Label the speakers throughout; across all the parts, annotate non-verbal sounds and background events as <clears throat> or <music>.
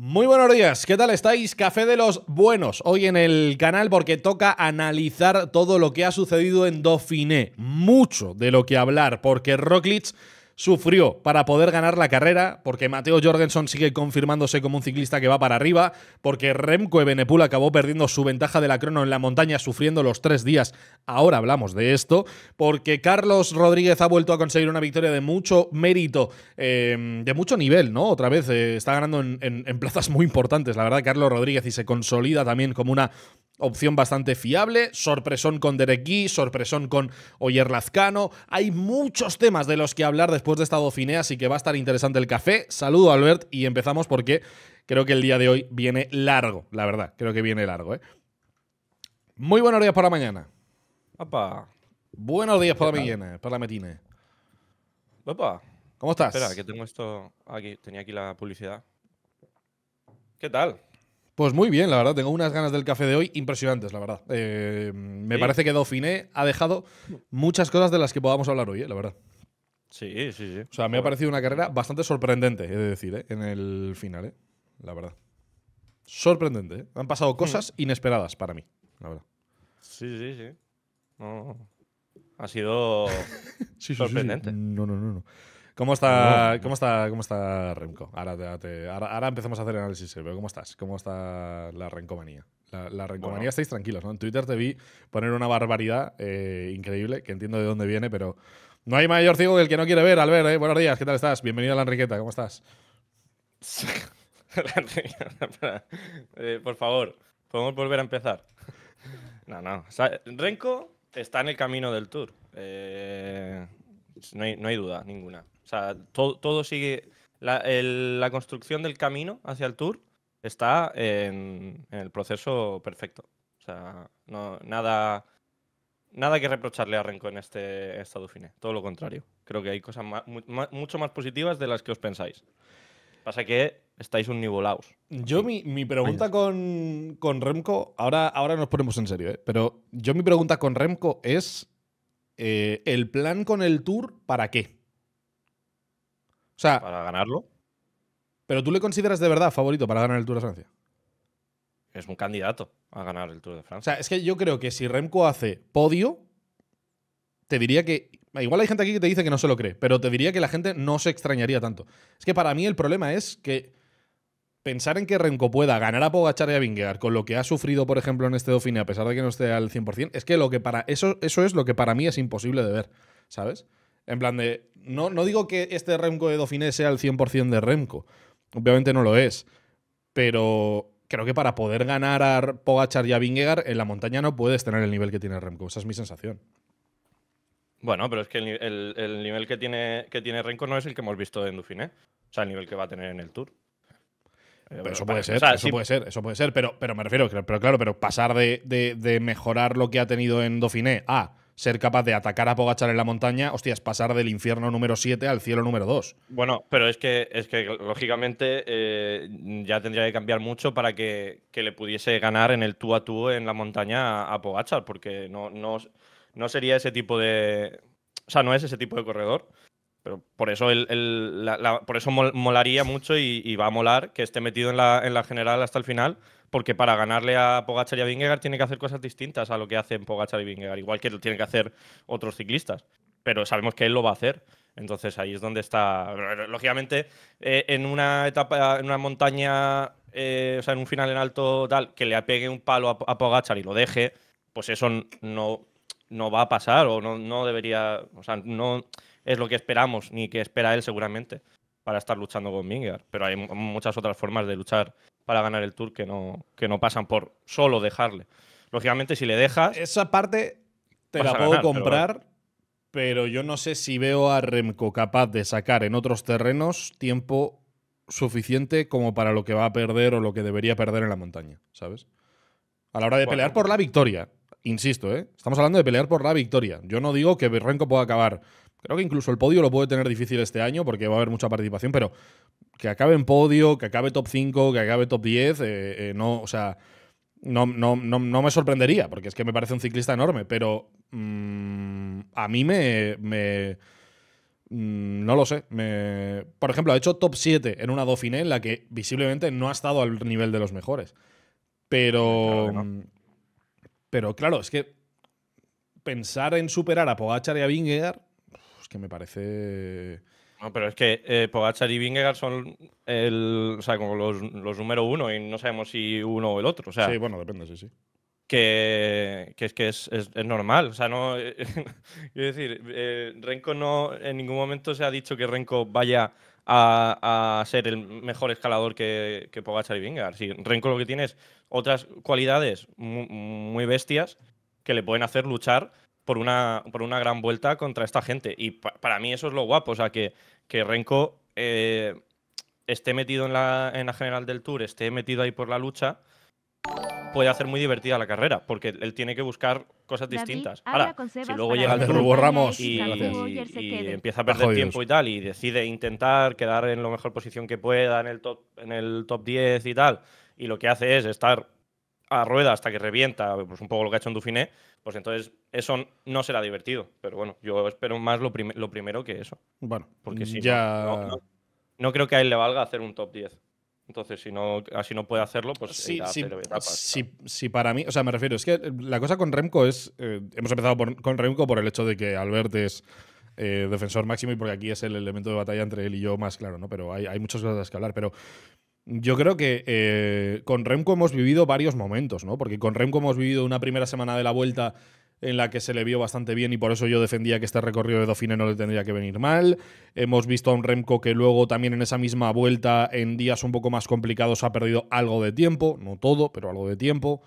Speaker 1: Muy buenos días, ¿qué tal estáis? Café de los Buenos, hoy en el canal porque toca analizar todo lo que ha sucedido en Dauphiné. Mucho de lo que hablar, porque Rocklitz sufrió para poder ganar la carrera, porque Mateo Jorgensen sigue confirmándose como un ciclista que va para arriba, porque Remco Evenepoel acabó perdiendo su ventaja de la crono en la montaña, sufriendo los tres días. Ahora hablamos de esto, porque Carlos Rodríguez ha vuelto a conseguir una victoria de mucho mérito, em, de mucho nivel, ¿no? Otra vez eh, está ganando en, en plazas muy importantes, la verdad, Carlos Rodríguez, y se consolida también como una opción bastante fiable. Sorpresón con Derek sorpresón con Oyer Lazcano. Hay muchos temas de los que hablar después de esta dofinea, así que va a estar interesante el café. Saludo, Albert, y empezamos porque creo que el día de hoy viene largo, la verdad. Creo que viene largo, ¿eh? Muy buenos días para mañana. Papá. Buenos días para la mañana, para la metine.
Speaker 2: Papá. ¿Cómo estás? Espera, que tengo esto aquí. Tenía aquí la publicidad. ¿Qué tal?
Speaker 1: Pues muy bien, la verdad, tengo unas ganas del café de hoy impresionantes, la verdad. Eh, me parece que Dauphiné ha dejado muchas cosas de las que podamos hablar hoy, eh, la verdad.
Speaker 2: Sí, sí, sí. O sea, me ha parecido una carrera
Speaker 1: bastante sorprendente, he de decir, eh, en el final, la verdad. Sorprendente, Han pasado mm. cosas inesperadas para mí,
Speaker 2: la verdad. Sí, sí, sí. Ha sido <laughs> sorprendente.
Speaker 1: No, no, no, no. ¿Cómo está, cómo está, cómo está Remco? Ahora, empezamos a hacer análisis eh, ¿cómo estás? ¿Cómo está la Rencomanía? La, Rencomanía estáis tranquilos, ¿no? En Twitter te vi poner una barbaridad eh, increíble, que entiendo de dónde viene, pero no hay mayor ciego que el que no quiere ver. Albert, ¿eh? buenos días, ¿qué tal estás? Bienvenido a la Enriqueta, ¿cómo estás? <laughs>
Speaker 2: Eh, por favor, podemos volver a empezar. <laughs> No, no. Renco está en el camino del tour. no hay duda ninguna. O sea, todo, todo sigue. La, construcción del camino hacia el Tour está en, el proceso perfecto. O sea, no, nada, nada que reprocharle a Remco en este, estado fine Todo lo contrario. Creo que hay cosas mucho más positivas de las que os pensáis. Pasa que estáis un nivolaos.
Speaker 1: Yo mi, mi pregunta con, Remco, ahora, ahora nos ponemos en serio, ¿eh? pero yo mi pregunta con Remco es, eh, ¿el plan con el tour para qué? O sea. Para ganarlo. Pero tú le consideras de verdad favorito para ganar el Tour de Francia.
Speaker 2: Es un candidato a ganar el Tour de Francia. O sea, es que yo creo que si
Speaker 1: Remco hace podio, te diría que. Igual hay gente aquí que te dice que no se lo cree, pero te diría que la gente no se extrañaría tanto. Es que para mí el problema es que pensar en que Remco pueda ganar a Pogachar y a Vingegaard con lo que ha sufrido, por ejemplo, en este Dauphine, a pesar de que no esté al 100%, es que, lo que para eso, eso es lo que para mí es imposible de ver, ¿sabes? En plan de, no, no digo que este Remco de Dauphiné sea el 100% de Remco, obviamente no lo es, pero creo que para poder ganar a Pogachar y a Vingegaard en la montaña no puedes tener el nivel que tiene Remco, esa es mi sensación.
Speaker 2: Bueno, pero es que el, nivel que tiene, que tiene Remco no es el que hemos visto en Dauphiné, o sea, el nivel que va a tener en el Tour. Eh, eso puede ser, eso puede
Speaker 1: ser, eso puede ser, pero, pero me refiero, pero claro, pero pasar de, de, de mejorar lo que ha tenido en Dauphiné a ser capaz de atacar a Pogachar en la montaña, es pasar del infierno número 7 al cielo número 2.
Speaker 2: Bueno, pero es que, es que lógicamente eh, ya tendría que cambiar mucho para que, le pudiese ganar en el tú a tú en la montaña a, Pogachar, porque no, no, no, sería ese tipo de. O sea, no es ese tipo de corredor. Pero por eso, el, por eso molaría mucho y, va a molar que esté metido en en la general hasta el final porque para ganarle a Pogachar y a Vingegaard tiene que hacer cosas distintas a lo que hacen Pogachar y Vingegaard, igual que lo tienen que hacer otros ciclistas. Pero sabemos que él lo va a hacer. Entonces ahí es donde está. Lógicamente, eh, en una etapa, en una montaña, eh, o sea, en un final en alto, tal, que le apegue un palo a, a Pogachar y lo deje, pues eso no, no va a pasar o no, no debería. O sea, no es lo que esperamos ni que espera él seguramente para estar luchando con Vingegaard. Pero hay muchas otras formas de luchar para ganar el Tour que no, que no pasan por solo dejarle. Lógicamente, si le dejas. Esa parte te la puedo comprar,
Speaker 1: pero, yo no sé si veo a Remco capaz de sacar en otros terrenos tiempo suficiente como para lo que va a perder o lo que debería perder en la montaña, ¿sabes? A la hora de pelear por la victoria, insisto, ¿eh? estamos hablando de pelear por la victoria. Yo no digo que Remco pueda acabar Creo que incluso el podio lo puede tener difícil este año porque va a haber mucha participación, pero que acabe en podio, que acabe top 5, que acabe top 10, eh, eh, no, o sea, no, no, no, no, me sorprendería, porque es que me parece un ciclista enorme, pero mm, a mí me, mm, no lo sé. por ejemplo, ha hecho top 7 en una Dauphiné en la que visiblemente no ha estado al nivel de los mejores. Pero. pero claro, es que pensar en superar a Pogachar y a Vingegaard
Speaker 2: que me parece. No, pero es que eh, Pogacar y Vingegaard son como los, los, número uno y no sabemos si uno o el otro. sí, bueno, depende, sí, sí. Que, es que es, normal. O sea, no. <laughs> quiero decir, eh, Renko no. En ningún momento se ha dicho que Renko vaya a, ser el mejor escalador que, que Pogachar y Vingegaard. Renko lo que tiene es otras cualidades muy bestias que le pueden hacer luchar por una, por una gran vuelta contra esta gente. Y para mí eso es lo guapo, o sea, que, que Renko eh, esté metido en la, en la general del tour, esté metido ahí por la lucha puede hacer muy divertida la carrera, porque él tiene que buscar cosas distintas. Ahora, si luego llega el Tour Ramos y, empieza a perder tiempo y tal, y decide intentar quedar en la mejor posición que pueda en el top, en el top 10 y tal, y lo que hace es estar a rueda hasta que revienta, pues un poco lo que ha hecho en Dufiné, pues entonces eso no será divertido. Pero bueno, yo espero más lo, primero que eso.
Speaker 1: Bueno, porque si ya...
Speaker 2: no, creo que a él le valga hacer un top 10. Entonces, si no, así no puede hacerlo, pues sí, sí, etapas,
Speaker 1: sí, para mí, o sea, me refiero, es que la cosa con Remco es, eh, hemos empezado con Remco por el hecho de que Albert es eh, defensor máximo y porque aquí es el elemento de batalla entre él y yo más claro, ¿no? Pero hay, hay muchas cosas que hablar, pero yo creo que eh, con Remco hemos vivido varios momentos, ¿no? Porque con Remco hemos vivido una primera semana de la vuelta en la que se le vio bastante bien y por eso yo defendía que este recorrido de Dauphine no le tendría que venir mal. Hemos visto a un Remco que luego también en esa misma vuelta, en días un poco más complicados, ha perdido algo de tiempo, no todo, pero algo de tiempo.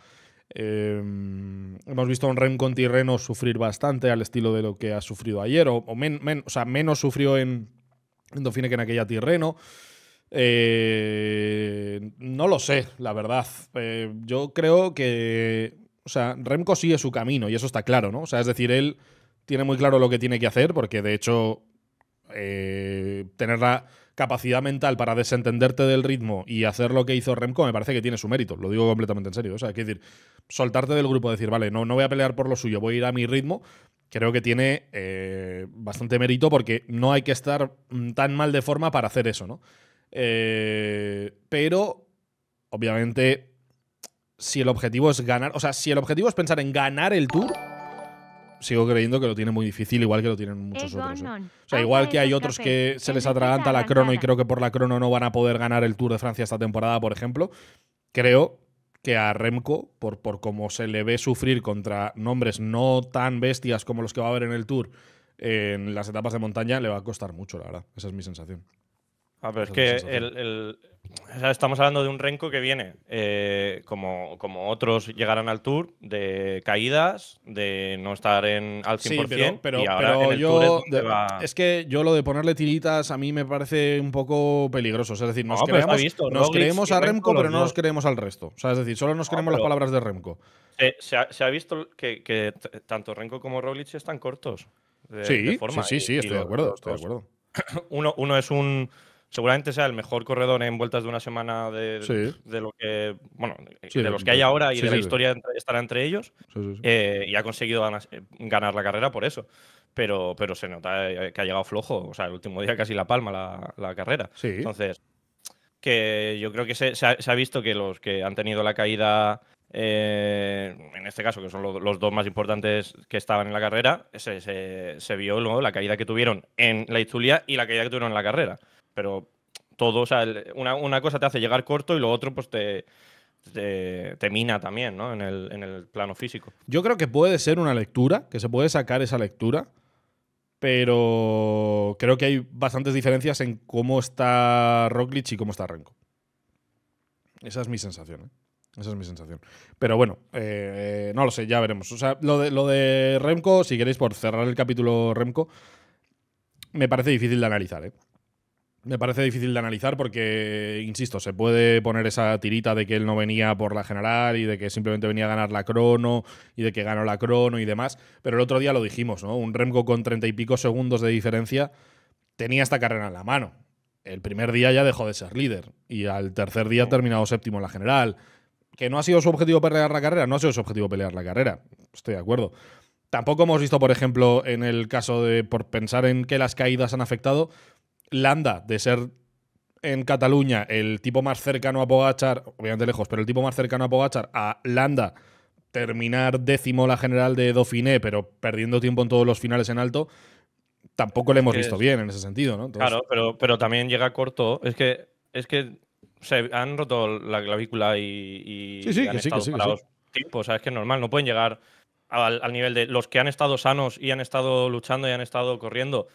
Speaker 1: Em, hemos visto a un Remco en Tirreno sufrir bastante al estilo de lo que ha sufrido ayer, o, o, sea, menos sufrió en, en Dauphine que en aquella Tirreno. Eh, no lo sé, la verdad. Eh, yo creo que. O sea, Remco sigue su camino y eso está claro, ¿no? O sea, es decir, él tiene muy claro lo que tiene que hacer porque de hecho eh, tener la capacidad mental para desentenderte del ritmo y hacer lo que hizo Remco me parece que tiene su mérito, lo digo completamente en serio. O sea, es decir, soltarte del grupo, decir, vale, no, no voy a pelear por lo suyo, voy a ir a mi ritmo, creo que tiene bastante mérito porque no hay que estar mm, tan mal de forma para hacer eso, ¿no? Eh, pero, obviamente, si el objetivo es ganar, o sea, si el objetivo es pensar en ganar el tour, sigo creyendo que lo tiene muy difícil, igual que lo tienen muchos otros. ¿eh? O sea, igual que hay otros que se les atraganta la crono y creo que por la crono no van a poder ganar el Tour de Francia esta temporada, por ejemplo. Creo que a Remco, por, por cómo se le ve sufrir contra nombres no tan bestias como los que va a haber en el Tour, en las etapas de montaña le va a costar mucho, la verdad. Esa es mi sensación. Ah,
Speaker 2: pero es que estamos hablando de un renco que viene, eh, como, otros llegarán al tour, de caídas, de no estar en, al 100%. Sí, pero, yo.
Speaker 1: es, que yo lo de ponerle tiritas a mí me parece un poco peligroso. Es decir, nos, no, creemos, creemos a Remco, pero no nos creemos al resto. O sea, es decir, solo nos creemos las palabras de Remco.
Speaker 2: se, ha, visto que, tanto Remco como Roglic están cortos. sí, sí, sí, sí, estoy, de acuerdo, <clears throat> uno es un seguramente sea el mejor corredor en vueltas de una semana de, lo que, bueno, de los que hay ahora y de la historia estará entre ellos. Eh, y ha conseguido eh, ganar la carrera por eso. Pero, pero se nota eh, que ha llegado flojo. O sea, el último día casi la palma la, carrera. Entonces, que yo creo que se, se, ha, visto que los que han tenido la caída. en este caso, que son los dos más importantes que estaban en la carrera, se, se vio la caída que tuvieron en la Itzulia y la caída que tuvieron en la carrera pero todo, o sea, una, cosa te hace llegar corto y lo otro pues te, mina también, ¿no? En el, plano físico. Yo creo que puede
Speaker 1: ser una lectura, que se puede sacar esa lectura, pero creo que hay bastantes diferencias en cómo está Roglic y cómo está Renko. Esa es mi sensación, ¿eh? Esa es mi sensación. Pero bueno, eh, no lo sé, ya veremos. O sea, lo de, lo de Remco, si queréis, por cerrar el capítulo Remco, me parece difícil de analizar, ¿eh? Me parece difícil de analizar porque, insisto, se puede poner esa tirita de que él no venía por la general y de que simplemente venía a ganar la crono y de que ganó la crono y demás. Pero el otro día lo dijimos, ¿no? Un Remco con treinta y pico segundos de diferencia tenía esta carrera en la mano. El primer día ya dejó de ser líder y al tercer día ha terminado séptimo en la general. Que no ha sido su objetivo pelear la carrera, no ha sido su objetivo pelear la carrera. Estoy de acuerdo. Tampoco hemos visto, por ejemplo, en el caso de, por pensar en que las caídas han afectado, Landa, de ser en Cataluña el tipo más cercano a Pogachar, obviamente lejos, pero el tipo más cercano a Pogachar, a Landa, terminar décimo la general de Dauphiné, pero perdiendo tiempo en todos los finales en alto, tampoco le hemos visto bien en ese sentido, ¿no? claro,
Speaker 2: pero, pero también llega corto. Es que, es que se han roto la clavícula y, y sí, sí, han sí, que es que es normal, no pueden llegar al, nivel de los que han estado sanos y han estado luchando y han estado corriendo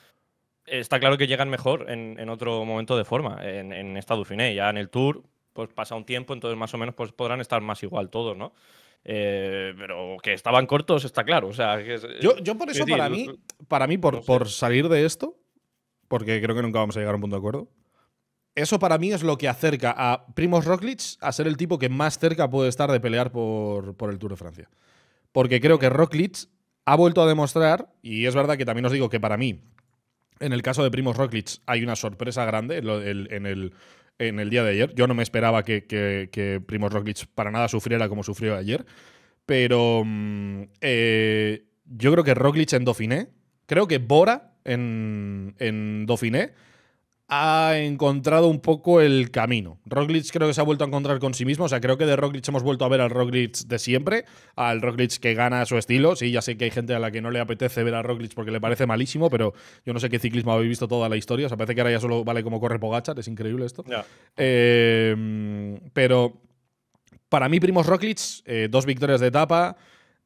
Speaker 2: está claro que llegan mejor en, otro momento de forma, en, esta Dufiné. Ya en el Tour, pues pasa un tiempo, entonces más o menos pues, podrán estar más igual todos, ¿no? Eh, pero que estaban cortos está claro. O sea, yo, yo, por eso, para, mí,
Speaker 1: para mí, por, por salir de esto, porque creo que nunca vamos a llegar a un punto de acuerdo, eso para mí es lo que acerca a Primos Roglic a ser el tipo que más cerca puede estar de pelear por, por el Tour de Francia. Porque creo que Roglic ha vuelto a demostrar, y es verdad que también os digo que para mí en el caso de Primos Roglic hay una sorpresa grande en el, día de ayer. Yo no me esperaba que, que, Primos Roglic para nada sufriera como sufrió ayer. Pero mm, eh, yo creo que Roglic en Dauphiné, creo que Bora en, en Dauphiné ha encontrado un poco el camino. Roglic creo que se ha vuelto a encontrar con sí mismo, o sea, creo que de Roglic hemos vuelto a ver al Roglic de siempre, al Roglic que gana su estilo, sí, ya sé que hay gente a la que no le apetece ver a Roglic porque le parece malísimo, pero yo no sé qué ciclismo habéis visto toda la historia, o sea, parece que ahora ya solo vale como corre Pogachar, es increíble esto. Eh, pero para mí, Primos Roglic, eh, dos victorias de etapa,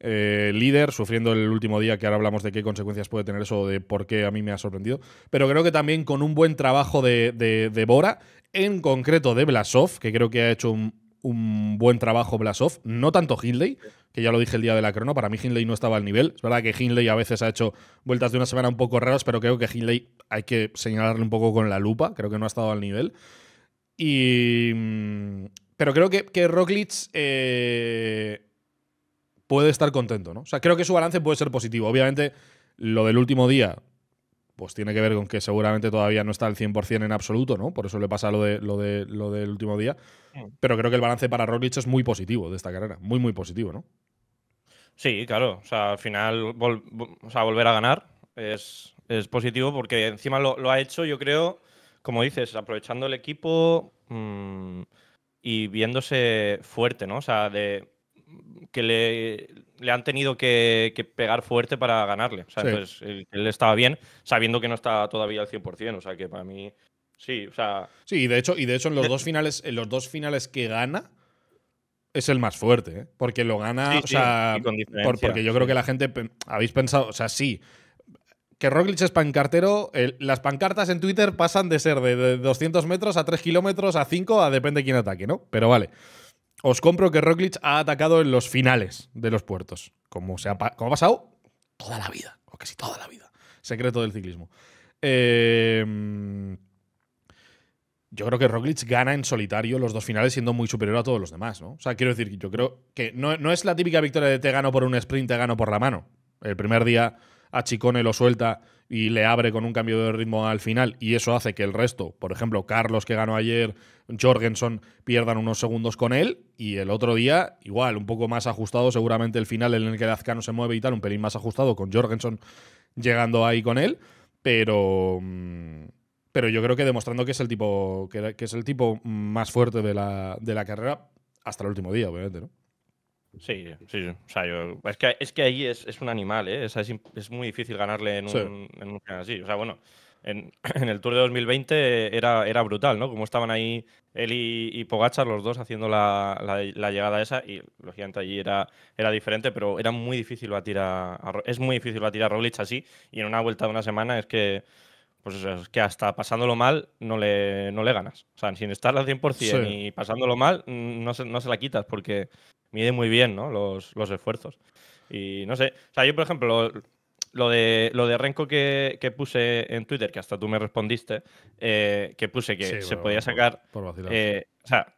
Speaker 1: eh, líder, sufriendo el último día, que ahora hablamos de qué consecuencias puede tener eso, de por qué a mí me ha sorprendido, pero creo que también con un buen trabajo de, Bora, en concreto de Blasov, que creo que ha hecho un, buen trabajo Blasov, no tanto Hindley, que ya lo dije el día de la crono, para mí Hindley no estaba al nivel, es verdad que Hindley a veces ha hecho vueltas de una semana un poco raras, pero creo que Hindley hay que señalarle un poco con la lupa, creo que no ha estado al nivel. Y... Mm, pero creo que, que eh, puede estar contento, ¿no? O sea, creo que su balance puede ser positivo. Obviamente, lo del último día, pues tiene que ver con que seguramente todavía no está al 100% en absoluto, ¿no? Por eso le pasa lo, de, lo, de, lo del último día. Mm. Pero creo que el balance para Roglic es muy positivo de esta carrera. Muy, muy positivo, ¿no?
Speaker 2: Sí, claro. O sea, al final, o volver a ganar es, positivo porque encima lo, ha hecho, yo creo, como dices, aprovechando el equipo mm, y viéndose fuerte, ¿no? O sea, de que le, han tenido que, pegar fuerte para ganarle. O sea, él, estaba bien, sabiendo que no está todavía al 100%. O sea, que para mí, sí, o sea...
Speaker 1: Sí, y de hecho, y de hecho en, los dos finales, en los dos finales que gana, es el más fuerte, ¿eh? porque lo gana, o porque yo creo que la gente, habéis pensado, o sea, sí, que Roglic es pancartero, las pancartas en Twitter pasan de ser de, de 200 metros a 3 kilómetros, a 5, a depende quién ataque, ¿no? Pero vale. Os compro que Roglic ha atacado en los finales de los puertos, como, se ha, ha pasado toda la vida, o casi toda la vida. Secreto del ciclismo. Em, yo creo que Roglic gana en solitario los dos finales siendo muy superior a todos los demás, ¿no? O sea, quiero decir, yo creo que no, no es la típica victoria de te gano por un sprint, te gano por la mano. El primer día a Chicone lo suelta y le abre con un cambio de ritmo al final y eso hace que el resto, por ejemplo, Carlos que ganó ayer, Jorgensen pierdan unos segundos con él y el otro día igual, un poco más ajustado, seguramente el final en el que Lazcano se mueve y tal, un pelín más ajustado con Jorgensen llegando ahí con él, pero mm, pero yo creo que demostrando que es el tipo que, es el tipo más fuerte de la, de la carrera hasta el último día, obviamente, ¿no?
Speaker 2: Sí, sí, O sea, es, que, es que ahí es, un animal, ¿eh? es, muy difícil ganarle en un, así. O sea, bueno, en, <clears throat> el Tour de 2020 era, era brutal, ¿no? Como estaban ahí él y, Pogachar, los dos haciendo la, la, llegada esa, y lógicamente allí era, era diferente, pero era muy difícil a, Es muy difícil batir a Roglic así, y en una vuelta de una semana es que. Pues que hasta pasándolo mal no le, no le ganas. O sea, sin estar al 100% y pasándolo mal, no se, no se la quitas, porque mide muy bien ¿no? los, los esfuerzos. Y no sé, o sea, yo por ejemplo, lo, de, lo de Renko que, que, puse en Twitter, que hasta tú me respondiste, eh, que puse que se podía sacar... Por eh, o sea,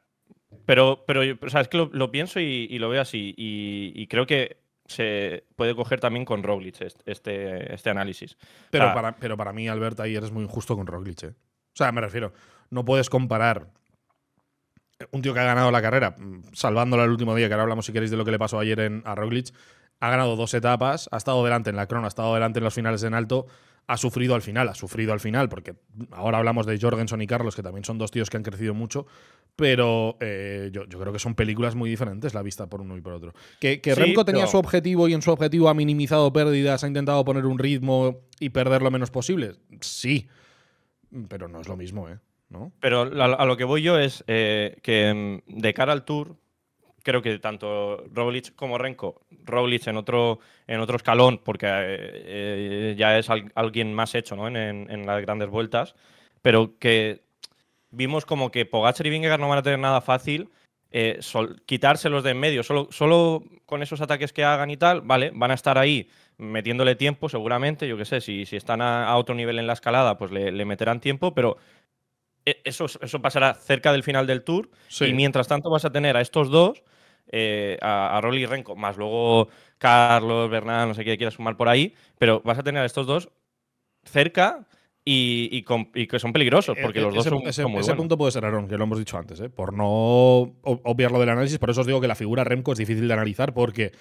Speaker 2: pero, pero o sea, es que lo, pienso y, lo veo así, y, creo que se puede coger también con Roglic este, este análisis. Pero, para,
Speaker 1: pero para mí, Alberta, ahí eres muy injusto con Roglic. ¿eh? O sea, me refiero, no puedes comparar un tío que ha ganado la carrera, mm, salvándola el último día, que ahora hablamos si queréis de lo que le pasó ayer en, a ha ganado dos etapas, ha estado delante en la crono, ha estado delante en los finales en alto, ha sufrido al final, ha sufrido al final, porque ahora hablamos de Jorgensen y Carlos, que también son dos tíos que han crecido mucho, pero eh, yo, creo que son películas muy diferentes la vista por uno y por otro. Que, Remco tenía su objetivo y en su objetivo ha minimizado pérdidas, ha intentado poner un ritmo y perder lo menos posible, sí, pero no es lo mismo, ¿eh?
Speaker 2: Pero a, lo que voy yo es eh, que mm, de cara al Tour, creo que tanto Roglic como Renko, Roglic en otro, en otro escalón, porque eh, eh, ya es alguien más hecho en, las grandes vueltas, pero que vimos como que Pogacar y Vingegaard no van a tener nada fácil. quitárselos de en medio, solo, solo con esos ataques que hagan y tal, vale, van a estar ahí metiéndole tiempo seguramente, yo qué sé, si, están a, otro nivel en la escalada, pues le, le meterán tiempo, pero e, eso, pasará cerca del final del tour. Y mientras tanto vas a tener a estos dos, eh, a, a Rolly y Renko, más luego Carlos, Bernal, no sé qué quieras sumar por ahí, pero vas a tener a estos dos cerca. Y, que son peligrosos, porque e, los e, dos son, ese punto
Speaker 1: puede ser, Aaron, que lo hemos dicho antes, ¿eh? por no obviarlo del análisis, por eso os digo que la figura Remco es difícil de analizar, porque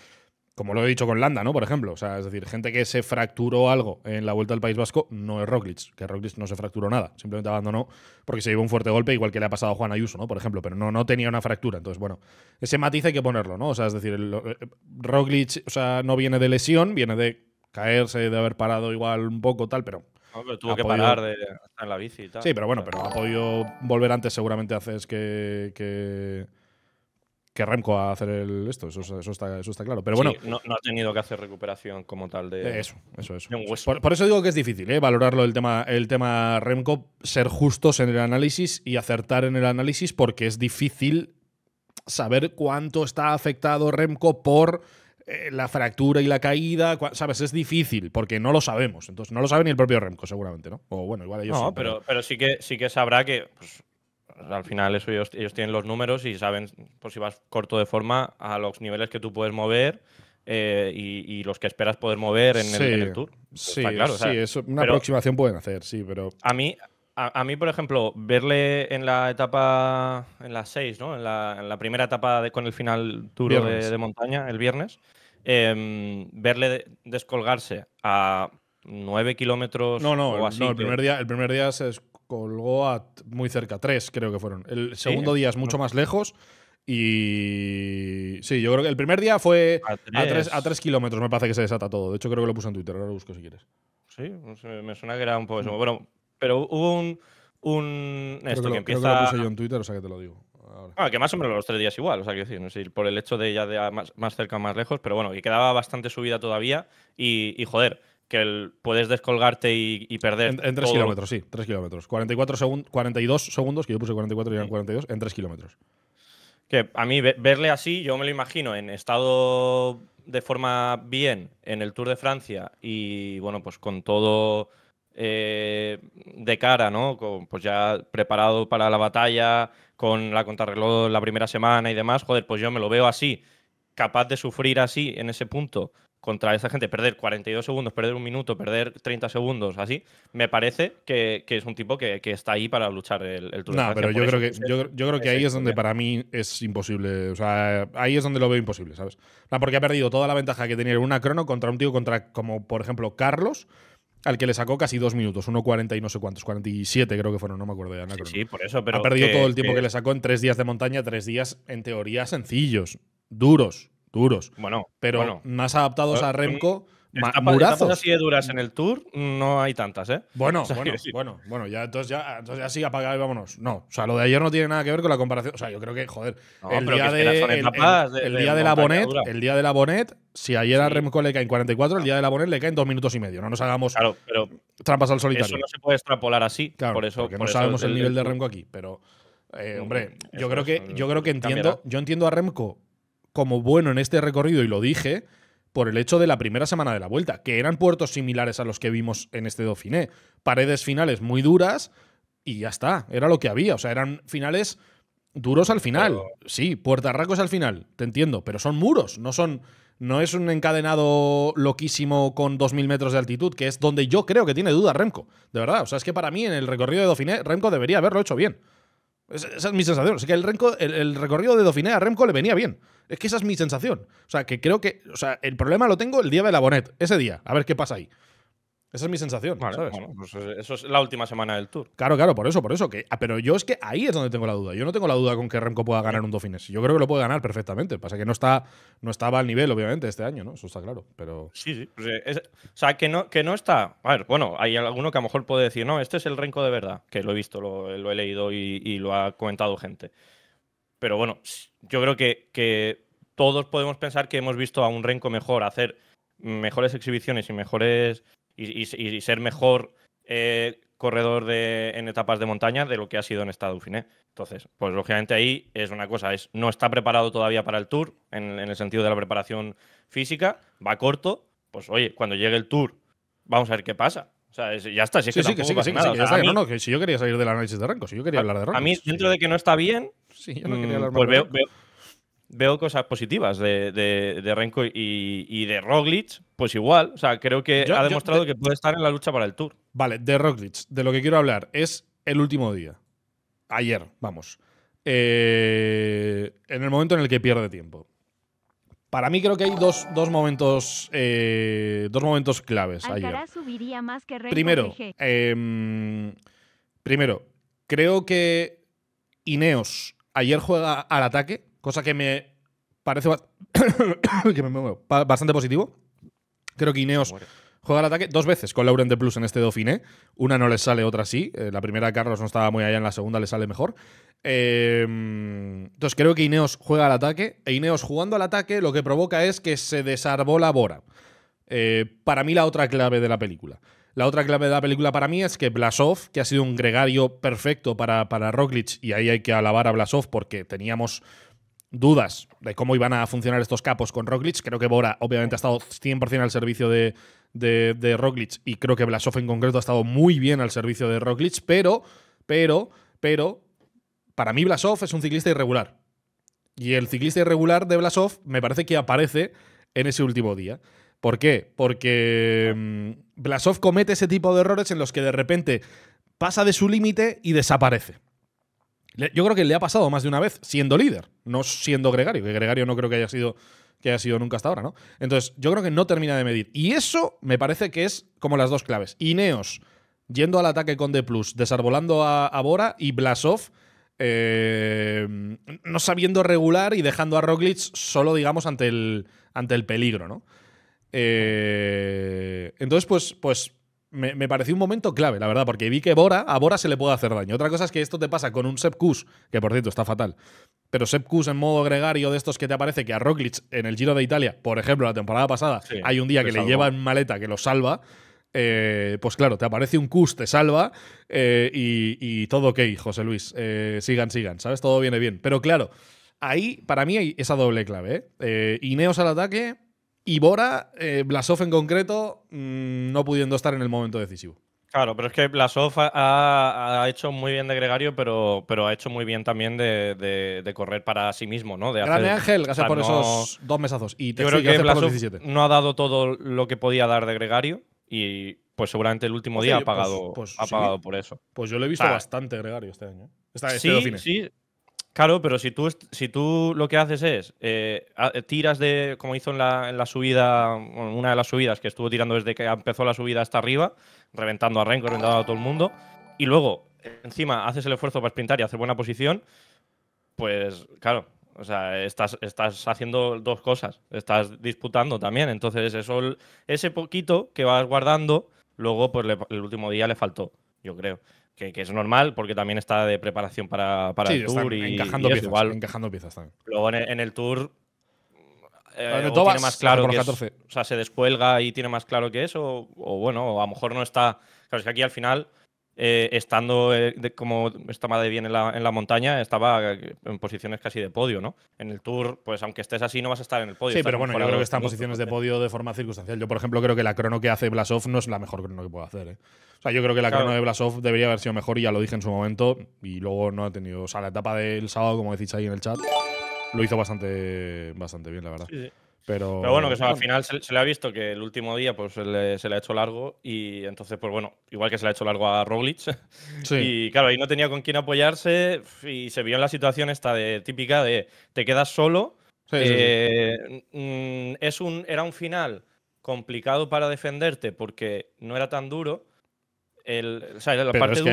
Speaker 1: como lo he dicho con Landa, ¿no? Por ejemplo, o sea, es decir, gente que se fracturó algo en la vuelta al País Vasco no es Roglic, que Roglic no se fracturó nada, simplemente abandonó porque se llevó un fuerte golpe, igual que le ha pasado a Juan Ayuso, ¿no? Por ejemplo, pero no, no tenía una fractura, entonces, bueno, ese matiz hay que ponerlo, ¿no? O sea, es decir, el, eh, Roglic, o sea, no viene de lesión, viene de caerse, de haber parado igual un poco, tal, pero no, tuvo que parar de en la bici y tal. Sí, pero bueno, pero ha podido volver antes seguramente haces que, que, que Remco a hacer el, esto, eso, está, claro. Pero bueno.
Speaker 2: no, ha tenido que hacer recuperación como tal de. Eh, eso, hueso. Por, eso digo que
Speaker 1: es difícil, ¿eh? Valorarlo el tema, el tema Remco, ser justos en el análisis y acertar en el análisis, porque es difícil saber cuánto está afectado Remco por eh, la fractura y la caída. ¿Sabes? Es difícil, porque no lo sabemos. Entonces, no lo sabe ni el propio Remco, seguramente, ¿no? O bueno, igual pero,
Speaker 2: pero, sí que sí que sabrá que. Pues, al final ellos, ellos, tienen los números y saben por si vas corto de forma a los niveles que tú puedes mover eh, y, los que esperas poder mover en, el, tour. Sí, una aproximación
Speaker 1: pueden hacer, sí, pero...
Speaker 2: A mí, a, mí, por ejemplo, verle en la etapa, en las 6, ¿no? En la, primera etapa de, con el final Tour de, montaña, el viernes, em, verle descolgarse a 9 kilómetros no, no, el primer día, el
Speaker 1: primer día se, colgó a muy cerca, tres creo que fueron. El segundo día es mucho más lejos. Y sí, yo creo que el primer día fue a tres a kilómetros, me parece que se desata todo. De hecho, creo que lo puse en Twitter, ahora lo busco si quieres.
Speaker 2: Sí, me suena que era un poco eso. Mm. Bueno, pero hubo un, un esto que, empieza... Creo lo puse yo
Speaker 1: en Twitter, o sea que te lo digo.
Speaker 2: Ah, que más o menos los tres días igual, o sea, que decir, por el hecho de ya más, cerca o más lejos, pero bueno, que quedaba bastante subida todavía y joder, que puedes descolgarte y, perder. En, en 3 kilómetros, sí,
Speaker 1: 3 kilómetros. 44 42 segundos, que yo puse 44 y eran 42, en 3 kilómetros.
Speaker 2: Que a mí verle así, yo me lo imagino en estado de forma bien en el Tour de Francia y bueno, pues con todo eh, de cara, ¿no? pues ya preparado para la batalla, con la contrarreloj la primera semana y demás, joder, pues yo me lo veo así, capaz de sufrir así en ese punto contra esa gente, perder 42 segundos, perder un minuto, perder 30 segundos, así, me parece que, es un tipo que, está ahí para luchar el, el Tour pero yo creo, que, yo, creo que ahí es donde para
Speaker 1: mí es imposible. O sea, ahí es donde lo veo imposible, ¿sabes? Porque ha perdido toda la ventaja que tenía una crono contra un tío contra, como por ejemplo, Carlos, al que le sacó casi dos minutos, 1.40 y no sé cuántos, 47 creo que fueron, no me acuerdo ya. sí, por eso, pero. Ha perdido todo el tiempo que le sacó en tres días de montaña, tres días en teoría sencillos, duros duros. Bueno, pero más adaptados a Remco. más murazos. así
Speaker 2: de duras en el Tour no hay tantas, ¿eh? Bueno, <laughs> bueno, bueno, ya entonces
Speaker 1: ya, entonces ya sí, y vámonos. No, o sea, lo de ayer no tiene nada que ver con la comparación. O sea, yo creo que, joder, el, día de, la Bonet, el día de la Bonet, si ayer a Remco le cae en 44, el día de la Bonet le cae en dos minutos y medio. No nos hagamos claro, trampas al solitario. Eso no se puede
Speaker 2: extrapolar así,
Speaker 1: por eso. Porque no sabemos el nivel de Remco aquí, pero… Eh, hombre, mm, yo creo, que, yo creo que entiendo, yo entiendo a Remco como bueno en este recorrido, y lo dije, por el hecho de la primera semana de la vuelta, que eran puertos similares a los que vimos en este Dauphiné. Paredes finales muy duras y ya está, era lo que había. O sea, eran finales duros al final. Sí, Sí, puertarracos al final, te entiendo, pero son muros, no son. No es un encadenado loquísimo con 2.000 metros de altitud, que es donde yo creo que tiene duda Remco. De verdad, o sea, es que para mí en el recorrido de Dauphiné, Remco debería haberlo hecho bien. Esa, es mi sensación. que el, el, recorrido de Dauphiné a Remco le venía bien. Es que esa es mi sensación. O sea, que creo que. O sea, el problema lo tengo el día de la Bonet, ese día. A ver qué pasa ahí. Esa es mi sensación, pues,
Speaker 2: eh, eso es la última semana del Tour.
Speaker 1: Claro, claro, por eso, por eso. Que, ah, pero yo es que ahí es donde tengo la duda. Yo no tengo la duda con que Renko pueda ganar un Dauphiné. Yo creo que lo puede ganar perfectamente. Pasa que no, está, no estaba al nivel, obviamente, este año, ¿no? Eso está claro, pero…
Speaker 2: Sí, sí. Pues, eh, o sea, que no, que no está… A ver, bueno, hay alguno que a lo mejor puede decir, no, este es el Renko de verdad, que lo he visto, lo, he leído y, lo ha comentado gente. Pero bueno, yo creo que, que todos podemos pensar que hemos visto a un Renko mejor hacer mejores exhibiciones y mejores y, ser mejor eh, corredor en etapas de montaña de lo que ha sido en esta Dauphiné. Entonces, pues lógicamente ahí es una cosa, es no está preparado todavía para el Tour en, el sentido de la preparación física, va corto, pues oye, cuando llegue el Tour, vamos a ver qué pasa. O sea, ya está, si es sí, que sí, que sí, no,
Speaker 1: que si yo quería salir del análisis de rango. si yo quería hablar de Rancos. A mí,
Speaker 2: dentro de que no está bien, sí, no quería mm, pues veo, veo cosas positivas de, de, Renko y, y, de Roglic, pues igual. O sea, creo que ha demostrado que puede estar en la lucha para el Tour.
Speaker 1: Vale, de Roglic, de lo que quiero hablar es el último día. Ayer, vamos. Eh, en el momento en el que pierde tiempo. Para mí creo que hay dos, momentos eh, dos momentos claves ayer. primero, em, primero, creo que Ineos ayer juega al ataque cosa que me parece <coughs> bastante positivo. Creo que Ineos juega al ataque dos veces con Laurent de Plus en este Dauphiné. Una no le sale, otra sí. Eh, la primera Carlos no estaba muy allá, en la segunda le sale mejor. Em, entonces creo que Ineos juega al ataque. E Ineos jugando al ataque lo que provoca es que se desarbola Bora. Eh, para mí la otra clave de la película. La otra clave de la película para mí es que Blasov, que ha sido un gregario perfecto para, para Roglic, y ahí hay que alabar a Blasov porque teníamos dudas de cómo iban a funcionar estos capos con Roglic. Creo que Bora, obviamente, ha estado 100% al servicio de, de, y creo que Blasov en concreto ha estado muy bien al servicio de Roglic, pero, pero, pero, para mí Blasov es un ciclista irregular. Y el ciclista irregular de Blasov me parece que aparece en ese último día. ¿Por qué? Porque Blasov mm, comete ese tipo de errores en los que de repente pasa de su límite y desaparece. Yo creo que le ha pasado más de una vez siendo líder, no siendo gregario, que gregario no creo que haya sido que haya sido nunca hasta ahora, ¿no? Entonces, yo creo que no termina de medir. Y eso me parece que es como las dos claves. Ineos yendo al ataque con D+, desarbolando a, Bora y Blasov eh, no sabiendo regular y dejando a Roglic solo, digamos, ante el, ante el peligro, ¿no? Eh, entonces, pues, pues me, pareció un momento clave, la verdad, porque vi que Bora, a Bora se le puede hacer daño. Otra cosa es que esto te pasa con un Sepp que por cierto está fatal. Pero Sepp en modo gregario de estos que te aparece, que a Roglic en el Giro de Italia, por ejemplo, la temporada pasada, hay un día que le lleva en maleta que lo salva. Eh, pues claro, te aparece un Kuss, te salva eh, y, todo ok, José Luis. Eh, sigan, sigan, ¿sabes? Todo viene bien. Pero claro, ahí para mí hay esa doble clave. Ineos al ataque, y Bora, eh, Blasoff en concreto, mm, no pudiendo estar en el momento decisivo.
Speaker 2: Claro, pero es que Blasov ha, hecho muy bien de gregario, pero, pero ha hecho muy bien también de, correr para sí mismo, ¿no? De Gran Ángel, gracias por esos dos mesazos. Y yo creo que Blasov no ha dado todo lo que podía dar de gregario y pues seguramente el último día ha pues, pagado, pues ha pagado por eso. Pues yo lo he visto
Speaker 1: bastante gregario este año. ¿eh? Este sí, sí,
Speaker 2: Claro, pero si tú, si tú lo que haces es eh, tiras de, como hizo en la, subida, una de las subidas que estuvo tirando desde que empezó la subida hasta arriba, reventando a Renko, reventando a todo el mundo, y luego encima haces el esfuerzo para sprintar y hacer buena posición, pues claro, o sea, estás, estás haciendo dos cosas, estás disputando también, entonces eso, ese poquito que vas guardando, luego pues el último día le faltó, yo creo que, es normal porque también está de preparación para, para el Tour. Y, encajando, piezas, encajando piezas también. Luego en el, Tour eh, tiene más claro que o sea, se descuelga y tiene más claro que eso, o, o bueno, a lo mejor no está. Claro, es que aquí al final eh, estando eh, como estaba de bien en la, montaña, estaba eh, en posiciones casi de podio, ¿no? En el Tour, pues aunque estés así, no vas a estar en el podio. Sí, pero bueno, yo creo que está en posiciones
Speaker 1: de podio de forma circunstancial. Yo, por ejemplo, creo que la crono que hace Blasov no es la mejor crono que puedo hacer. O sea, yo creo que la crono de Blasov debería haber sido mejor, y ya lo dije en su momento, y luego no ha tenido. O sea, la etapa del sábado, como decís ahí en el chat, lo hizo bastante, bastante bien, la verdad. Pero, bueno, que al
Speaker 2: final se, le ha visto que el último día pues, se, le, ha hecho largo y entonces, pues bueno, igual que se le ha hecho largo a Roglic. <laughs> Sí. Y claro, ahí no tenía con quién apoyarse y se vio en la situación esta de, típica de te quedas solo. Eh, mm, es un, era un final complicado para defenderte porque no era tan duro. El, Pero es que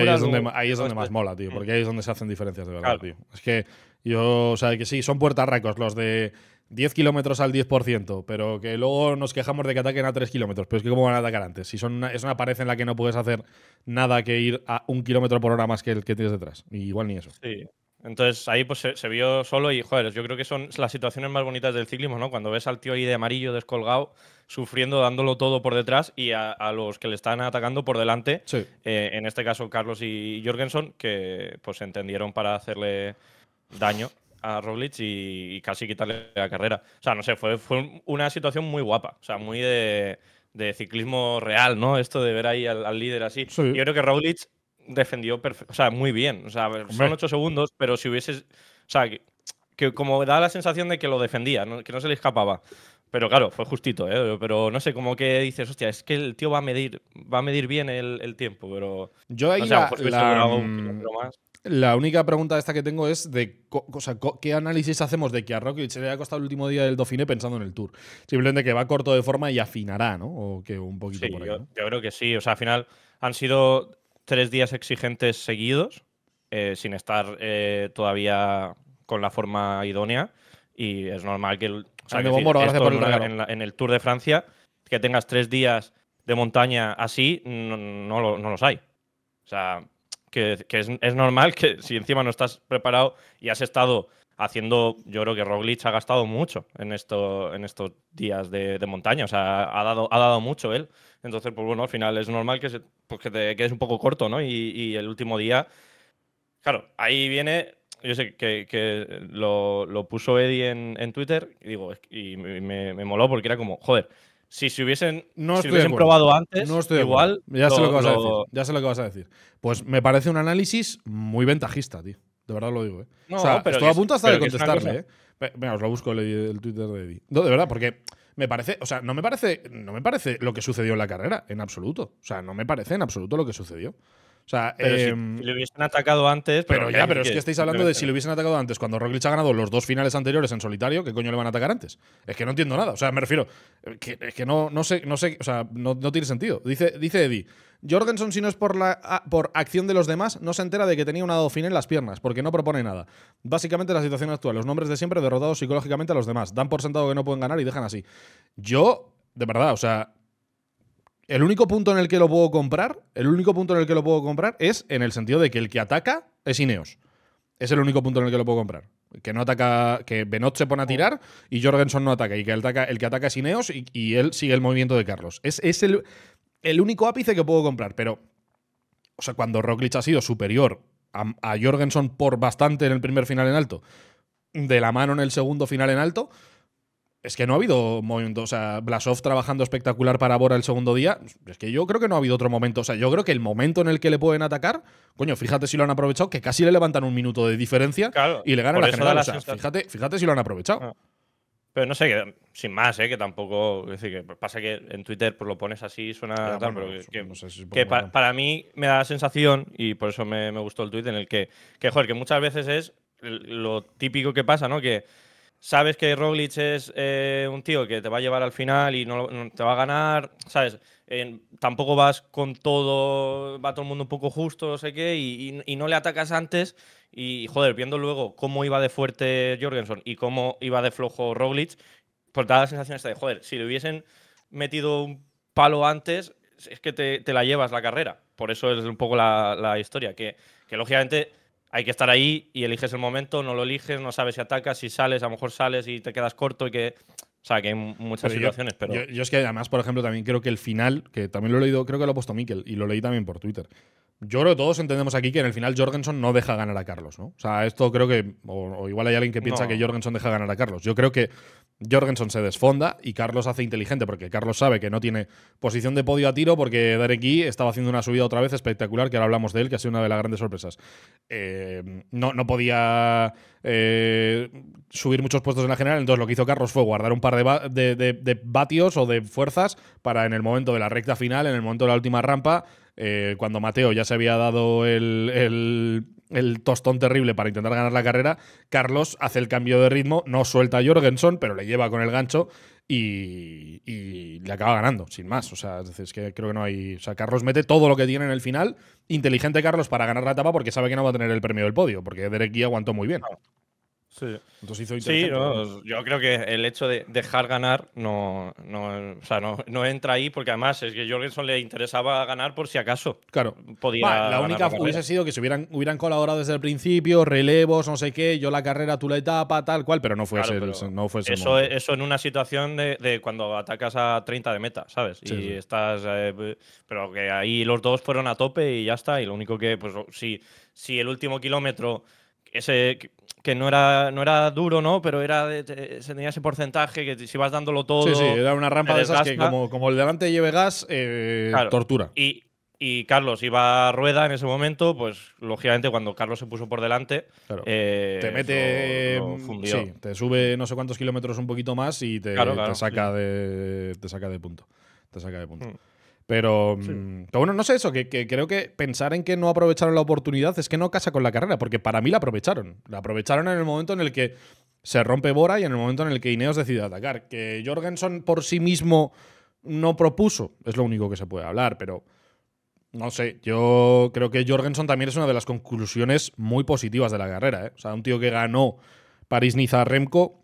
Speaker 2: ahí, es donde, más
Speaker 1: mola, tío, mm. porque ahí es donde se hacen diferencias de verdad, tío. Es que yo, o sea, que sí, son puertas ricos los de 10 kilómetros al 10%, pero que luego nos quejamos de que ataquen a 3 kilómetros. Pero es que, ¿cómo van a atacar antes? Si son una, es una pared en la que no puedes hacer nada que ir a un kilómetro por hora más que el que tienes detrás. igual ni eso.
Speaker 2: Sí. Entonces ahí pues se, vio solo y, joder, yo creo que son las situaciones más bonitas del ciclismo, ¿no? Cuando ves al tío ahí de amarillo, descolgado, sufriendo, dándolo todo por detrás y a, los que le están atacando por delante, eh, en este caso Carlos y Jorgenson, que pues se entendieron para hacerle daño a Roglic y, casi quitarle la carrera. O sea, no sé, fue, una situación muy guapa, o sea, muy de, ciclismo real, ¿no? Esto de ver ahí al, líder así. Yo creo que Roglic defendió o sea, muy bien. O sea, son ocho segundos, pero si hubiese... O sea, que, como da la sensación de que lo defendía, que no se le escapaba. Pero claro, fue justito, ¿eh? Pero no sé, como que dices, hostia, es que el tío va a medir, va a medir bien el, tiempo, pero... Yo ahí no sé, mm,
Speaker 1: más. La única pregunta esta que tengo es de o sea, qué análisis hacemos de que a Rocky se le ha costado el último día del Dauphiné pensando en el Tour. Simplemente que va corto de forma y afinará, ¿no? O que
Speaker 2: un poquito por ahí, ¿no? yo, creo que sí. O sea, al final han sido tres días exigentes seguidos, eh, sin estar eh, todavía con la forma idónea. Y es normal que, en, el Tour de Francia, que tengas tres días de montaña así, no, no los hay. O sea, que, es, normal que si encima no estás preparado y has estado haciendo, yo creo que Roglic ha gastado mucho en, esto, en estos días de, montaña, o sea, ha dado, ha dado mucho él. Entonces, pues bueno, al final es normal que, pues que te quedes un poco corto, ¿no? Y, el último día, claro, ahí viene, yo sé que, lo, puso Eddie en, Twitter y, digo, y me, me moló porque era como, joder, si se hubiesen, no probado antes, no estoy igual. Ya, sé lo que vas a decir,
Speaker 1: ya sé lo que vas a decir. Pues me parece un análisis muy ventajista, tío. De verdad lo digo, ¿eh? No, o sea, estoy a punto hasta de contestarle, ¿eh? Venga, os lo busco el, el Twitter de Eddie. No, de verdad, porque me parece, o sea, no me parece, no me parece lo que sucedió en la carrera, en absoluto. O sea, no me parece en absoluto lo que sucedió. O sea, em,
Speaker 2: si, le hubiesen atacado antes. Pero, ya, pero es que estáis hablando de si
Speaker 1: le hubiesen atacado antes cuando Roglic ha ganado los dos finales anteriores en solitario, ¿qué coño le van a atacar antes? Es que no entiendo nada. O sea, me refiero. Eh, es que no, no sé, no sé, o sea, no, tiene sentido. Dice, dice Eddie. Jorgensen, si no es por, la, por acción de los demás, no se entera de que tenía una dofina en las piernas, porque no propone nada. Básicamente la situación actual, los nombres de siempre derrotados psicológicamente a los demás, dan por sentado que no pueden ganar y dejan así. Yo, de verdad, o sea, el único punto en el que lo puedo comprar, el único punto en el que lo puedo comprar es en el sentido de que el que ataca es Ineos. Es el único punto en el que lo puedo comprar. Que no ataca, que Benot se pone a tirar y Jorgensen no ataca. Y que el, ataca, el que ataca es Ineos y, él sigue el movimiento de Carlos. Es, el, único ápice que puedo comprar. Pero, o sea, cuando Roglic ha sido superior a Jorgensen por bastante en el primer final en alto, de la mano en el segundo final en alto, es que no ha habido momento. O sea, Blasov trabajando espectacular para Bora el segundo día. Es que yo creo que no ha habido otro momento. O sea, yo creo que el momento en el que le pueden atacar, coño, fíjate si lo han aprovechado, que casi le levantan un minuto de diferencia y le ganan la general. fíjate, si lo han aprovechado.
Speaker 2: Ah. Pero no sé, sin más, ¿eh? que tampoco. Es decir, que pasa que en Twitter pues, lo pones así suena. tal, para mí me da la sensación, y por eso me, gustó el tweet, en el que, que, joder, que muchas veces es lo típico que pasa, ¿no? Que sabes que Roglic es eh, un tío que te va a llevar al final y no, te va a ganar, ¿sabes? tampoco vas con todo, va todo el mundo un poco justo, no sé qué, y, no le atacas antes. Y joder, viendo luego cómo iba de fuerte Jorgensen y cómo iba de flojo Roglic, pues da la sensación esta de, joder, si le hubiesen metido un palo antes, es que te, la llevas la carrera. Por eso es un poco la, historia, que, que lógicamente hay que estar ahí y eliges el momento, no lo eliges, no sabes si atacas, si sales, a lo mejor sales y te quedas corto y que o sea, que hay muchas situaciones, pero. Yo,
Speaker 1: es que además, por ejemplo, también creo que el final, que también lo he leído, creo que lo ha puesto Mikel y lo leí también por Twitter. Yo creo que todos entendemos aquí que en el final Jorgensen no deja ganar a Carlos, ¿no? O sea, esto creo que. O, igual hay alguien que piensa que Jorgensen deja ganar a Carlos. Yo creo que Jorgensen se desfonda y Carlos hace inteligente, porque Carlos sabe que no tiene posición de podio a tiro, porque Derek estaba haciendo una subida otra vez espectacular, que ahora hablamos de él, que ha sido una de las grandes sorpresas. Eh, no, no podía eh, subir muchos puestos en la general. Entonces lo que hizo Carlos fue guardar un par de, vatios o de fuerzas para en el momento de la recta final, en el momento de la última rampa, eh, cuando Mateo ya se había dado el, el, tostón terrible para intentar ganar la carrera, Carlos hace el cambio de ritmo, no suelta a Jorgensen, pero le lleva con el gancho y, le acaba ganando, sin más. O sea, es que creo que no hay. O sea, Carlos mete todo lo que tiene en el final. Inteligente Carlos para ganar la etapa porque sabe que no va a tener el premio del podio, porque Derek Guía aguantó muy bien. Sí. Entonces hizo
Speaker 2: yo creo que el hecho de dejar ganar no, no, entra ahí porque además es que Jorgensen le interesaba ganar por si acaso. Claro. Podía la única hubiese
Speaker 1: sido que se hubieran, hubieran colaborado desde el principio, relevos, no sé qué, yo la carrera, tú la etapa, tal cual, pero no fue, eso,
Speaker 2: eso en una situación de, cuando atacas a 30 de meta, ¿sabes? y estás. Eh, pero que ahí los dos fueron a tope y ya está. Y lo único que, pues, si, si el último kilómetro ese que no era, no era duro, ¿no? Pero era se tenía ese porcentaje que si vas dándolo todo. Sí, sí, era una rampa de esas que como,
Speaker 1: el delante lleve gas,
Speaker 2: eh, tortura. Y, Carlos iba a rueda en ese momento, pues lógicamente cuando Carlos se puso por delante. Eh, te mete. Mm,
Speaker 1: te sube no sé cuántos kilómetros un poquito más y te, saca, de, te saca de punto. Te saca de punto. Hmm. Mm, pero, bueno, no sé eso, que, creo que pensar en que no aprovecharon la oportunidad es que no casa con la carrera, porque para mí la aprovecharon. La aprovecharon en el momento en el que se rompe Bora y en el momento en el que Ineos decide atacar. Que Jorgensen por sí mismo no propuso, es lo único que se puede hablar, pero no sé, yo creo que Jorgensen también es una de las conclusiones muy positivas de la carrera. ¿eh? O sea, un tío que ganó París-Niza-Remco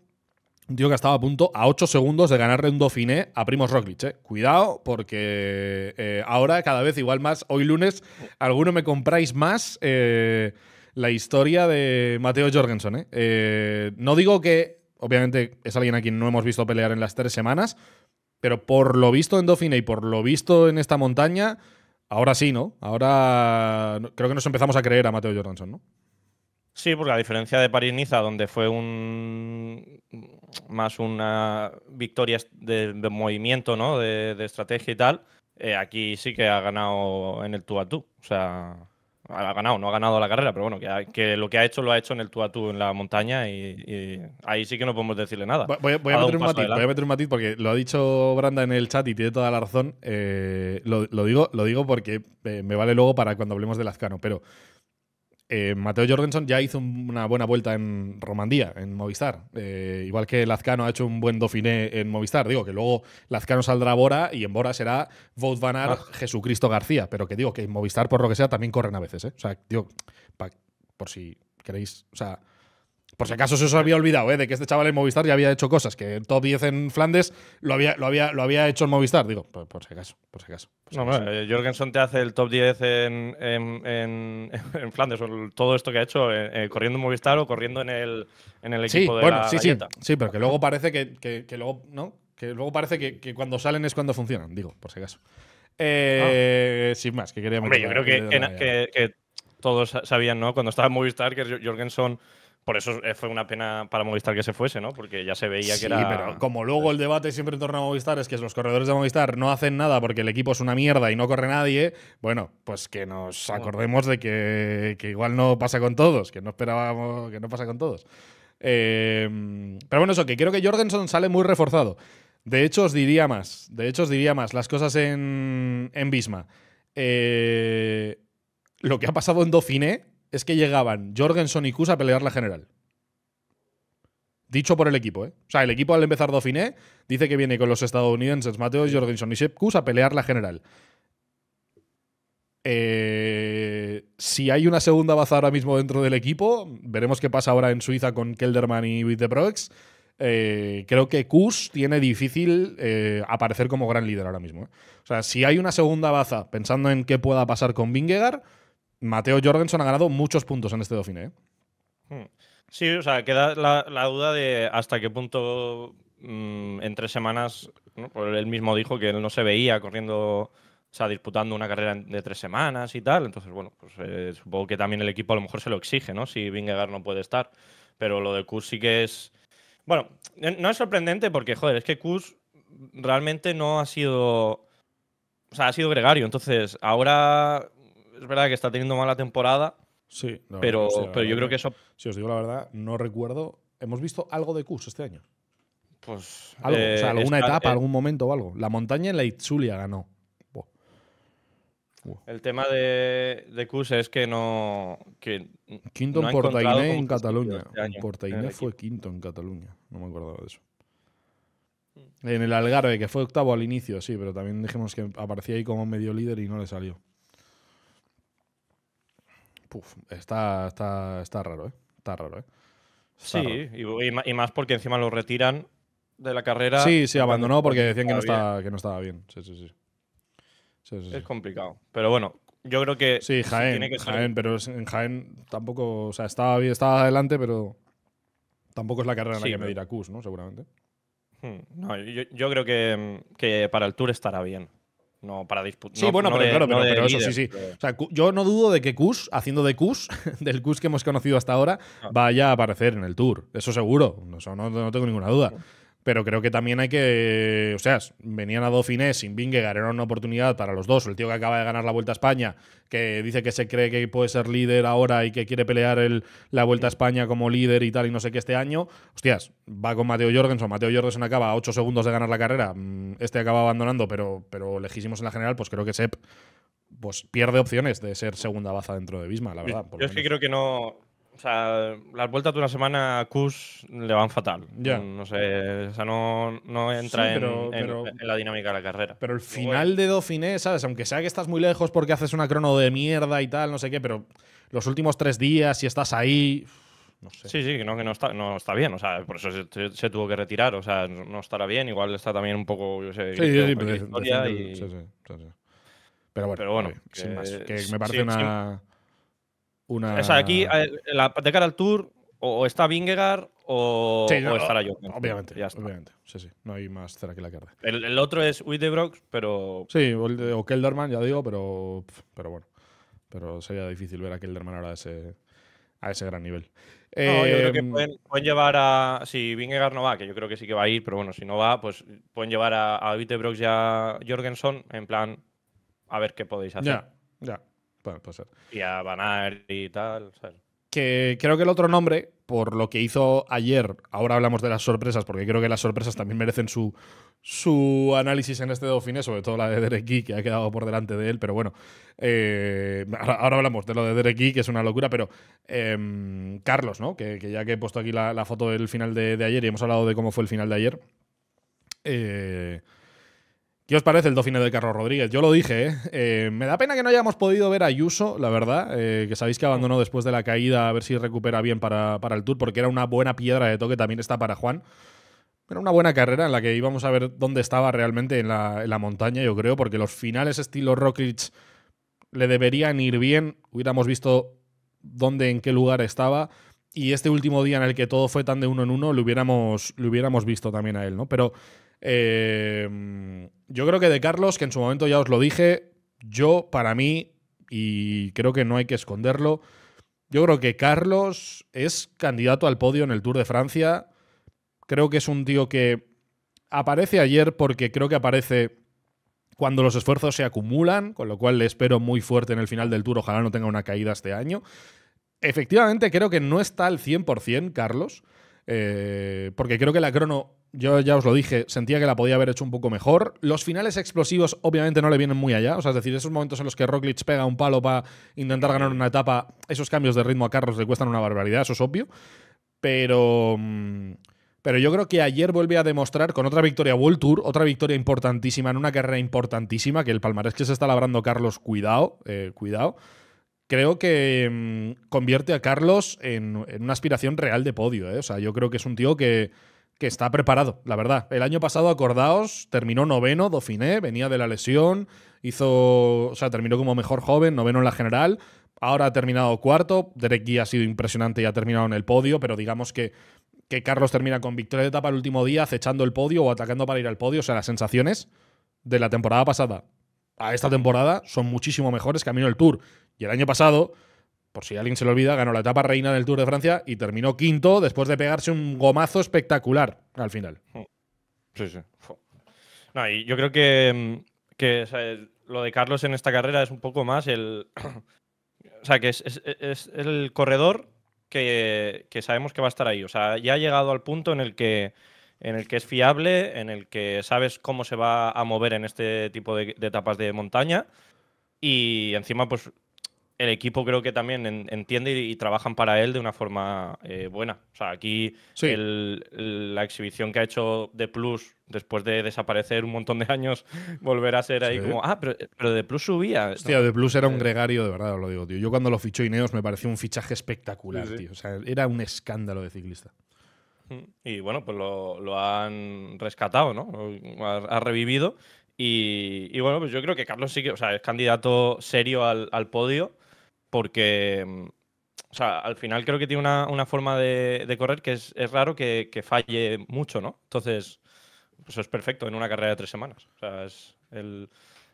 Speaker 1: Digo que estaba a punto a 8 segundos de ganarle un Dauphiné a Primoz Roglic. Eh. Cuidado, porque eh, ahora cada vez igual más, hoy lunes, alguno me compráis más eh, la historia de Mateo Jorgensen. no digo que, obviamente, es alguien a quien no hemos visto pelear en las tres semanas, pero por lo visto en Dauphiné y por lo visto en esta montaña, ahora sí, ¿no? Ahora creo que nos empezamos a creer a Mateo Jorgensen, ¿no?
Speaker 2: Sí, porque a diferencia de París-Niza, donde fue un más una victoria de, movimiento, ¿no? De, estrategia y tal, eh, aquí sí que ha ganado en el tú a tú. O sea, ha ganado, no ha ganado la carrera, pero bueno, que, que lo que ha hecho lo ha hecho en el tú a tú en la montaña y, ahí sí que no podemos decirle nada. Voy, a, meter un, matiz, voy a meter
Speaker 1: un matiz porque lo ha dicho Branda en el chat y tiene toda la razón. Eh, lo, digo, lo digo porque eh, me vale luego para cuando hablemos de Lazcano, pero eh, Mateo Jorgensen ya hizo una buena vuelta en Romandía, en Movistar. Eh, igual que Lazcano ha hecho un buen Dauphiné en Movistar. Digo que luego Lazcano saldrá a Bora y en Bora será Vout Van ah. Jesucristo García. Pero que digo que en Movistar, por lo que sea, también corren a veces. ¿eh? O sea, digo, por si queréis. O sea, por si acaso se os había olvidado, ¿eh? De que este chaval en Movistar ya había hecho cosas, que el top 10 en Flandes lo había, lo había, lo había hecho en Movistar. Digo, por, si acaso, por si acaso.
Speaker 2: Eh, Jorgensen te hace el top 10 en, en, <laughs> Flandes, todo esto que ha hecho, eh, corriendo en Movistar o corriendo en el, en equipo sí, de la sí,
Speaker 1: sí, pero que luego parece que, luego, ¿no? Que luego parece que, cuando salen es cuando funcionan, digo, por si acaso.
Speaker 2: Ah. Sin más, que queríamos. Hombre, yo creo que, que, todos sabían, ¿no? Cuando estaba en Movistar, que Jorgensen por eso fue una pena para Movistar que se fuese, ¿no? Porque ya se veía que era. pero
Speaker 1: como luego el debate siempre en torno a Movistar es que los corredores de Movistar no hacen nada porque el equipo es una mierda y no corre nadie, bueno, pues que nos acordemos de que, igual no pasa con todos, que no esperábamos que no pasa con todos. Eh, pero bueno, eso, que creo que Jorgensen sale muy reforzado. De hecho, os diría más. De hecho, os diría más las cosas en, en Bisma. Eh, lo que ha pasado en Dauphiné es que llegaban Jorgensen y Kus a pelear la general. Dicho por el equipo, ¿eh? O sea, el equipo al empezar Dauphiné dice que viene con los estadounidenses Mateo Jorgensen y Kus a pelear la general. Eh, si hay una segunda baza ahora mismo dentro del equipo, veremos qué pasa ahora en Suiza con Kelderman y the Eh, creo que Kus tiene difícil eh, aparecer como gran líder ahora mismo. ¿eh? O sea, si hay una segunda baza pensando en qué pueda pasar con Bingegar. Mateo Jorgensen ha ganado muchos puntos en este Dauphiné. ¿eh?
Speaker 2: Hmm. Sí, o sea, queda la, duda de hasta qué punto mm, en tres semanas, pues él mismo dijo que él no se veía corriendo, o sea, disputando una carrera de tres semanas y tal. Entonces, bueno, pues eh, supongo que también el equipo a lo mejor se lo exige, ¿no? Si Vingegaard no puede estar. Pero lo de Kus sí que es... Bueno, no es sorprendente porque, joder, es que Kus realmente no ha sido... O sea, ha sido gregario. Entonces, ahora es verdad que está teniendo mala temporada. Sí, pero, pero yo creo que
Speaker 1: eso. Si os digo la verdad, no recuerdo. ¿Hemos visto algo de Kus este año? Pues.
Speaker 2: ¿Algo? o sea, eh, alguna ah, etapa, eh, algún
Speaker 1: momento o algo. La montaña en la Itzulia ganó.
Speaker 2: El tema de, de es que no. quinto en Portainé en Cataluña. Este en Portainé fue
Speaker 1: quinto en Cataluña. No me acordaba de eso. Mm. En el Algarve, que fue octavo al inicio, sí, pero también dijimos que aparecía ahí como medio líder y no le salió está, está, raro, ¿eh? Está raro, ¿eh?
Speaker 2: sí, Y, más porque encima lo retiran de la carrera. Sí, sí, abandonó porque decían que no, estaba,
Speaker 1: que no estaba bien. Sí, sí, sí.
Speaker 2: es complicado. Pero bueno, yo creo que. Sí, Jaén. pero en Jaén
Speaker 1: tampoco. O sea, estaba, bien, estaba adelante, pero tampoco es la carrera en la que dirá
Speaker 2: Kus, ¿no? Seguramente. Hmm, no, yo, creo que, que para el Tour estará bien. No para disputar. Sí, bueno, pero eso sí, sí. O
Speaker 1: sea, yo no dudo de que Kush, haciendo de Kush, <laughs> del Kus que hemos conocido hasta ahora, ah. vaya a aparecer en el Tour. Eso seguro. no, tengo ninguna duda pero creo que también hay que. O sea, venían a Dauphiné sin Vingegaard, era una oportunidad para los dos. El tío que acaba de ganar la Vuelta a España, que dice que se cree que puede ser líder ahora y que quiere pelear la Vuelta a España como líder y tal, y no sé qué este año. Hostias, va con Mateo Jorgensen. Mateo Jorgensen acaba a 8 segundos de ganar la carrera. Mm, este acaba abandonando, pero, pero lejísimos en la general, pues creo que Sep pues pierde opciones de ser segunda baza dentro de Bisma, la verdad.
Speaker 2: Yo es que creo que no, o sea, las vueltas de una semana a Kus le van fatal. Ya. No sé, o sea, no, entra en, la dinámica de la carrera. Pero el final de
Speaker 1: Dauphiné, ¿sabes? Aunque sea que estás muy lejos porque haces una crono de mierda y tal, no sé qué, pero los últimos tres
Speaker 2: días, si estás ahí. No sé. Sí, sí, que no, que no está, bien, o sea, por eso se, tuvo que retirar, o sea, no estará bien, igual está también un poco, yo sé, sí, sí, sí,
Speaker 1: pero, bueno, eh, sin más, que me parece una... O sea, aquí, eh,
Speaker 2: de cara al Tour, o está Vingegaard o, estará yo. Obviamente,
Speaker 1: obviamente. Sí, sí. No hay más cera que la carne.
Speaker 2: El, otro es Wittebrox, pero. Sí,
Speaker 1: o, Kelderman, ya digo, pero, pero bueno. Pero sería difícil ver a Kelderman ahora a ese, a ese gran nivel. yo creo que em,
Speaker 2: pueden, llevar a. Si Vingegaard no va, que yo creo que sí que va a ir, pero bueno, si no va, pues pueden llevar a, Wittebrox de y a Jorgensen en plan a ver qué podéis hacer. Ya, ya. Y a Banar y tal,
Speaker 1: Que creo que el otro nombre, por lo que hizo ayer, ahora hablamos de las sorpresas, porque creo que las sorpresas también merecen su, su análisis en este Dauphine, sobre todo la de Derek que ha quedado por delante de él, pero bueno, eh, ahora, hablamos de lo de Derek que es una locura, pero em, Carlos, ¿no? Que, ya que he puesto aquí la, foto del final de, de, ayer y hemos hablado de cómo fue el final de ayer, eh, ¿Qué os parece el Dofine de Carlos Rodríguez? Yo lo dije, ¿eh? ¿eh? me da pena que no hayamos podido ver a Ayuso, la verdad, eh, que sabéis que abandonó después de la caída a ver si recupera bien para, el Tour, porque era una buena piedra de toque, también está para Juan. Era una buena carrera en la que íbamos a ver dónde estaba realmente en la, montaña, yo creo, porque los finales estilo Rockridge le deberían ir bien, hubiéramos visto dónde, en qué lugar estaba, y este último día en el que todo fue tan de uno en uno, lo hubiéramos, lo hubiéramos visto también a él, ¿no? Pero Em, yo creo que de Carlos, que en su momento ya os lo dije, yo para mí, y creo que no hay que esconderlo, yo creo que Carlos es candidato al podio en el Tour de Francia. Creo que es un tío que aparece ayer porque creo que aparece cuando los esfuerzos se acumulan, con lo cual le espero muy fuerte en el final del Tour, ojalá no tenga una caída este año. Efectivamente, creo que no está al 100% Carlos, eh, porque creo que la crono yo ya os lo dije, sentía que la podía haber hecho un poco mejor. Los finales explosivos obviamente no le vienen muy allá, o sea, es decir, esos momentos en los que Roglic pega un palo para intentar ganar una etapa, esos cambios de ritmo a Carlos le cuestan una barbaridad, eso es obvio, pero mm, pero yo creo que ayer vuelve a demostrar con otra victoria World Tour, otra victoria importantísima en una carrera importantísima, que el palmarés que se está labrando Carlos, cuidado, eh, cuidado creo que mm, convierte a Carlos en, en, una aspiración real de podio. ¿eh? O sea, yo creo que es un tío que, que está preparado, la verdad. El año pasado, acordaos, terminó noveno, Dauphiné, venía de la lesión, hizo, o sea, terminó como mejor joven, noveno en la general, ahora ha terminado cuarto, Derek Guy ha sido impresionante y ha terminado en el podio, pero digamos que, que Carlos termina con victoria de etapa el último día, acechando el podio o atacando para ir al podio, o sea, las sensaciones de la temporada pasada a esta temporada son muchísimo mejores camino el Tour. Y el año pasado por si alguien se lo olvida, ganó la etapa reina del Tour de Francia y terminó quinto después de pegarse un gomazo espectacular al final.
Speaker 2: Sí, sí. y yo creo que, mm, lo de Carlos en esta carrera es un poco más el. <clears throat> o sea, que es, el corredor que, sabemos que va a estar ahí. O sea, ya ha llegado al punto en el que en el que es fiable, en el que sabes cómo se va a mover en este tipo de, de etapas de montaña. Y encima, pues el equipo creo que también entiende y, trabajan para él de una forma eh, buena. O sea, aquí la exhibición que ha hecho de Plus después de desaparecer un montón de años, <laughs> volverá a ser ahí como, ah, pero, pero de Plus subía. Hostia, de Plus era un eh. gregario,
Speaker 1: de verdad, os lo digo, tío. Yo cuando lo fichó Ineos me pareció un fichaje espectacular, tío. O sea, era un escándalo de ciclista.
Speaker 2: Mm. Y bueno, pues lo, han rescatado, ¿no? ha, revivido y, bueno, pues yo creo que Carlos sí que, o sea, es candidato serio al, al podio porque, mm, o sea, al final creo que tiene una, una forma de, correr que es, es raro que, que, falle mucho, ¿no? Entonces, eso pues es perfecto en una carrera de tres semanas. O sea, es el,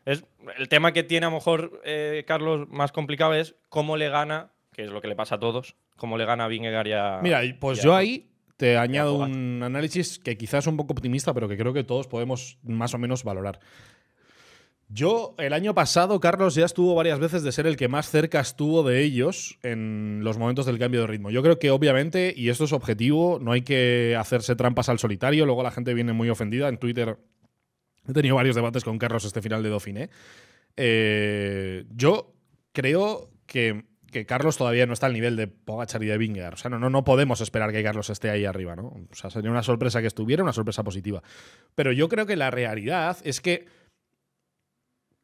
Speaker 2: es el tema que tiene a lo mejor eh, Carlos más complicado es cómo le gana, que es lo que le pasa a todos, cómo le gana a Vingegaard ya Mira, pues yo ahí
Speaker 1: te añado un análisis que quizás es un poco optimista, pero que creo que todos podemos más o menos valorar. Yo, el año pasado, Carlos ya estuvo varias veces de ser el que más cerca estuvo de ellos en los momentos del cambio de ritmo. Yo creo que, obviamente, y esto es objetivo, no hay que hacerse trampas al solitario. Luego la gente viene muy ofendida. En Twitter he tenido varios debates con Carlos este final de Dauphiné. Eh, yo creo que, Carlos todavía no está al nivel de Pogachar y de Vingar. O sea, no, no, no podemos esperar que Carlos esté ahí arriba, ¿no? O sea, sería una sorpresa que estuviera, una sorpresa positiva. Pero yo creo que la realidad es que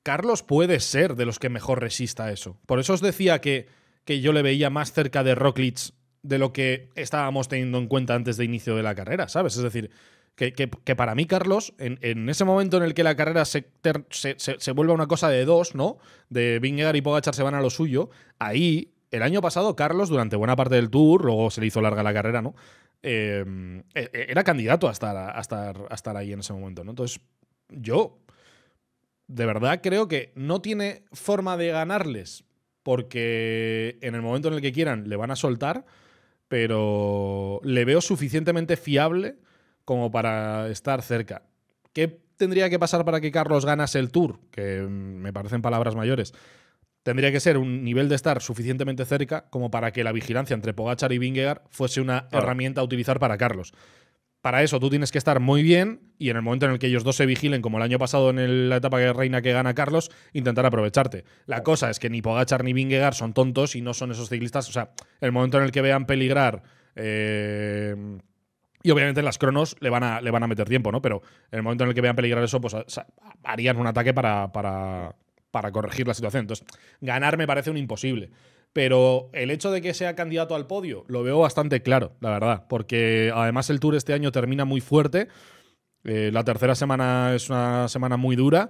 Speaker 1: Carlos puede ser de los que mejor resista eso. Por eso os decía que, que yo le veía más cerca de Rocklitz de lo que estábamos teniendo en cuenta antes de inicio de la carrera, ¿sabes? Es decir, que, para mí, Carlos, en, ese momento en el que la carrera se, se, vuelve una cosa de dos, ¿no? De Vingegaard y Pogachar se van a lo suyo, ahí, el año pasado, Carlos, durante buena parte del Tour, luego se le hizo larga la carrera, ¿no? Eh, eh, era candidato a estar ahí en ese momento, ¿no? Entonces, yo de verdad creo que no tiene forma de ganarles porque en el momento en el que quieran le van a soltar, pero le veo suficientemente fiable como para estar cerca. ¿Qué tendría que pasar para que Carlos ganase el tour? Que me parecen palabras mayores. Tendría que ser un nivel de estar suficientemente cerca como para que la vigilancia entre Pogachar y Vingegaard fuese una herramienta a utilizar para Carlos para eso tú tienes que estar muy bien y en el momento en el que ellos dos se vigilen, como el año pasado en la etapa que reina que gana Carlos, intentar aprovecharte. La cosa es que ni Pogachar ni Vingegaard son tontos y no son esos ciclistas. O sea, el momento en el que vean peligrar. Eh, y obviamente las cronos le van, a, le van a meter tiempo, ¿no? Pero en el momento en el que vean peligrar eso, pues harían un ataque para, para, para corregir la situación. Entonces, ganar me parece un imposible. Pero el hecho de que sea candidato al podio lo veo bastante claro, la verdad, porque además el Tour este año termina muy fuerte. Eh, la tercera semana es una semana muy dura.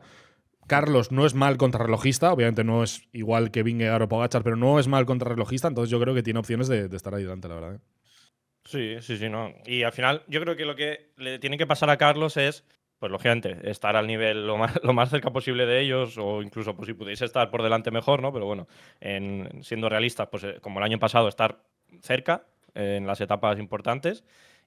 Speaker 1: Carlos no es mal contrarrelojista, obviamente no es igual que Vingegaard o Pogachar, pero no es mal contrarrelojista, entonces yo creo que tiene opciones de, estar ahí delante, la verdad. ¿eh?
Speaker 2: Sí, sí, sí, no. Y al final, yo creo que lo que le tiene que pasar a Carlos es pues lógicamente, estar al nivel lo más, <laughs> lo más, cerca posible de ellos o incluso pues, si pudiese estar por delante mejor, ¿no? Pero bueno, en, siendo realistas, pues eh, como el año pasado, estar cerca eh, en las etapas importantes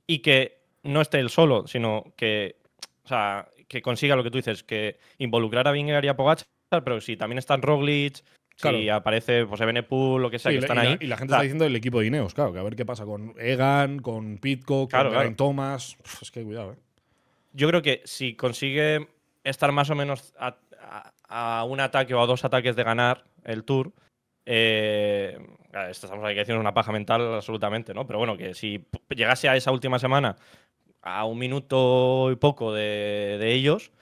Speaker 2: y que no esté él solo, sino que, o sea, que consiga lo que tú dices, que involucrar a Vingegaard y a Pogacar, pero si también están Roglic, Si aparece pues, Ebenepool, lo que sea, que están ahí. y la gente está diciendo
Speaker 1: el equipo de Ineos, claro, que a ver qué pasa con Egan, con Pitcock, con Thomas. es que cuidado, ¿eh?
Speaker 2: yo creo que si consigue estar más o menos a, un ataque o a dos ataques de ganar el tour, eh, estamos aquí haciendo una paja mental absolutamente, ¿no? Pero bueno, que si llegase a esa última semana a un minuto y poco de, ellos,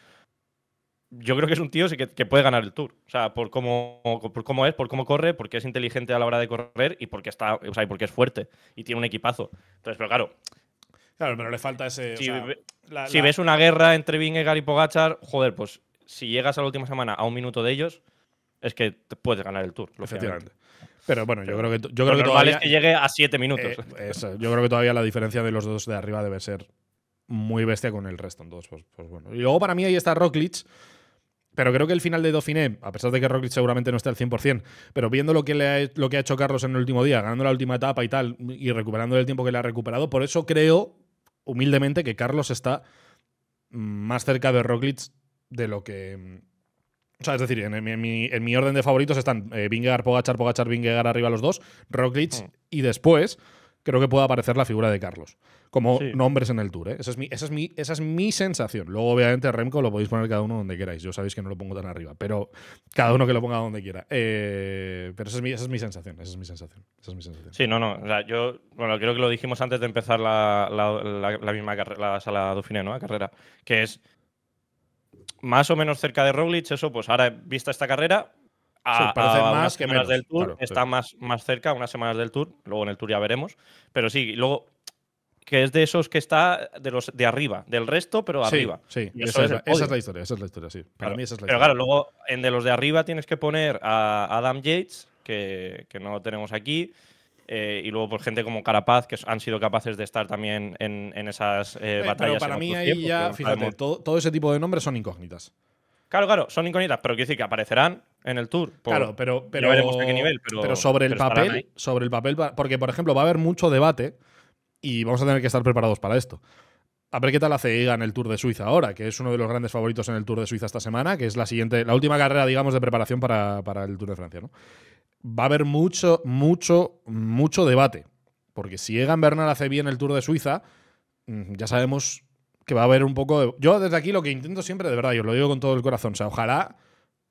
Speaker 2: yo creo que es un tío que, que, puede ganar el tour. O sea, por cómo, cómo es, por cómo corre, porque es inteligente a la hora de correr y porque está, o y porque es fuerte y tiene un equipazo. Entonces, pero claro,
Speaker 1: Claro, pero le falta ese. Si, ves una
Speaker 2: guerra entre Vingegaard y Pogachar, joder, pues si llegas a la última semana a un minuto de ellos, es que te puedes ganar el Tour. Efectivamente. Pero bueno, yo creo que, yo creo que es que llegue a siete minutos. Eh, yo
Speaker 1: creo que todavía la diferencia de los dos de arriba debe ser muy bestia con el resto. Entonces, pues, pues, bueno. Y luego para mí ahí está Rocklich. Pero creo que el final de Dauphiné, a pesar de que Rocklich seguramente no esté al 100%, pero viendo lo que, ha, lo que ha hecho Carlos en el último día, ganando la última etapa y tal, y recuperando el tiempo que le ha recuperado, por eso creo humildemente que Carlos está más cerca de Roglic de lo que. O sea, es decir, en, mi, orden de favoritos están Bingegar, eh, Vingegaard, Pogachar, Pogachar, Vingegaard arriba los dos, Roglic mm. y después creo que pueda aparecer la figura de Carlos como nombres en el tour. ¿eh? Esa, es mi, esa, es mi, esa, es mi, sensación. Luego, obviamente, Remco lo podéis poner cada uno donde queráis. Yo sabéis que no lo pongo tan arriba, pero cada uno que lo ponga donde quiera. Eh, pero esa es, mi, sensación. Esa es mi sensación. Esa es mi sensación.
Speaker 2: Sí, no, no. O sea, yo, bueno, creo que lo dijimos antes de empezar la, la, misma carrera, la sala ¿no? La carrera, que es más o menos cerca de Roglic, eso, pues ahora vista esta carrera,
Speaker 1: a, más que del tour, está
Speaker 2: más, más cerca, unas semanas del tour, luego en el tour ya veremos. Pero sí, luego que es de esos que está de los de arriba, del resto, pero arriba. Sí, esa, es, la
Speaker 1: historia, esa es la historia, sí. Para mí esa es la pero historia. Pero claro,
Speaker 2: luego en de los de arriba tienes que poner a Adam Yates, que, que no tenemos aquí. Eh, y luego por gente como Carapaz, que han sido capaces de estar también en, en esas eh, eh, batallas. Pero para mí ahí ya, fíjate,
Speaker 1: todo, todo ese tipo de nombres son incógnitas.
Speaker 2: Claro, claro, son incógnitas, pero quiero decir que aparecerán, en el Tour. claro, pero, pero, veremos a qué nivel, pero, sobre el papel,
Speaker 1: sobre el papel, porque por ejemplo va a haber mucho debate y vamos a tener que estar preparados para esto. A ver qué tal hace Egan en el Tour de Suiza ahora, que es uno de los grandes favoritos en el Tour de Suiza esta semana, que es la siguiente, la última carrera, digamos, de preparación para, el Tour de Francia, ¿no? Va a haber mucho, mucho, mucho debate. Porque si Egan Bernal hace bien el Tour de Suiza, mm, ya sabemos que va a haber un poco de... Yo desde aquí lo que intento siempre, de verdad, y os lo digo con todo el corazón, o sea, ojalá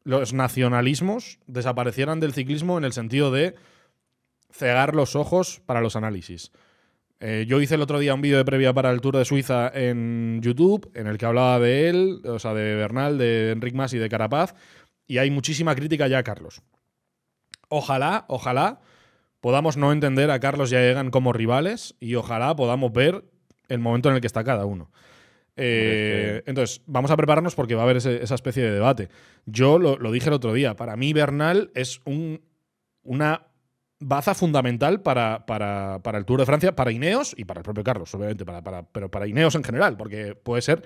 Speaker 1: los nacionalismos desaparecieran del ciclismo en el sentido de cegar los ojos para los análisis. Eh, yo hice el otro día un vídeo de previa para el Tour de Suiza en YouTube, en el que hablaba de él, o sea, de Bernal, de Enric Mas y de Carapaz, y hay muchísima crítica ya a Carlos. Ojalá, ojalá podamos no entender a Carlos y a Egan como rivales y ojalá podamos ver el momento en el que está cada uno. Eh, entonces, vamos a prepararnos porque va a haber esa especie de debate. Yo lo, dije el otro día, para mí Bernal es una baza fundamental para, el Tour de Francia, para Ineos y para el propio Carlos, obviamente, para, pero para Ineos en general, porque puede ser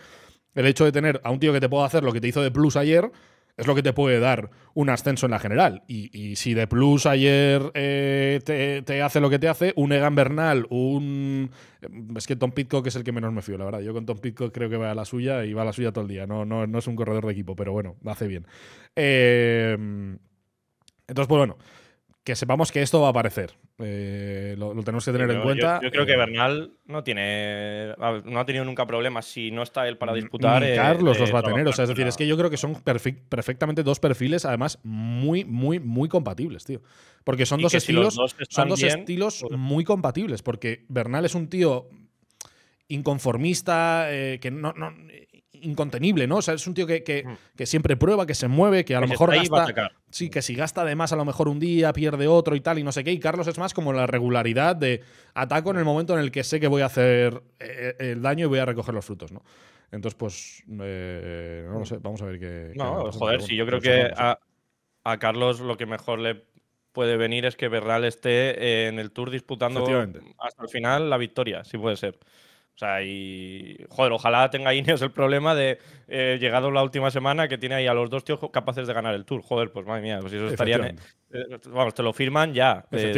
Speaker 1: el hecho de tener a un tío que te pueda hacer lo que te hizo de plus ayer es lo que te puede dar un ascenso en la general. Y, si de plus ayer eh, te, hace lo que te hace, un Egan Bernal, un. Eh, es que Tom Pitcock es el que menos me fío, la verdad. Yo con Tom Pitcock creo que va a la suya y va a la suya todo el día. No, no, es un corredor de equipo, pero bueno, hace bien. Eh, entonces, pues bueno, que sepamos que esto va a aparecer. Eh, lo, tenemos que tener en cuenta. Yo, creo que
Speaker 2: Bernal no tiene no ha tenido nunca problemas si no está él para disputar. Eh, Carlos los va a tener.
Speaker 1: O sea, es decir, es que yo creo que son perfectamente dos perfiles, además, muy, muy, muy compatibles, tío. Porque son dos estilos. son dos estilos pues muy compatibles. Porque Bernal es un tío inconformista, eh, que no incontenible, ¿no? O sea, es un tío hmm. que, siempre prueba, que se mueve, que a lo mejor gasta. sí, que si gasta además a lo mejor un día, pierde otro y tal, y no sé qué. Y Carlos es más como la regularidad de ataco en el momento en el que sé que voy a hacer eh, eh, el daño y voy a recoger los frutos, ¿no? Entonces, pues, eh, no lo sé, vamos a ver qué. No, joder, sí, yo creo que
Speaker 2: a, Carlos lo que mejor le puede venir es que Berral esté en el Tour disputando hasta el final la victoria, si puede ser. O sea, y joder, ojalá tenga Ineos <laughs> el problema de eh, llegado la última semana que tiene ahí a los dos tíos capaces de ganar el tour. Joder, pues madre mía, pues eso estarían. Eh, vamos, te lo firman ya. Eh,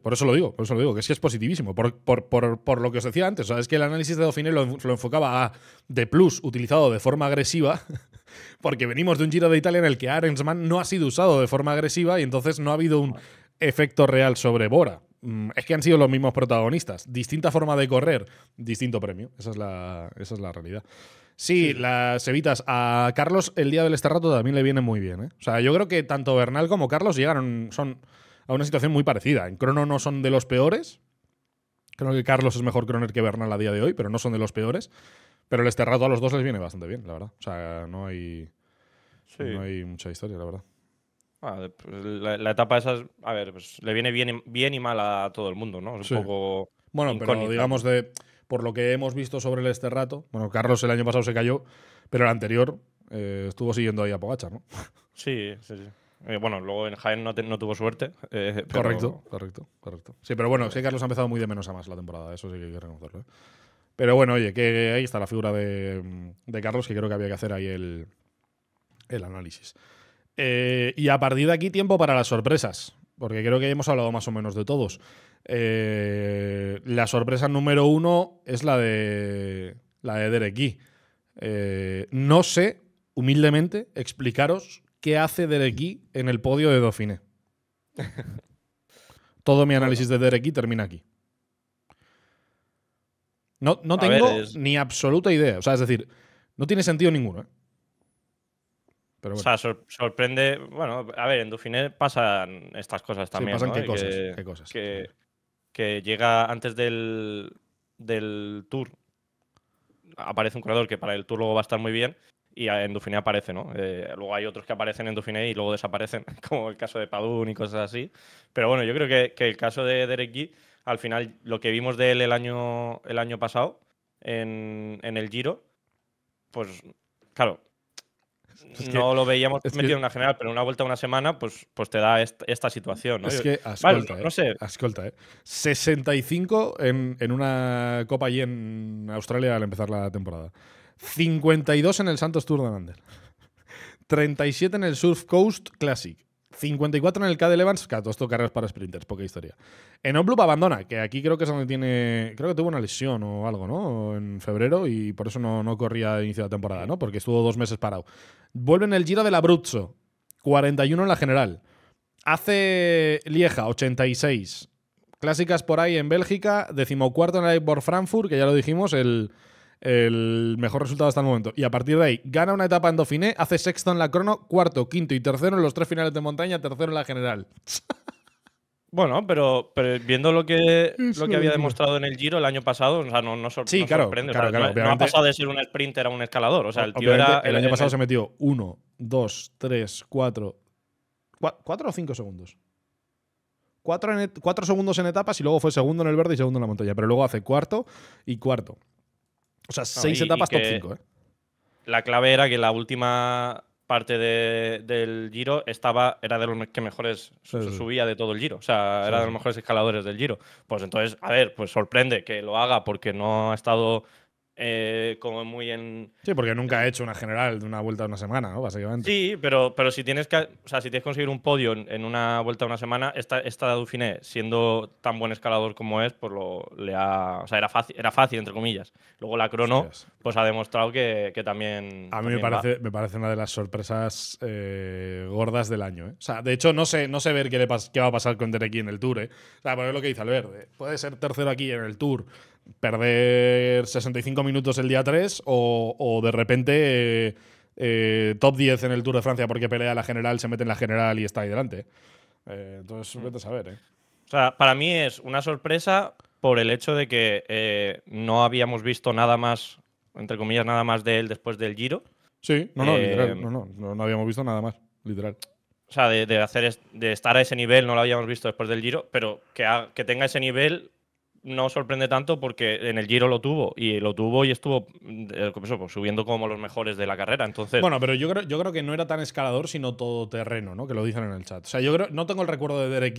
Speaker 1: por eso lo digo, por eso lo digo, que es que es positivísimo. Por, lo que os decía antes, o es que el análisis de Dauphine lo, enfocaba a de plus utilizado de forma agresiva. <laughs> Porque venimos de un giro de Italia en el que Arensman no ha sido usado de forma agresiva y entonces no ha habido un efecto real sobre Bora. Mm, es que han sido los mismos protagonistas. Distinta forma de correr, distinto premio. Esa es la, esa es la realidad. Sí, las evitas. A Carlos el día del Esterrato también le viene muy bien. ¿eh? O sea, yo creo que tanto Bernal como Carlos llegaron son a una situación muy parecida. En crono no son de los peores. Creo que Carlos es mejor croner que Bernal a día de hoy, pero no son de los peores. Pero el Esterrato a los dos les viene bastante bien, la verdad. O sea, no hay, no hay mucha historia, la verdad.
Speaker 2: Pues la, etapa esa, es, a ver, pues le viene bien, bien y mal a todo el mundo, ¿no? Es un poco. Bueno, pero digamos de.
Speaker 1: Por lo que hemos visto sobre el este rato, bueno, Carlos el año pasado se cayó, pero el anterior eh, estuvo siguiendo ahí a Pogacha, ¿no?
Speaker 2: Sí, sí, sí. Eh, bueno, luego en Jaén no, tuvo suerte. Eh, correcto, correcto, correcto.
Speaker 1: Sí, pero bueno, sí, Carlos ha empezado muy de menos a más la temporada, eso sí que hay que reconocerlo. Pero bueno, oye, que ahí está la figura de, Carlos, que creo que había que hacer ahí el, el análisis. Eh, y a partir de aquí, tiempo para las sorpresas. Porque creo que hemos hablado más o menos de todos. Eh, la sorpresa número uno es la de. La de Derek eh, no sé, humildemente, explicaros qué hace Derek en el podio de Dauphiné. <laughs> Todo mi análisis de Derek termina aquí. No, no tengo ni absoluta idea. O sea, es decir, no tiene sentido ninguno. ¿eh?
Speaker 2: O sea, sorprende. Bueno, a ver, en Dufiné pasan estas cosas también. pasan qué, cosas, que, Que, llega antes del, Tour. Aparece un corredor que para el Tour luego va a estar muy bien. Y en Dufiné aparece, ¿no? Eh, luego hay otros que aparecen en Dufiné y luego desaparecen, <laughs> como el caso de Padún y cosas así. Pero bueno, yo creo que, el caso de Derek G, al final, lo que vimos de él el año, el año pasado en el Giro, pues claro, no lo veíamos metido en una general, pero una vuelta a una semana, pues, pues te da esta, situación. ¿no? Es que, ascolta, eh, no sé.
Speaker 1: ascolta, eh. 65 en, una Copa allí en Australia al empezar la temporada. 52 en el Santos Tour de Nander 37 en el Surf Coast Classic. 54 en el Evans Levans, todo esto carreras para sprinters, poca historia. En Obloop abandona, que aquí creo que es donde tiene. Creo que tuvo una lesión o algo, ¿no? En febrero y por eso no, no corría a inicio de la temporada, ¿no? Porque estuvo dos meses parado. Vuelve en el Giro del Abruzzo, 41 en la general. Hace Lieja, 86. Clásicas por ahí en Bélgica, decimocuarto en el por Frankfurt, que ya lo dijimos, el, mejor resultado hasta el momento. Y a partir de ahí, gana una etapa en Dauphiné, hace sexto en la crono, cuarto, quinto y tercero en los
Speaker 2: tres finales de montaña, tercero en la general. <laughs> Bueno, pero, viendo lo que, había demostrado en el Giro el año pasado, o sea, no, sorprende. no, ha pasado de ser un sprinter a un escalador. el año pasado se
Speaker 1: metió uno, dos, tres, cuatro, cuatro o cinco segundos? 4 cuatro segundos en etapas y luego fue segundo en el verde y segundo en la montaña. Pero luego hace cuarto y cuarto.
Speaker 2: O sea, seis etapas top cinco. ¿eh? La clave era que la última parte del Giro estaba, era de los que mejores subía de todo el Giro, o sea, era de los mejores escaladores del Giro. Pues entonces, a ver, pues sorprende que lo haga porque no ha estado eh, como muy en. Sí, porque nunca ha hecho una general de una vuelta de una semana, ¿no? Básicamente. Sí, pero, pero si tienes que. si tienes que conseguir un podio en, una vuelta de una semana, esta, esta Dauphiné, siendo tan buen escalador como es, pues lo le ha. O sea, era fácil, era fácil entre comillas. Luego la crono, pues ha demostrado que, que también. A mí me, parece,
Speaker 1: me parece una de las sorpresas eh, gordas del año. ¿eh? O sea, de hecho, no sé, no sé ver qué, le qué va a pasar con Derek en el Tour. O sea, por lo que dice Albert, puede ser tercero aquí en el Tour perder 65 minutos el día 3 o, de repente eh, eh, top 10 en el Tour de Francia porque pelea la general, se mete en la general y está ahí delante.
Speaker 2: Eh, entonces, mm. vete a saber. ¿eh? O sea, para mí es una sorpresa por el hecho de que no habíamos visto nada más, entre comillas, nada más de él después del Giro. Sí, no, no, literal,
Speaker 1: no, no, no, habíamos visto nada más, literal.
Speaker 2: O sea, de, hacer de estar a ese nivel, no lo habíamos visto después del Giro, pero que, que tenga ese nivel no sorprende tanto porque en el Giro lo tuvo y lo tuvo y estuvo mm, pues, subiendo como los mejores de la carrera. Entonces, bueno, pero yo
Speaker 1: creo, yo creo que no era tan escalador sino terreno ¿no? Que lo dicen en el chat. O sea, yo no tengo el recuerdo de Derek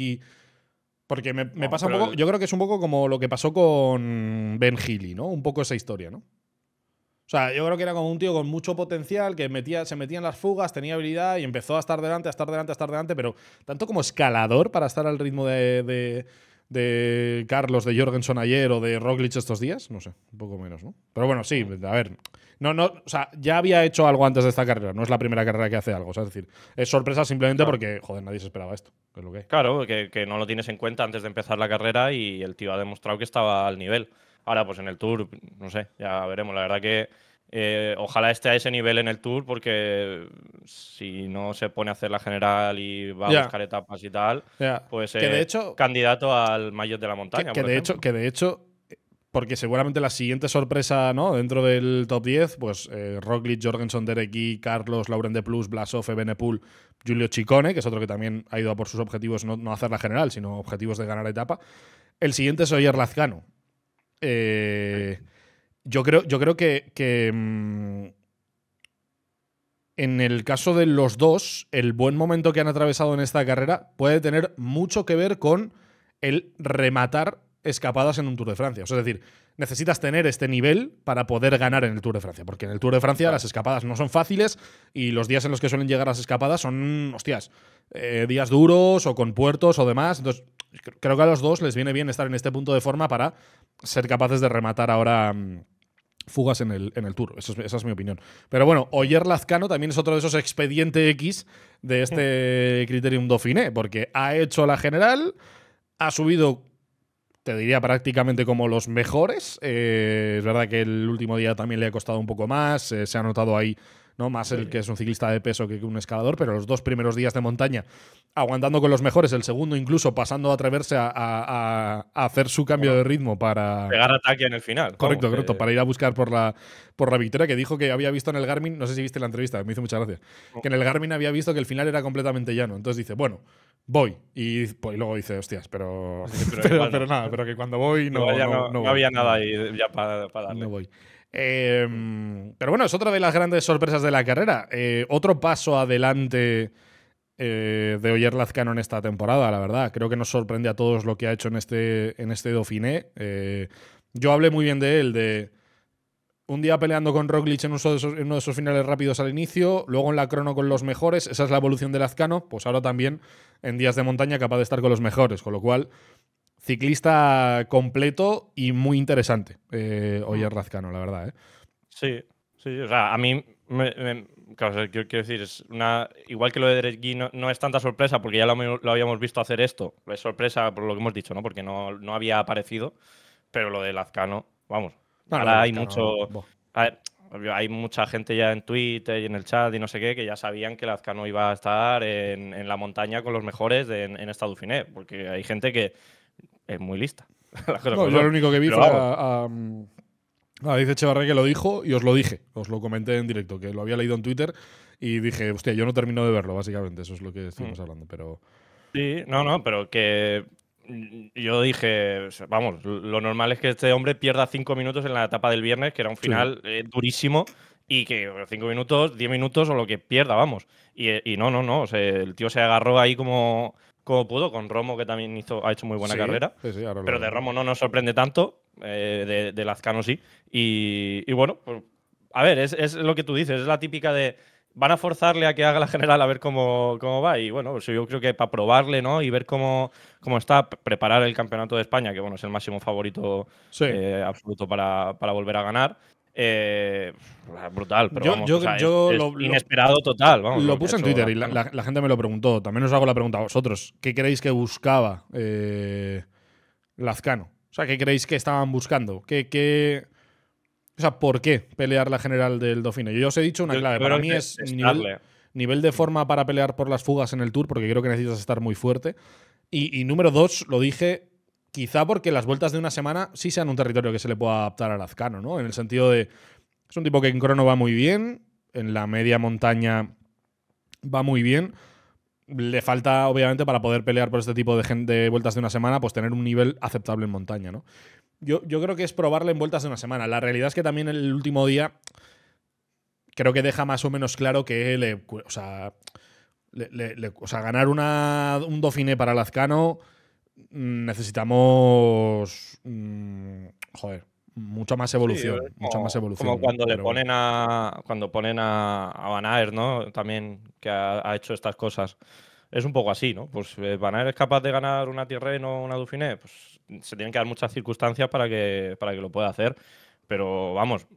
Speaker 1: porque me, pasa un poco, yo creo que es un poco como lo que pasó con Ben Healy, ¿no? Un poco esa historia, ¿no? O sea, yo creo que era como un tío con mucho potencial que metía, se metía en las fugas, tenía habilidad y empezó a estar delante, a estar delante, a estar delante, pero tanto como escalador para estar al ritmo de de Carlos, de Jorgensen ayer o de Roglic estos días, no sé, un poco menos, ¿no? Pero bueno, sí, a ver, no, no, o sea, ya había hecho algo antes de esta carrera, no es la primera carrera que hace algo, es decir, es sorpresa simplemente porque, joder, nadie se esperaba esto, lo que
Speaker 2: Claro, que, no lo tienes en cuenta antes de empezar la carrera y el tío ha demostrado que estaba al nivel. Ahora, pues en el Tour, no sé, ya veremos, la verdad que eh, ojalá esté a ese nivel en el Tour, porque si no se pone a hacer la general y va a buscar etapas y tal, pues eh, candidato al mayor de la montaña. Que, de hecho,
Speaker 1: que de hecho, porque seguramente la siguiente sorpresa ¿no? dentro del top 10, pues eh, Roglic, Jorgensen, Dereki, Carlos, Lauren de Plus, Blasov, benepool Julio Chicone, que es otro que también ha ido a por sus objetivos, no, no hacer la general, sino objetivos de ganar etapa. El siguiente es Oyer Lazcano Eh. Yo creo, yo creo que, mm, en el caso de los dos, el buen momento que han atravesado en esta carrera puede tener mucho que ver con el rematar escapadas en un Tour de Francia. es decir, necesitas tener este nivel para poder ganar en el Tour de Francia, porque en el Tour de Francia las escapadas no son fáciles y los días en los que suelen llegar las escapadas son, hostias, eh, días duros o con puertos o demás. Entonces, creo que a los dos les viene bien estar en este punto de forma para ser capaces de rematar ahora. Mm, fugas en el, en el Tour. esa es mi opinión. Pero bueno, Oyer Lazcano también es otro de esos expediente X de este <laughs> Criterium Dauphiné, porque ha hecho la general, ha subido, te diría, prácticamente como los mejores. Eh, es verdad que el último día también le ha costado un poco más, eh, se ha notado ahí ¿no? Más el que es un ciclista de peso que un escalador, pero los dos primeros días de montaña aguantando con los mejores, el segundo incluso pasando a atreverse a, hacer su cambio de ritmo para. Pegar ataque en el
Speaker 2: final. Correcto, correcto, para
Speaker 1: ir a buscar por la, por victoria, que dijo que había visto en el Garmin, no sé si viste la entrevista, me hizo muchas gracias que en el Garmin había visto que el final era completamente llano. Entonces dice, bueno, voy. Y, pues, luego dice, hostias, pero, pero, <laughs> nada, pero que cuando voy no, había nada
Speaker 2: ahí ya para, para No voy.
Speaker 1: Em, pero bueno, es otra de las grandes sorpresas de la carrera. Eh, otro paso adelante eh, de Oyer Lazcano en esta temporada, la verdad. Creo que nos sorprende a todos lo que ha hecho en este, en este Dauphiné. Eh, yo hablé muy bien de él, de un día peleando con Roglic en, uno de, sus en uno de esos finales rápidos al inicio, luego en la crono con los mejores. Esa es la evolución de Lazcano. Pues ahora también en días de montaña capaz de estar con los mejores, con lo cual ciclista completo y muy interesante, Hoy eh, Oyer mm. Razcano, la verdad. ¿eh?
Speaker 2: Sí, sí, o sea, a mí, quiero, decir, es una, igual que lo de Derek no, es tanta sorpresa porque ya lo, habíamos visto hacer esto, es sorpresa por lo que hemos dicho, ¿no? porque no, había aparecido, pero lo de Lazcano, vamos, ahora hay mucho... Hay, mucha gente ya en Twitter y en el chat y no sé qué que ya sabían que Lazcano iba a estar en, la montaña con los mejores en, esta Dufiné, porque hay gente que es muy lista. <laughs> yo lo único que vi a, a,
Speaker 1: Dice Echevarre que lo dijo y os lo dije, os lo comenté en directo, que lo había leído en Twitter y dije, hostia, yo no termino de verlo, básicamente, eso es lo que estuvimos mm. hablando, pero...
Speaker 2: Sí, no, no, pero que yo dije, vamos, lo normal es que este hombre pierda cinco minutos en la etapa del viernes, que era un final eh, durísimo, y que cinco minutos, diez minutos o lo que pierda, vamos. Y, y no, no, no, o sea, el tío se agarró ahí como como pudo, con Romo, que también hizo, ha hecho muy buena carrera. pero de Romo no nos sorprende tanto, eh, de, de, Lazcano sí. Y, bueno, pues, a ver, es, es lo que tú dices, es la típica de van a forzarle a que haga la general a ver cómo, cómo va. Y bueno, pues yo creo que para probarle ¿no? y ver cómo, cómo está, preparar el campeonato de España, que bueno, es el máximo favorito eh, absoluto para, para, volver a ganar. Eh, brutal, pero inesperado total. lo puse en Twitter y la,
Speaker 1: gente me lo preguntó. También os hago la pregunta a vosotros. ¿Qué creéis que buscaba eh, Lazcano? O sea, ¿qué creéis que estaban buscando? ¿Qué, O sea, ¿por qué pelear la general del Dauphine? Yo os he dicho una clave. Para mí es, nivel, de forma para pelear por las fugas en el Tour, porque creo que necesitas estar muy fuerte. y número dos, lo dije quizá porque las vueltas de una semana sí sean un territorio que se le pueda adaptar a Lazcano, ¿no? En el sentido de, es un tipo que en crono va muy bien, en la media montaña va muy bien. Le falta, obviamente, para poder pelear por este tipo de, vueltas de una semana, pues tener un nivel aceptable en montaña, ¿no? Yo, creo que es probarle en vueltas de una semana. La realidad es que también el último día creo que deja más o menos claro que le, o sea, ganar un Dauphiné para Lazcano necesitamos. Mm, joder, mucha más evolución. mucha más evolución. Como cuando le ponen
Speaker 2: a. Cuando ponen a, ¿no? También que ha, hecho estas cosas. Es un poco así, ¿no? Pues eh, Van es capaz de ganar una Tirreno o una Dauphiné, pues se tienen que dar muchas circunstancias para que, para que lo pueda hacer. Pero vamos,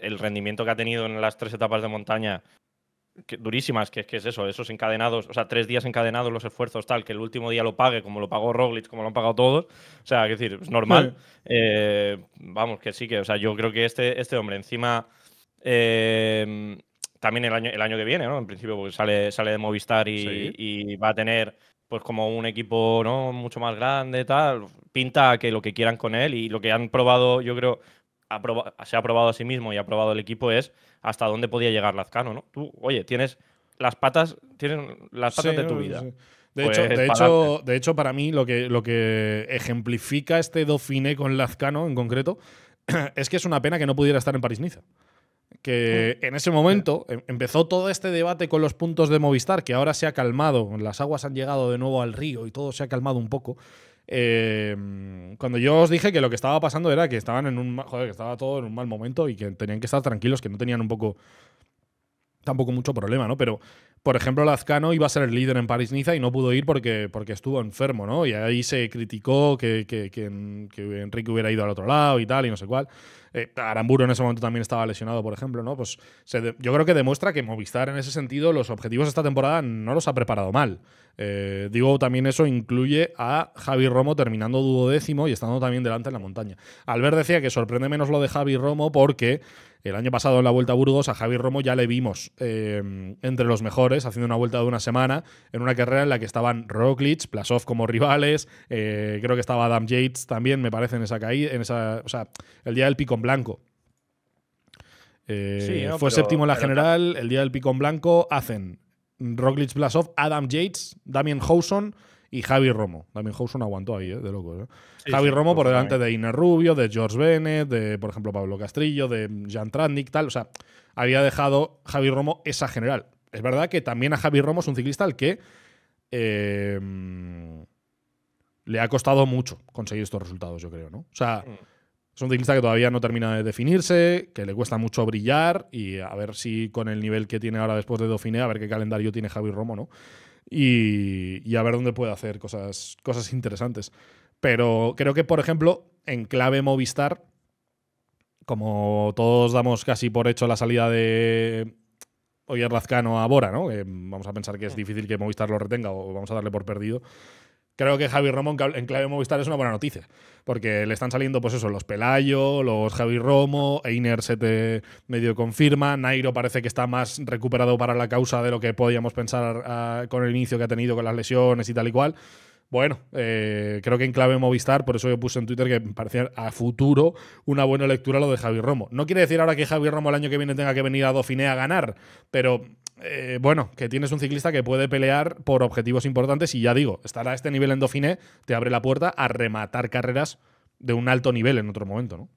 Speaker 2: el rendimiento que ha tenido en las tres etapas de montaña durísimas, que, que, es eso, esos encadenados, o sea, tres días encadenados los esfuerzos, tal, que el último día lo pague, como lo pagó Roglic, como lo han pagado todos. O sea, es decir, es normal. Eh, vamos, que sí, que, o sea, yo creo que este, este hombre encima. Eh, también el año, el año que viene, ¿no? En principio, porque sale, sale de Movistar y, y va a tener pues como un equipo ¿no? mucho más grande, tal. Pinta que lo que quieran con él y lo que han probado, yo creo, se ha probado a sí mismo y ha probado el equipo es hasta dónde podía llegar Lazcano, ¿no? Tú, oye, tienes las patas, tienes las patas de tu vida. Pues de,
Speaker 1: hecho, para mí lo que, lo que ejemplifica este Dauphiné con Lazcano en concreto <clears throat> es que es una pena que no pudiera estar en París-Niza. Que mm. en ese momento em-, empezó todo este debate con los puntos de Movistar, que ahora se ha calmado, las aguas han llegado de nuevo al río y todo se ha calmado un poco. Em, cuando yo os dije que lo que estaba pasando era que estaban en un que estaba todo en un mal momento y que tenían que estar tranquilos, que no tenían un poco tampoco mucho problema, ¿no? Pero por ejemplo, Lazcano iba a ser el líder en París-Niza y no pudo ir porque, porque estuvo enfermo, ¿no? Y ahí se criticó que, que Enrique hubiera ido al otro lado y tal, y no sé cuál. Eh, Aramburo en ese momento también estaba lesionado, por ejemplo, ¿no? Pues yo creo que demuestra que Movistar en ese sentido, los objetivos de esta temporada no los ha preparado mal. Eh, digo, también eso incluye a Javi Romo terminando duodécimo y estando también delante en la montaña. Albert decía que sorprende menos lo de Javi Romo porque el año pasado en la Vuelta a Burgos a Javi Romo ya le vimos eh, entre los mejores, haciendo una vuelta de una semana, en una carrera en la que estaban Roglic, Plasov como rivales, eh, creo que estaba Adam Yates también, me parece, en esa caída, en esa, o sea, el día del pico Blanco. Eh, fue séptimo en la general, el día del Picón Blanco, hacen Roglic Blasov, Adam Yates, Damien Houson y Javi Romo. Damien Houson aguantó ahí, eh, de locos. Eh. Javi Romo por delante de iner Rubio, de George Bennett, de, por ejemplo, Pablo Castrillo, de Jan Tratnik, tal. O sea, había dejado Javi Romo esa general. Es verdad que también a Javi Romo es un ciclista al que le ha costado mucho conseguir estos resultados, yo creo, ¿no? O sea. Mm. Es un ciclista que todavía no termina de definirse, que le cuesta mucho brillar y a ver si con el nivel que tiene ahora después de Dauphiné, a ver qué calendario tiene Javi Romo, ¿no? Y, a ver dónde puede hacer cosas, cosas interesantes. Pero creo que, por ejemplo, en clave Movistar, como todos damos casi por hecho la salida de Oyer Lazcano a Bora, ¿no? vamos a pensar que es difícil que Movistar lo retenga o vamos a darle por perdido creo que Javi Romo en clave Movistar es una buena noticia, porque le están saliendo, pues eso, los Pelayo, los Javi Romo, Einer se te medio confirma, Nairo parece que está más recuperado para la causa de lo que podíamos pensar ah, con el inicio que ha tenido con las lesiones y tal y cual. Bueno, eh, creo que en clave Movistar, por eso yo puse en Twitter que parecía a futuro una buena lectura lo de Javi Romo. No quiere decir ahora que Javi Romo el año que viene tenga que venir a Dauphiné a ganar, pero eh, bueno, que tienes un ciclista que puede pelear por objetivos importantes y ya digo, estar a este nivel en Dauphiné te abre la puerta a rematar carreras de un alto nivel en otro momento, ¿no?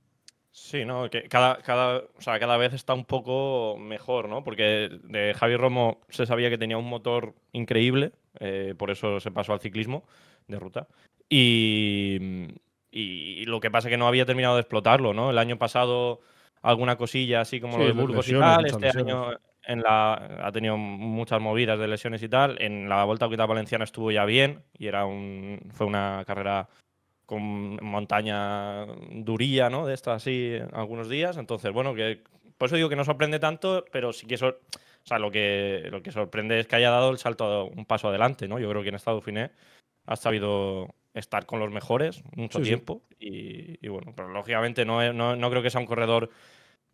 Speaker 2: Sí, no, que cada, cada, sea, cada vez está un poco mejor, ¿no? Porque de Javi Romo se sabía que tenía un motor increíble, eh, por eso se pasó al ciclismo de ruta. Y, lo que pasa es que no había terminado de explotarlo, ¿no? El año pasado alguna cosilla así como lo de Burgos y tal, este año en la, ha tenido muchas movidas de lesiones y tal. En la Vuelta a Equidad Valenciana estuvo ya bien y era un, fue una carrera con montaña duría, ¿no? De estas así algunos días. Entonces, bueno, que por eso digo que no sorprende tanto, pero sí que eso, o sea, lo que lo que sorprende es que haya dado el salto un paso adelante, ¿no? Yo creo que en Estado Fine ha sabido estar con los mejores mucho tiempo Y, bueno, pero lógicamente no, no creo que sea un corredor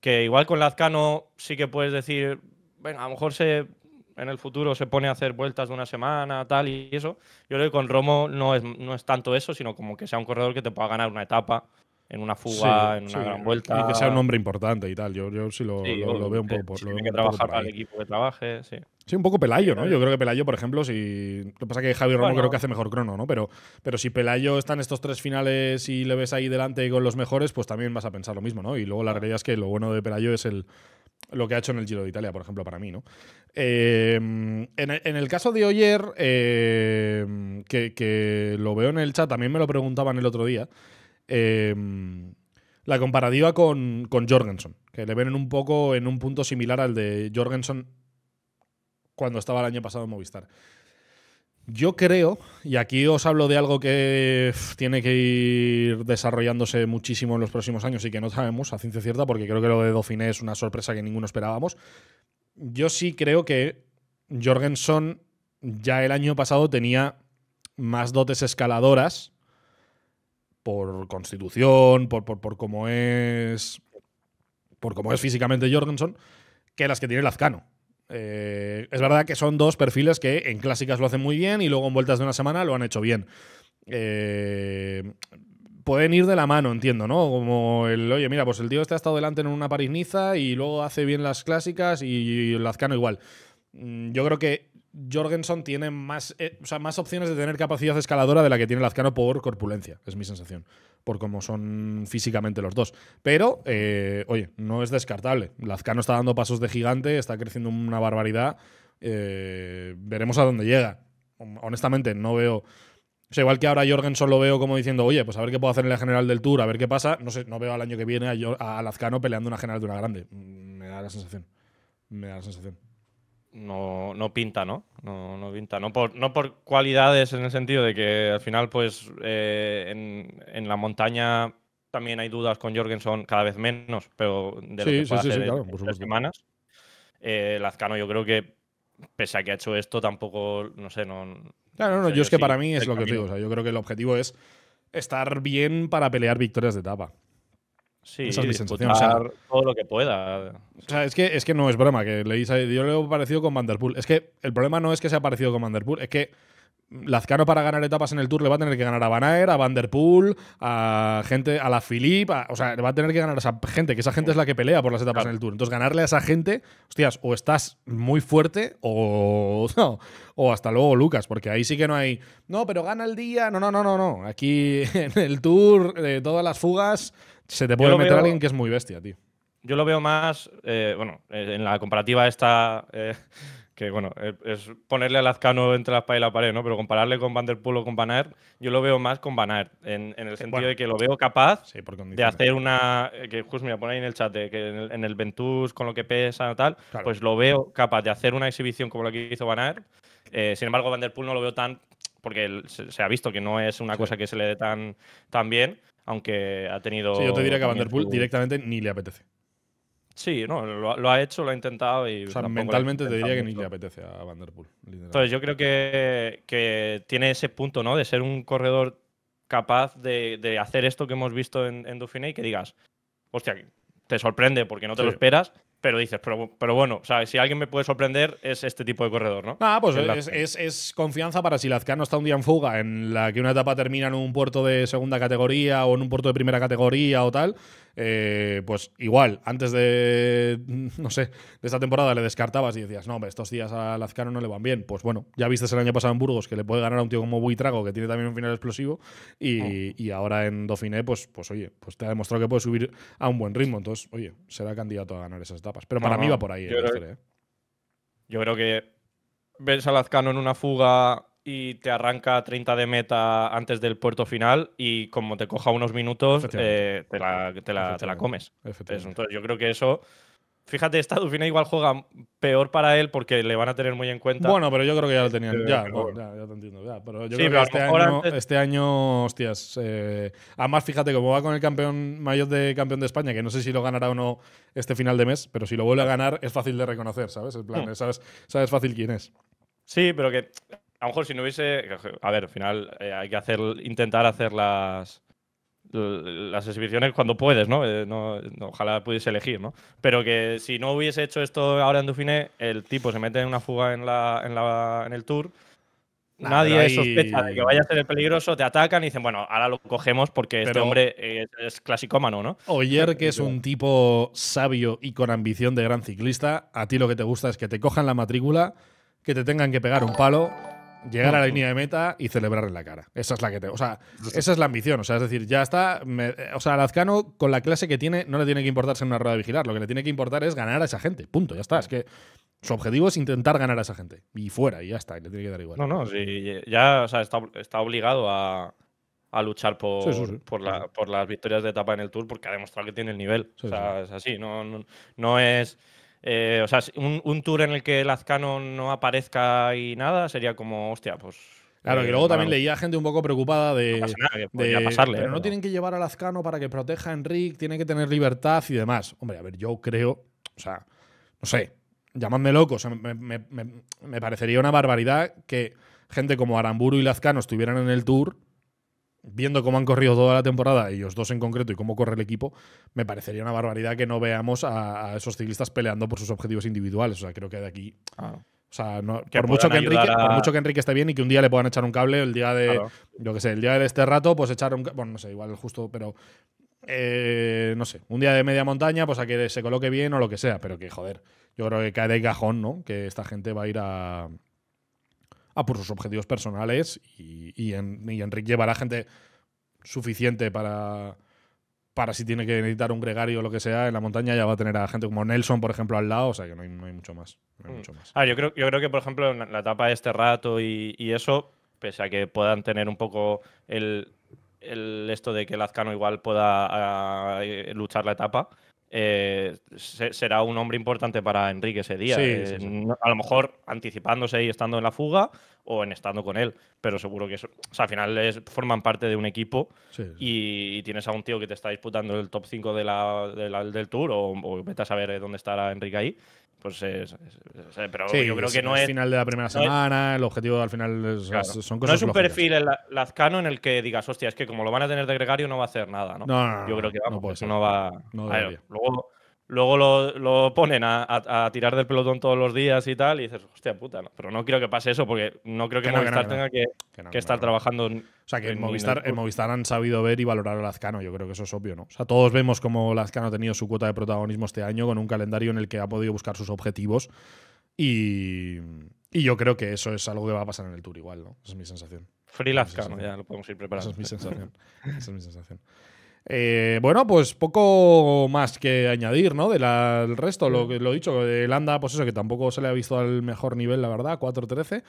Speaker 2: que igual con Lazcano sí que puedes decir a lo mejor se en el futuro se pone a hacer vueltas de una semana, tal y eso. Yo creo que con Romo no es, no es tanto eso, sino como que sea un corredor que te pueda ganar una etapa en una fuga, en una gran vuelta. que sea un hombre
Speaker 1: importante y tal. Yo, sí lo, veo un poco por. Tiene que trabajar para el
Speaker 2: equipo que trabaje, sí.
Speaker 1: Sí, un poco Pelayo, ¿no? Yo creo que Pelayo, por ejemplo, si. Lo que pasa es que Javi Romo creo que hace mejor crono, ¿no? Pero, pero si Pelayo está en estos tres finales y le ves ahí delante con los mejores, pues también vas a pensar lo mismo, ¿no? Y luego la realidad es que lo bueno de Pelayo es el, lo que ha hecho en el Giro de Italia, por ejemplo, para mí, ¿no? Eh, en, el caso de Oyer, eh, que, que, lo veo en el chat, también me lo preguntaban el otro día. Em, la comparativa con, con Jorgensen, que le ven un poco en un punto similar al de Jorgensen cuando estaba el año pasado en Movistar. Yo creo, y aquí os hablo de algo que tiene que ir desarrollándose muchísimo en los próximos años y que no sabemos a ciencia cierta, porque creo que lo de Dauphiné es una sorpresa que ninguno esperábamos. Yo sí creo que Jorgensen ya el año pasado tenía más dotes escaladoras por constitución, por, por, cómo es. Por cómo es físicamente Jorgensen, que las que tiene Lazcano. Eh, es verdad que son dos perfiles que en clásicas lo hacen muy bien y luego en vueltas de una semana lo han hecho bien. Eh, pueden ir de la mano, entiendo, ¿no? Como el, oye, mira, pues el tío este ha estado delante en una parís y luego hace bien las clásicas y, y Lazcano igual. Mm, yo creo que Jorgensen tiene más, eh, más opciones de tener capacidad escaladora de la que tiene Lazcano por corpulencia, es mi sensación, por cómo son físicamente los dos. Pero, eh, oye, no es descartable. Lazcano está dando pasos de gigante, está creciendo una barbaridad. Eh, veremos a dónde llega. Honestamente, no veo. O igual que ahora Jorgensen lo veo como diciendo, oye, pues a ver qué puedo hacer en la general del Tour, a ver qué pasa. No sé, no veo al año que viene a, Lazcano peleando una general de una grande. Mm, me da la
Speaker 2: sensación. Me da la sensación no, no pinta, ¿no? ¿no? pinta. No por, no por cualidades en el sentido de que al final, pues eh, en, la montaña también hay dudas con Jorgensen cada vez menos, pero de sí, lo que sí, sí, semanas. Eh, Lazcano, yo creo que pese a que ha hecho esto, tampoco, no sé, no.
Speaker 1: Claro, no, no, yo es que para mí es lo que digo. yo creo que el objetivo es estar bien para pelear victorias de etapa.
Speaker 2: Sí, Esa pues todo lo que pueda.
Speaker 1: O sea, es que, es que no es broma, que leí, yo lo he parecido con Vanderpool. Es que el problema no es que sea parecido con Vanderpool, es que Lazcano para ganar etapas en el Tour le va a tener que ganar a Van a Van Der Poel, a gente, a la Philippe, o sea, le va a tener que ganar a esa gente, que esa gente es la que pelea por las etapas en el Tour. Entonces, ganarle a esa gente, hostias, o estás muy fuerte o <laughs> no, o hasta luego Lucas, porque ahí sí que no hay, no, pero gana el día, no, no, no, no, no. Aquí <laughs> en el Tour, de eh, todas las fugas, se te puede meter alguien que es muy bestia, tío.
Speaker 2: Yo lo veo más, eh, bueno, eh, en la comparativa esta que bueno, es ponerle a Lazcano entre la espalda y la pared, ¿no? Pero compararle con Van der o con Van yo lo veo más con Van en, el sentido de que lo veo capaz de hacer una, que justo mira, pone ahí en el chat, que en el, Ventus, con lo que pesa tal, pues lo veo capaz de hacer una exhibición como la que hizo Van eh, sin embargo Van no lo veo tan, porque se, ha visto que no es una cosa que se le dé tan, tan bien, aunque ha tenido... Sí, yo te diría que a Van
Speaker 1: directamente ni le apetece.
Speaker 2: Sí, no, lo, ha hecho, lo ha intentado y. O sea, mentalmente te diría que ni le apetece a Vanderpool. Entonces, yo creo que, que, tiene ese punto, ¿no? De ser un corredor capaz de, de hacer esto que hemos visto en, en, Dauphiné y que digas, hostia, te sorprende porque no te lo esperas, pero dices, pero, pero bueno, ¿sabes? si alguien me puede sorprender es este tipo de corredor, ¿no? Ah, pues es, es,
Speaker 1: es, confianza para si no está un día en fuga, en la que una etapa termina en un puerto de segunda categoría o en un puerto de primera categoría o tal, eh, pues igual, antes de, no sé, de esta temporada le descartabas y decías, no, estos días a Lazcano no le van bien. Pues bueno, ya viste el año pasado en Burgos que le puede ganar a un tío como Buitrago, que tiene también un final explosivo, y, ahora en Dauphiné, pues, pues oye, pues te ha demostrado que puede subir a un buen ritmo. Entonces, oye, será candidato a ganar esas etapas. Pero para mí va por ahí. Eh, yo, creo, que,
Speaker 2: eh. yo creo que ves a Lazcano en una fuga y te arranca 30 de meta antes del puerto final y como te coja unos minutos, eh, te, la, te, la, te, la, comes. Entonces, yo creo que eso... Fíjate, esta Dufina igual juega peor para él porque le van a tener muy en cuenta. Bueno, pero yo creo que ya lo tenían. ya, ya,
Speaker 1: te entiendo. Ya. Pero yo sí, creo pero que este año, este año, hostias. Eh, además, fíjate, como va con el campeón mayor de campeón de España, que no sé si lo ganará o no este final de mes, pero si lo vuelve a ganar es fácil de reconocer, ¿sabes? Hmm. sabes, sabes fácil quién es. Sí, pero que
Speaker 2: a lo mejor si no hubiese. A ver, al final eh, hay que hacer, intentar hacer las, las exhibiciones cuando puedes, eh, ¿no? Ojalá pudiese elegir, ¿no? Pero que si no hubiese hecho esto ahora en Dufiné, el tipo se mete en una fuga en, el Tour.
Speaker 1: Nadie sospecha de que vaya a ser
Speaker 2: peligroso, te atacan y dicen, bueno, ahora lo cogemos porque este hombre eh, es, es clasicómano, ¿no? Oyer, que es un
Speaker 1: tipo sabio y con ambición de gran ciclista, a ti lo que te gusta es que te cojan la matrícula, que te tengan que pegar un palo llegar a la línea de meta y celebrar en la cara. Esa es la que te, o sea, esa es la ambición, o sea, es decir, ya está, o sea, Lazcano con la clase que tiene no le tiene que importarse en una rueda de vigilar, lo que le tiene que importar es ganar a esa gente, punto, ya está, es que su objetivo es intentar ganar a esa gente y fuera y ya está, le tiene que dar igual. No, no,
Speaker 2: ya, está, obligado a, luchar por, las victorias de etapa en el Tour porque ha demostrado que tiene el nivel. o sea, es así, no, no es eh, o sea, un, un, tour en el que Lazcano no aparezca y nada sería como, hostia, pues. Claro, que y eh, luego también leía
Speaker 1: gente un poco preocupada de. de pasarle. Pero, no tienen que llevar a Lazcano para que proteja a Enric, tiene que tener libertad y demás. Hombre, a ver, yo creo. O sea, no sé, llamadme loco. O sea, me parecería una barbaridad que gente como Aramburu y Lazcano estuvieran en el tour viendo cómo han corrido toda la temporada, ellos dos en concreto, y cómo corre el equipo, me parecería una barbaridad que no veamos a, esos ciclistas peleando por sus objetivos individuales. O sea, creo que de aquí. O sea, por, mucho que Enrique, mucho que Enrique, esté bien y que un día le puedan echar un cable, el día de, que el día de este rato, pues echar un bueno, no sé, igual justo, pero eh, no sé, un día de media montaña, pues a que se coloque bien o lo que sea, pero que joder, yo creo que cae de cajón, ¿no? Que esta gente va a ir a, a por sus objetivos personales y, y, y llevará gente suficiente para, para si tiene que necesitar un gregario o lo que sea, en la montaña ya va a tener a gente como Nelson, por ejemplo, al lado, o sea que no hay, mucho más.
Speaker 2: Mm. Ah, yo, creo, yo creo que, por ejemplo, en la etapa de este rato y, eso, pese a que puedan tener un poco el, esto de que Lazcano igual pueda ah, eh, luchar la etapa, eh, será un hombre importante para Enrique ese día. Eh, a lo mejor anticipándose y estando en la fuga o en estando con él, pero seguro que eso, al final forman parte de un equipo y, tienes a un tío que te está disputando el top 5 de la, del tour o, o, vete a saber eh, dónde estará Enrique ahí pues es, eh, pero yo creo que no es. El final de la primera semana,
Speaker 1: el objetivo al final son cosas. No es un perfil
Speaker 2: el, lazcano en el que digas, hostia, es que como lo van a tener de gregario no va a hacer nada, ¿no? yo creo que vamos, no, puede no va. luego Luego lo, lo ponen a, a, tirar del pelotón todos los días y tal, y dices, hostia puta, pero no quiero que pase eso, porque no creo que, Movistar tenga que, que estar trabajando. En, o sea, que en, Movistar, Movistar
Speaker 1: han sabido ver y valorar a Lazcano, yo creo que eso es obvio, ¿no? O sea, todos vemos cómo Lazcano ha tenido su cuota de protagonismo este año, con un calendario en el que ha podido buscar sus objetivos, y, y yo creo que eso es algo que va a pasar en el Tour igual, ¿no? Esa
Speaker 2: es mi sensación. Free Lazcano, ya lo podemos ir preparando. Esa es mi sensación. Esa es mi sensación.
Speaker 1: Eh, bueno, pues poco más que añadir, ¿no? Del resto, lo, mm. lo dicho, de eh, Landa pues eso, que tampoco se le ha visto al mejor nivel, la verdad, 4-13.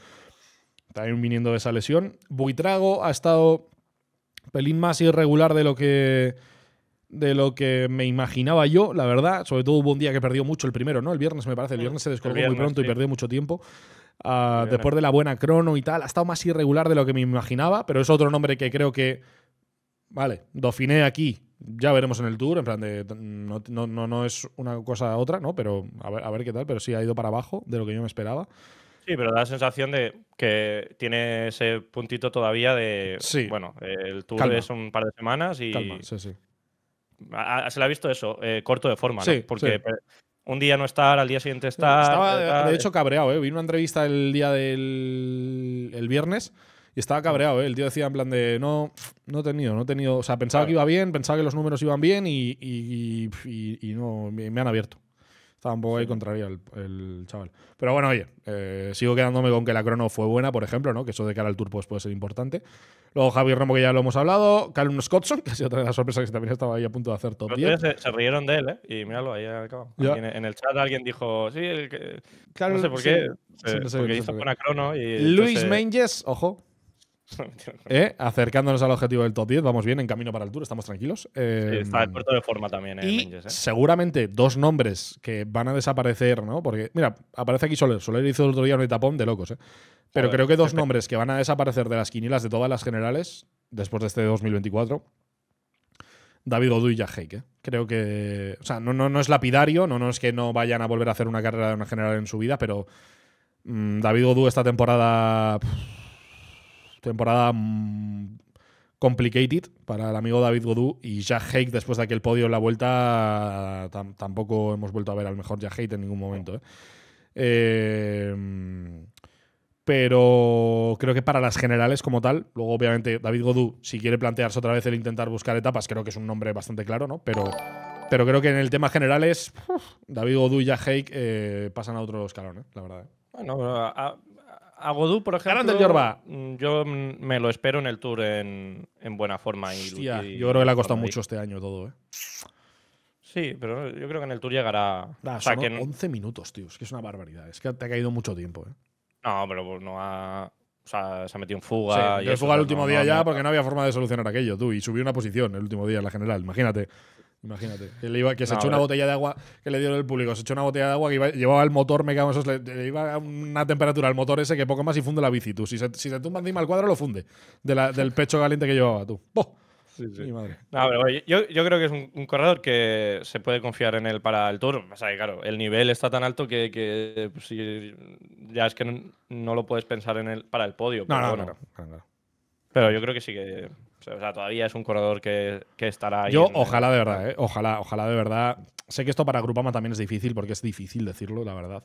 Speaker 1: También viniendo de esa lesión. Buitrago ha estado pelín más irregular de lo que de lo que me imaginaba yo, la verdad. Sobre todo hubo un día que perdió mucho el primero, ¿no? El viernes, me parece. El mm. viernes se descolgó muy pronto y perdió mucho tiempo. Ah, después de la buena crono y tal, ha estado más irregular de lo que me imaginaba, pero es otro nombre que creo que Vale, Dauphiné aquí, ya veremos en el Tour, en plan de. No, no, es una cosa a otra, ¿no? Pero a ver, a qué tal, pero sí ha ido para abajo de lo que yo me esperaba.
Speaker 2: Sí, pero da la sensación de que tiene ese puntito todavía de. Sí. Bueno, el tour es un par de semanas y. se le ha visto eso, eh, corto de forma, sí, Porque un día no estar, al día siguiente estar. Estaba, de hecho,
Speaker 1: cabreado, ¿eh? Vi una entrevista el día del. el viernes y estaba cabreado, ¿eh? El tío decía en plan de, no, no he tenido, no he tenido. O sea, pensaba que iba bien, pensaba que los números iban bien y, no, me han abierto. Estaba un poco ahí contraria el, chaval. Pero bueno, oye, eh, sigo quedándome con que la crono fue buena, por ejemplo, ¿no? Que eso de cara al Tour pues, puede ser importante. Luego Javier Romo, que ya lo hemos hablado. Callum Scottson, <laughs> que ha sido otra de las sorpresas que también estaba ahí a punto de hacer top Se,
Speaker 2: rieron de él, ¿eh? Y míralo, ahí acabado. En, en, el chat alguien dijo, sí, el no sé por qué, eh, crono Luis Manges,
Speaker 1: Menges, ojo, eh, acercándonos al objetivo del top 10, vamos bien, en camino para el Tour, estamos tranquilos. está em, de forma también. Eh, eh. seguramente dos nombres que van a desaparecer, ¿no? Porque, mira, aparece aquí Soler. Soler hizo el otro día un tapón de locos, ¿eh? Pero creo que dos nombres que van a desaparecer de las quinilas de todas las generales después de este 2024. David Odu y Jack Creo que. O sea, no, no, no es lapidario, no, es que no vayan a volver a hacer una carrera de una general en su vida, pero mm, David Odu esta temporada temporada mm, complicated para el amigo David Godú y Jack Hake después de aquel podio en la vuelta tampoco hemos vuelto a ver al mejor Jack Hake en ningún momento. ¿eh? Em, pero creo que para las generales como tal, luego obviamente David Godú, si quiere plantearse otra vez el intentar buscar etapas, creo que es un nombre bastante claro, ¿no? Pero, pero creo que en el tema generales, David Godú y Jack Hake eh, pasan a otro escalón, ¿eh? la verdad.
Speaker 2: Bueno, a Godú, por ejemplo. Del mm, Yo me lo espero en el Tour en, buena forma. Y, Hostia, yo creo que le ha costado mucho este año todo, ¿eh? Sí, pero yo creo que en el Tour llegará. Son 11
Speaker 1: minutos, tío. Es que es una barbaridad. Es que te ha caído mucho tiempo, ¿eh?
Speaker 2: No, pero pues no ha. O sea, se ha metido en fuga. Sí, y fuga el pues último día ya
Speaker 1: porque no había forma de solucionar aquello, tú. Y subió una posición el último día en la general, imagínate. Imagínate. Que, iba, que se echó una botella de agua que le dio el público. Se echó una botella de agua que llevaba el motor, me le, iba a una temperatura al motor ese que poco más y funde la bici. si se, si tumba encima el cuadro, lo funde. del pecho caliente que llevaba tú.
Speaker 2: yo, creo que es un, corredor que se puede confiar en él para el Tour. O sea, claro, el nivel está tan alto que, pues, ya es que no, lo puedes pensar en él para el podio. Pero yo creo que sí que o sea, todavía es un corredor que, estará Yo, ojalá de
Speaker 1: verdad, ¿eh? Ojalá, ojalá de verdad. Sé que esto para Grupama también es difícil, porque es difícil decirlo, la verdad.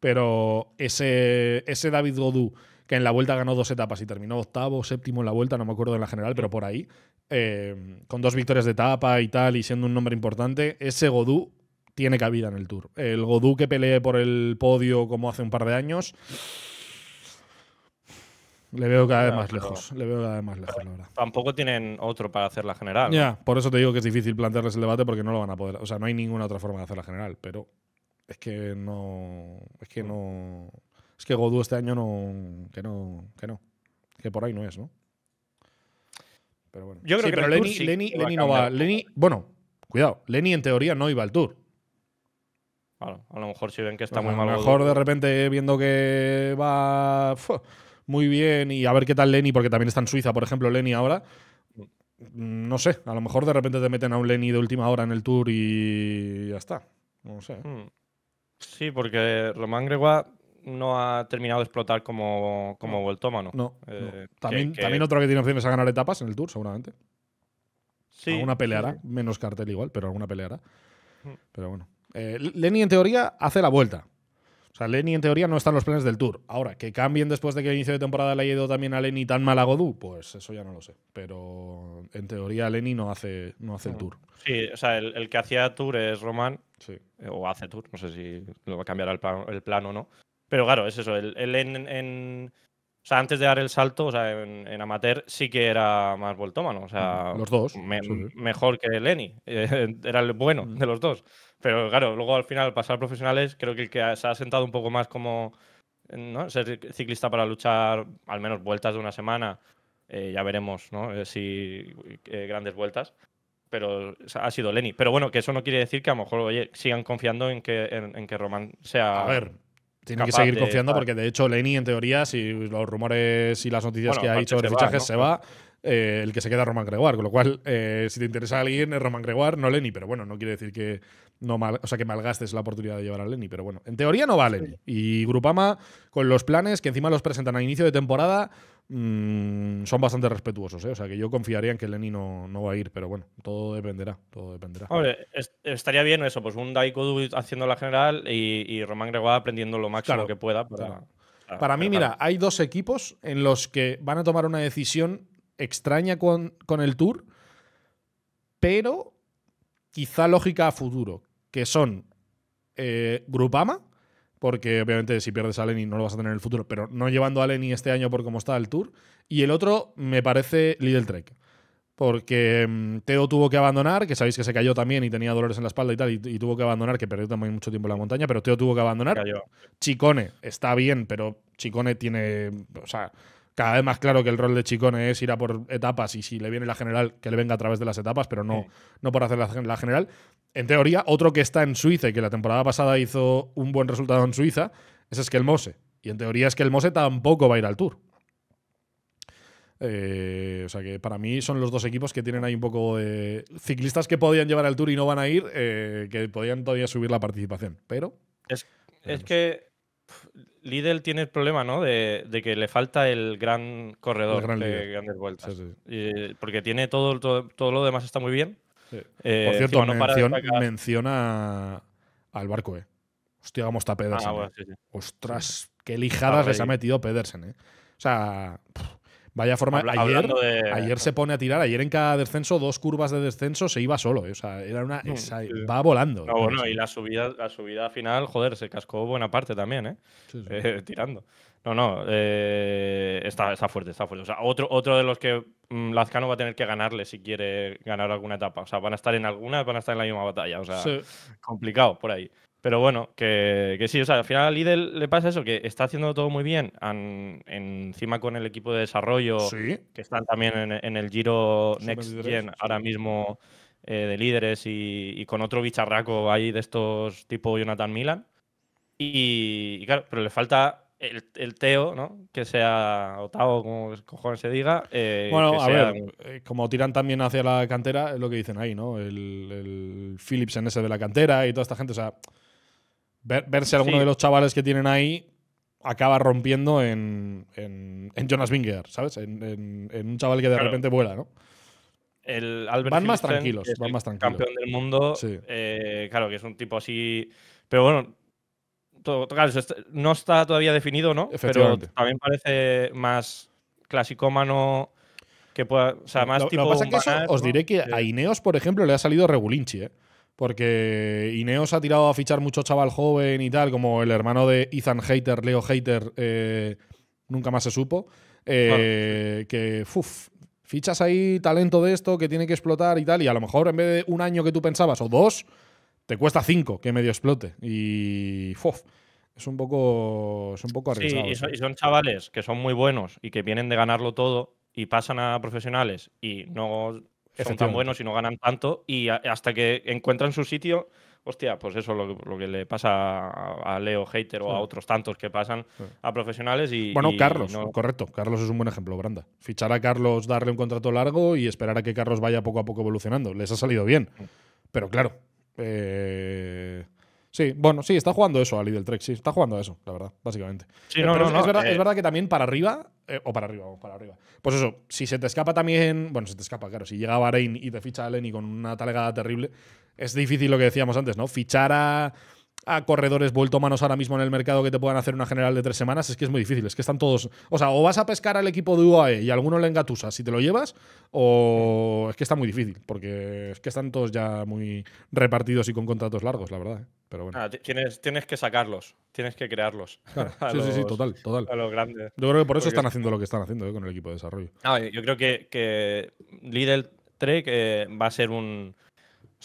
Speaker 1: Pero ese, ese David Godú, que en la vuelta ganó dos etapas y terminó octavo, séptimo en la vuelta, no me acuerdo en la general, pero por ahí, eh, con dos victorias de etapa y tal, y siendo un nombre importante, ese Godú tiene cabida en el Tour. El Godú que pelee por el podio como hace un par de años le veo cada vez más lejos. Le veo lejos, la verdad.
Speaker 2: Tampoco tienen otro para hacer la general. Ya,
Speaker 1: por eso te digo que es difícil plantearles el debate porque no lo van a poder. O sea, no hay ninguna otra forma de hacer la general, pero es que no. Es que no. Es que Godú este año no. Que no. Que no. Que por ahí no es, ¿no?
Speaker 2: Pero bueno. Yo creo que pero Lenny, sí no va. Lenny,
Speaker 1: bueno, cuidado. Lenny en teoría no iba al tour.
Speaker 2: a lo mejor si ven que está muy mal. A lo mejor de pues
Speaker 1: repente viendo que va muy bien y a ver qué tal Lenny, porque también está en Suiza, por ejemplo, Lenny ahora. No sé, a lo mejor de repente te meten a un Lenny de última hora en el tour y ya está. No sé.
Speaker 2: Hmm. Sí, porque Román Gregua no ha terminado de explotar como, como vueltómano. No, eh, También, también otro
Speaker 1: que tiene opciones a ganar etapas en el tour, seguramente. Sí. Alguna peleará, menos cartel igual, pero alguna peleará. Hmm. Pero bueno. Eh, Lenny, en teoría, hace la vuelta. O sea, Lenny en teoría no está en los planes del Tour. Ahora, que cambien después de que el inicio de temporada le haya ido también a Lenny tan mal a Godú, pues eso ya no lo sé. Pero en teoría Lenny no hace, no hace el mm. Tour.
Speaker 2: Sí, o sea, el, que hacía Tour es Román. Sí. Eh, o hace Tour, no sé si lo va a cambiar el plan, o no. Pero claro, es eso. El en, o sea, antes de dar el salto, o sea, en, amateur sí que era más voltómano. O sea, mm, los dos. Mejor que Lenny. <laughs> Eh, era el bueno mm. de los dos. Pero claro, luego al final pasar a profesionales, creo que el que se ha sentado un poco más como ser ciclista para luchar al menos vueltas de una semana, eh, ya veremos ¿no? Eh, si eh, grandes vueltas, pero ha sido Lenny. Pero bueno, que eso no quiere decir que a lo mejor oye, sigan confiando en que, en, que Román sea... A ver, tiene que seguir confiando porque
Speaker 1: de hecho Lenny en teoría, si los rumores y las noticias que ha dicho sobre fichajes se va, el que se queda es Román Gregoire, con lo cual si te interesa alguien es Román Gregoire, no Lenny, pero bueno, no quiere decir que, no o sea, que malgastes la oportunidad de llevar a Lenny, pero bueno, en teoría no vale Y Grupama, con los planes que encima los presentan a inicio de temporada, mm, son bastante respetuosos, ¿eh? o sea, que yo confiaría en que Lenny no, no, va a ir, pero bueno, todo dependerá,
Speaker 2: todo dependerá. estaría bien eso, pues un Daiko haciendo la general y, Román Gregoa aprendiendo lo máximo que pueda para... mí, mira,
Speaker 1: hay dos equipos en los que van a tomar una decisión extraña con, con el Tour, pero quizá lógica a futuro, que son eh, Grupama, porque obviamente si pierdes a Lenny no lo vas a tener en el futuro, pero no llevando a Lenny este año por cómo está el tour. Y el otro me parece Lidl Trek porque mm, Teo tuvo que abandonar, que sabéis que se cayó también y tenía dolores en la espalda y tal, y, y tuvo que abandonar, que perdió también mucho tiempo en la montaña, pero Teo tuvo que abandonar. Chicone está bien, pero Chicone tiene, o sea, cada vez más claro que el rol de Chicone es ir a por etapas y si le viene la general, que le venga a través de las etapas, pero no, no por hacer la, general. En teoría, otro que está en Suiza y que la temporada pasada hizo un buen resultado en Suiza es Mose. Y en teoría es que el Mose tampoco va a ir al Tour. Eh, o sea que para mí son los dos equipos que tienen ahí un poco de ciclistas que podían llevar al Tour y no van a ir, eh, que podían todavía subir la participación. Pero. Es,
Speaker 2: es que Lidl tiene el problema, ¿no? De, que le falta el gran corredor de grandes vueltas. porque tiene todo, todo, lo demás está muy bien. Eh, Por cierto, no
Speaker 1: menciona al barco, ¿eh? Hostia, vamos a Pedersen. Ah, eh. Ostras, qué lijadas les ha metido Pedersen, ¿eh? O sea, Vaya forma. ayer, ayer se pone a tirar, ayer en cada descenso, dos curvas de descenso se iba solo. Eh, o sea, era una. Mm, va volando. y la
Speaker 2: subida, la subida final, joder, se cascó buena parte también, ¿eh? eh tirando. No, no, eh, está, fuerte, está fuerte. O sea, otro, otro de los que mm, Lazcano va a tener que ganarle si quiere ganar alguna etapa. O sea, van a estar en alguna, van a estar en la misma batalla. O sea, complicado por ahí. Pero bueno, que, sí, o sea, al final a Lidl le pasa eso, que está haciendo todo muy bien, encima con el equipo de desarrollo, que están también en, el Giro Next Gen ahora mismo eh, de líderes y, con otro bicharraco ahí de estos tipo Jonathan Milan. Y, claro, pero le falta el, Teo, ¿no? Que sea Otavo, como cojones se diga. Eh, bueno, a ver,
Speaker 1: eh, como tiran también hacia la cantera, es lo que dicen ahí, ¿no? El, el en ese de la cantera y toda esta gente, o sea ver, si alguno de los chavales que tienen ahí acaba rompiendo en, Jonas Winger, ¿sabes? En, un chaval que de repente vuela, ¿no?
Speaker 2: El van más tranquilos, van más tranquilos. Campeón del mundo, eh, claro, que es un tipo así. Pero bueno, no está todavía definido, ¿no? Pero también parece más clasicómano que O sea, más tipo. que pasa os diré
Speaker 1: que a Ineos, por ejemplo, le ha salido Regulinchi, ¿eh? porque Ineos ha tirado a fichar mucho chaval joven y tal, como el hermano de Ethan Hater, Leo Hater, eh, nunca más se supo. Eh, que, fichas ahí talento de esto que tiene que explotar y tal, y a lo mejor en vez de un año que tú pensabas o dos, te cuesta cinco que medio explote. Y, fuf. Es un poco, es un poco arriesgado. Sí,
Speaker 2: y son chavales que son muy buenos y que vienen de ganarlo todo y pasan a profesionales y no son tan buenos y no ganan tanto, y hasta que encuentran su sitio, hostia, pues eso es lo, que le pasa a, Leo Hater o a otros tantos que pasan a profesionales y... Bueno, Carlos, correcto,
Speaker 1: Carlos es un buen ejemplo, Branda. Fichar a Carlos, darle un contrato largo y esperar a que Carlos vaya poco a poco evolucionando. Les ha salido bien, mm. pero claro... Eh Sí, bueno, sí, está jugando eso a del Trek, sí, está jugando a eso, la verdad, básicamente. Sí, pero, es, verdad, es, eh. verdad, que también para arriba, eh, o para arriba, o para arriba. Pues eso, si se te escapa también, bueno, se te escapa, claro, si llega a Bahrein y te ficha a Lenny con una talegada terrible, es difícil lo que decíamos antes, ¿no? Fichar a a corredores vuelto manos ahora mismo en el mercado que te puedan hacer una general de tres semanas, es que es muy difícil, es que están todos. O sea, o vas a pescar al equipo de UAE y alguno le engatusas si te lo llevas, o es que está muy difícil, porque es que están todos ya muy repartidos y con contratos largos, la verdad. ¿eh?
Speaker 2: Pero bueno. Ah, tienes, tienes que sacarlos, tienes que crearlos. <laughs> sí, sí, sí, total, total. los grandes. Yo creo que por eso están haciendo lo que
Speaker 1: están haciendo ¿eh? con el equipo de desarrollo.
Speaker 2: Ah, yo creo que, que Lidl Trek eh, va a ser un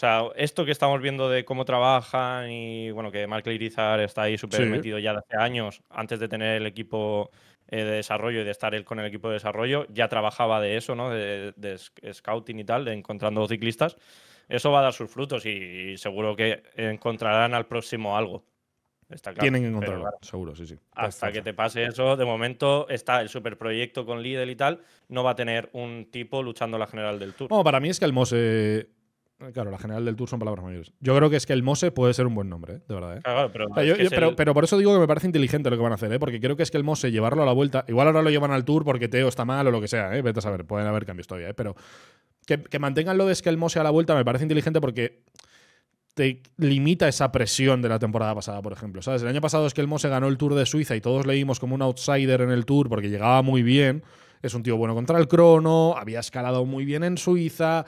Speaker 2: o sea, esto que estamos viendo de cómo trabajan y bueno, que Mark Leirizar está ahí súper metido ya de hace años, antes de tener el equipo eh, de desarrollo y de estar él con el equipo de desarrollo, ya trabajaba de eso, ¿no? De, scouting y tal, de encontrando ciclistas. Eso va a dar sus frutos y, seguro que encontrarán al próximo algo. Está claro. Tienen que encontrarlo,
Speaker 1: seguro, sí, sí. Hasta que
Speaker 2: te pase eso, de momento está el superproyecto con Lidl y tal, no va a tener un tipo luchando la general del Tour. No, para
Speaker 1: mí es que el Mose eh, Claro, la general del Tour son palabras mayores. Yo creo que es que el Mose puede ser un buen nombre, ¿eh? de
Speaker 2: verdad. pero, por eso
Speaker 1: digo que me parece inteligente lo que van a hacer, ¿eh? porque creo que es que el Mose llevarlo a la vuelta. Igual ahora lo llevan al Tour porque Teo está mal o lo que sea, ¿eh? vete a saber, pueden haber cambios todavía, ¿eh? pero que, que mantengan lo de es que el Mose a la vuelta me parece inteligente porque te limita esa presión de la temporada pasada, por ejemplo. ¿Sabes? El año pasado es que el Mose ganó el Tour de Suiza y todos leímos como un outsider en el Tour porque llegaba muy bien. Es un tío bueno contra el crono, había escalado muy bien en Suiza,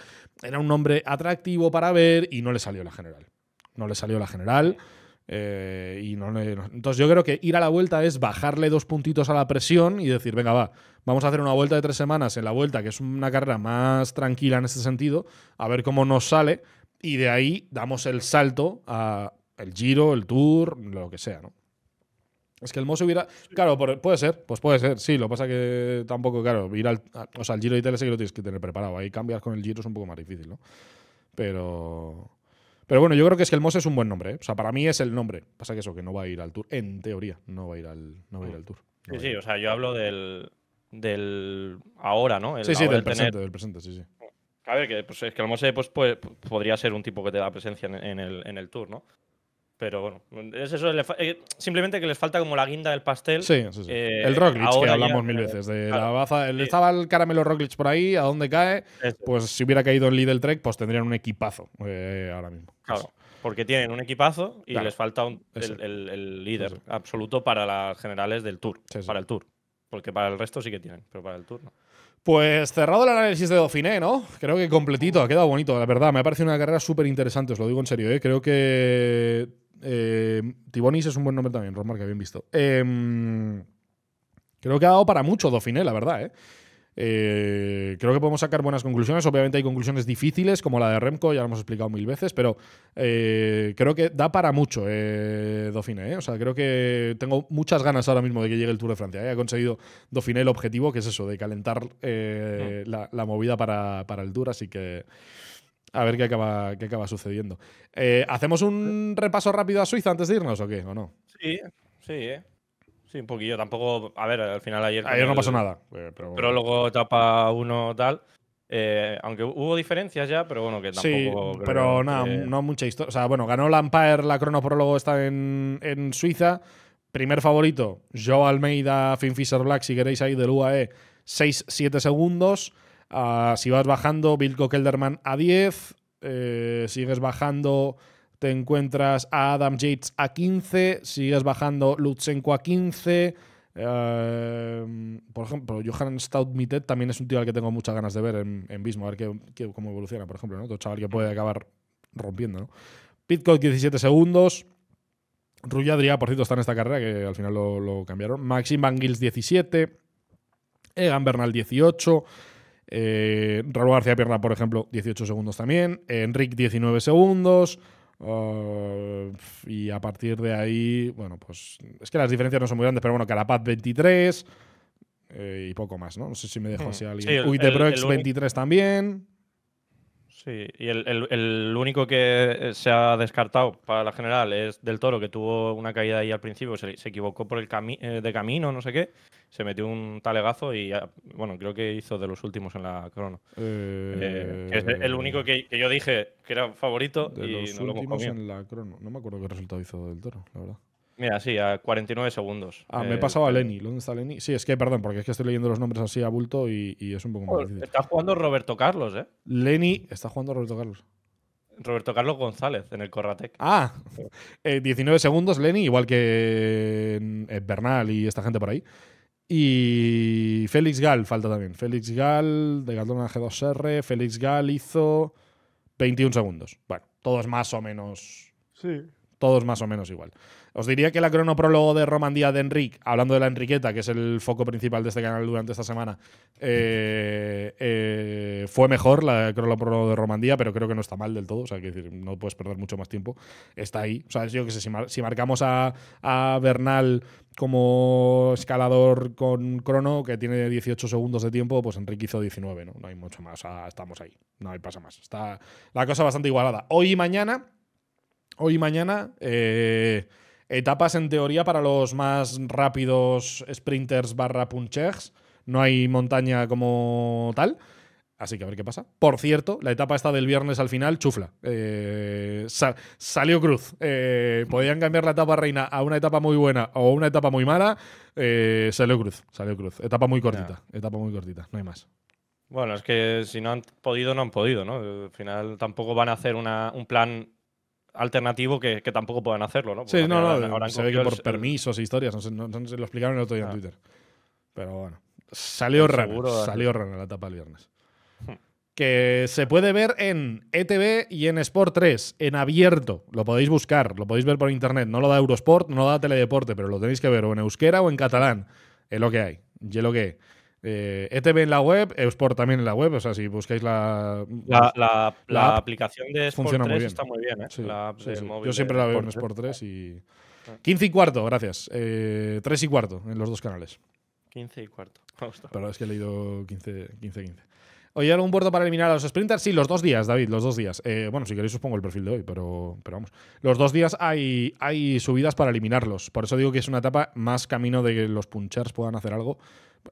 Speaker 1: era un nombre atractivo para ver y no le salió la general. No le salió la general. Eh, y no, entonces yo creo que ir a la vuelta es bajarle dos puntitos a la presión y decir, venga, va, vamos a hacer una vuelta de tres semanas en la vuelta, que es una carrera más tranquila en este sentido, a ver cómo nos sale y de ahí damos el salto a el giro, el tour, lo que sea, ¿no? Es que el Moss hubiera. Claro, puede ser, pues puede ser, sí. Lo pasa que tampoco, claro, ir al. o sea, el giro de Italia que lo tienes que tener preparado. Ahí cambiar con el giro es un poco más difícil, ¿no? Pero. Pero bueno, yo creo que es que el Moss es un buen nombre. ¿eh? O sea, para mí es el nombre. Pasa que eso, que no va a ir al Tour. En teoría, no va a ir al, no va a ir al Tour.
Speaker 2: sí, sí, o sea, yo hablo del. del ahora, ¿no? sí, sí, del presente,
Speaker 1: del presente, sí, sí.
Speaker 2: A ver, que, pues, es que el Mose pues, pues, podría ser un tipo que te da presencia el, en el Tour, ¿no? Pero bueno, es eso, eh, simplemente que les falta como la guinda del pastel. Sí, sí, sí. Eh, el Roglic, que hablamos mil eh,
Speaker 1: veces. De estaba el caramelo Roglic por ahí, ¿a dónde cae? Pues si hubiera caído el Lidl Trek, pues tendrían un equipazo
Speaker 2: ahora mismo. Claro, porque tienen un equipazo y les falta el, líder absoluto para las generales del Tour, para el Tour. Porque para el resto sí que tienen, pero para el Tour no.
Speaker 1: Pues cerrado el análisis de Dauphiné, ¿no? Creo que completito, ha quedado bonito, la verdad. Me ha parecido una carrera súper interesante, os lo digo en serio. ¿eh? Creo que Em, Tibonis es un buen nombre también, Romar, que bien visto. Em, creo que ha dado para mucho Dauphiné, la verdad. ¿eh? Eh, creo que podemos sacar buenas conclusiones. Obviamente hay conclusiones difíciles, como la de Remco, ya lo hemos explicado mil veces, pero eh, creo que da para mucho eh, Dauphiné. O sea, creo que tengo muchas ganas ahora mismo de que llegue el Tour de Francia. Ha conseguido Dauphiné el objetivo, que es eso, de calentar mm. la, movida para, para el Tour, así que a ver qué acaba, qué acaba sucediendo. Eh, ¿Hacemos un repaso rápido a Suiza antes de irnos o qué? ¿O no?
Speaker 2: Sí, sí, eh. Sí, un poquillo. Tampoco. A ver, al final ayer. Ayer no pasó nada. Eh, prólogo, etapa 1, tal. Eh, aunque hubo diferencias ya, pero bueno, que tampoco. Sí, pero nada, no
Speaker 1: mucha historia. O sea, bueno, ganó Empire la cronoprólogo está en, en Suiza. Primer favorito, Joe Almeida, Finn Fisher Black, si queréis ahí del UAE, 6-7 segundos. Ah, si vas bajando, Bilko Kelderman a 10. Eh, sigues bajando, te encuentras a Adam Yates a 15. Sigues bajando, Lutsenko a 15. Eh, por ejemplo, Johan stout también es un tío al que tengo muchas ganas de ver en, en Bismo, a ver cómo evoluciona, por ejemplo, Otro chaval que puede acabar rompiendo, ¿no? Pitcock 17 segundos. Adrià, por cierto, está en esta carrera, que al final lo, cambiaron. Maxim Van Gils 17. Egan Bernal 18. Eh, Raúl García Pierna, por ejemplo, 18 segundos también. Enrique, 19 segundos. Oh, y a partir de ahí, bueno, pues es que las diferencias no son muy grandes, pero bueno, Carapaz 23 eh, y poco más, ¿no? No sé si me dejo así alguien. 23 también.
Speaker 2: Sí, y el, el, único que se ha descartado para la general es Del Toro, que tuvo una caída ahí al principio, se, equivocó por el eh, de camino, no sé qué, se metió un talegazo y, bueno, creo que hizo de los últimos en la crono. Eh, es el único que, yo dije que era favorito. y no lo en
Speaker 1: la crono, no me acuerdo qué resultado hizo Del Toro, la verdad.
Speaker 2: Mira, sí, a 49 segundos. Ah, me he eh, pasado a
Speaker 1: Lenny. ¿Dónde está Lenny? Sí, es que, perdón, porque es que estoy leyendo los nombres así a bulto y, es un poco más
Speaker 2: Está jugando Roberto Carlos, ¿eh?
Speaker 1: Lenny. Está jugando Roberto Carlos.
Speaker 2: Roberto Carlos González en el Corratec.
Speaker 1: Ah, 19 <laughs> eh, segundos, Lenny, igual que eh, Bernal y esta gente por ahí. Y Félix Gal falta también. Félix Gal, de Galdona G2R. Félix Gal hizo 21 segundos. Bueno, todos más o menos. Sí. Todos más o menos igual. Os diría que la cronoprólogo de Romandía de Enrique, hablando de la Enriqueta, que es el foco principal de este canal durante esta semana, eh, eh, fue mejor la cronoprólogo de Romandía, pero creo que no está mal del todo. O sea, que no puedes perder mucho más tiempo. Está ahí. O sea, yo que sé, si, marcamos a, Bernal como escalador con crono que tiene 18 segundos de tiempo, pues Enrique hizo 19, ¿no? No hay mucho más, o sea, estamos ahí, no hay pasa más. Está la cosa bastante igualada. Hoy y mañana, hoy y mañana, eh, Etapas en teoría para los más rápidos sprinters barra punchers. No hay montaña como tal. Así que a ver qué pasa. Por cierto, la etapa está del viernes al final, chufla. Eh, salió cruz. Eh, podían cambiar la etapa reina a una etapa muy buena o una etapa muy mala. Eh, salió cruz, salió cruz. Etapa muy cortita, etapa muy cortita, no hay
Speaker 2: más. Bueno, es que si no han podido, no han podido, ¿no? Al final tampoco van a hacer un plan alternativo que, tampoco pueden hacerlo, ¿no? sí, no, no, se ve que por permisos
Speaker 1: e historias, no sé, se lo explicaron el otro día en ah. Twitter. Pero bueno, salió raro, salió raro la etapa el viernes. Hmm. Que se puede ver en ETV y en Sport 3, en abierto. Lo podéis buscar, lo podéis ver por internet. No lo da Eurosport, no lo da Teledeporte, pero lo tenéis que ver o en euskera o en catalán. Es lo que hay, es lo que hay. Eh, ETV en la web, Eusport también en la web, o sea, si buscáis la... La, aplicación de Sport 3 está
Speaker 2: muy bien, ¿eh? Yo siempre la veo en Sport
Speaker 1: 3, y... 15 ah. y cuarto, gracias. 3 eh, y cuarto en los dos canales.
Speaker 2: 15 y cuarto, <laughs>
Speaker 1: Pero es que he leído 15, 15, 15. ¿Hoy hay algún puerto para eliminar a los sprinters? Sí, los dos días, David, los dos días. Eh, bueno, si queréis os pongo el perfil de hoy, pero, pero vamos. Los dos días hay, hay subidas para eliminarlos. Por eso digo que es una etapa más camino de que los punchers puedan hacer algo.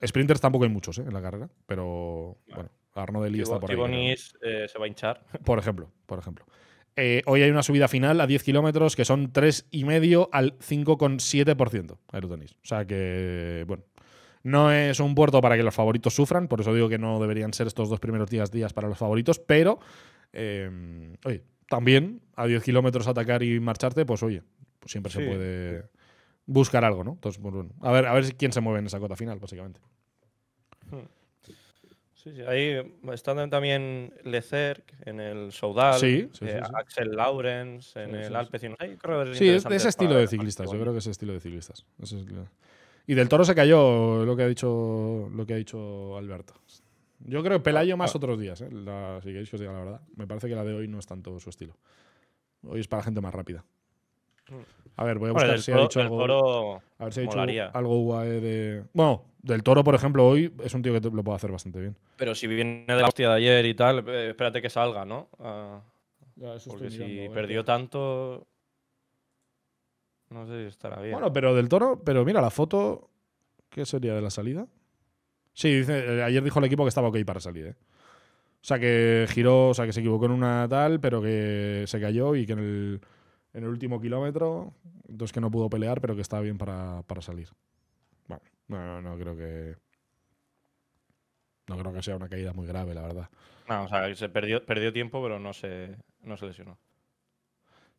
Speaker 1: Sprinters tampoco hay muchos eh, en la carrera, pero bueno, Arno
Speaker 2: Deli está por ahí. Eh, se va a hinchar. <laughs>
Speaker 1: Por ejemplo, por ejemplo. hoy hay una subida final a 10 kilómetros que son 3,5 al 5,7%. Ahí tenéis. O sea que, bueno, no es un puerto para que los favoritos sufran, por eso digo que no deberían ser estos dos primeros días días para los favoritos, pero eh, también a 10 kilómetros atacar y marcharte, pues oye, pues siempre se puede buscar algo, ¿no? Entonces, pues, bueno, a ver, a ver quién se mueve en esa cota final, básicamente.
Speaker 2: Hmm. Sí, sí. Ahí están también Lecerc, en el Soudal, eh, Axel Laurens, en el Alpecin. Sí, es, ese estilo de ciclistas. Yo
Speaker 1: creo que es estilo de ciclistas. Y del toro se cayó lo que ha dicho, lo que ha dicho Alberto. Yo creo que Pelayo más ah. otros días, ¿eh? si queréis que os diga la verdad. Me parece que la de hoy no es tanto su estilo. Hoy es para gente más rápida. A ver, voy a buscar si, ha dicho algo, a algo UAE de. Bueno, del toro, por ejemplo, hoy es un tío que lo puede hacer bastante
Speaker 2: bien. Pero si viene de la hostia de ayer y tal, eh, espérate que salga, ¿no? Ah, porque si perdió tanto. No sé si estará bien. Bueno, pero del
Speaker 1: Toro, pero mira, la foto, ¿qué sería de la salida? Sí, eh, ayer dijo el equipo que estaba ok para salir, ¿eh? O sea, que giró, o sea, que se equivocó en una tal, pero que se cayó y que en el, último kilómetro, entonces que no pudo pelear, pero que estaba bien para, salir. Bueno, no, creo que. No
Speaker 2: creo que sea una caída muy grave, la verdad. No, o sea, se perdió, perdió tiempo, pero no se, no se lesionó.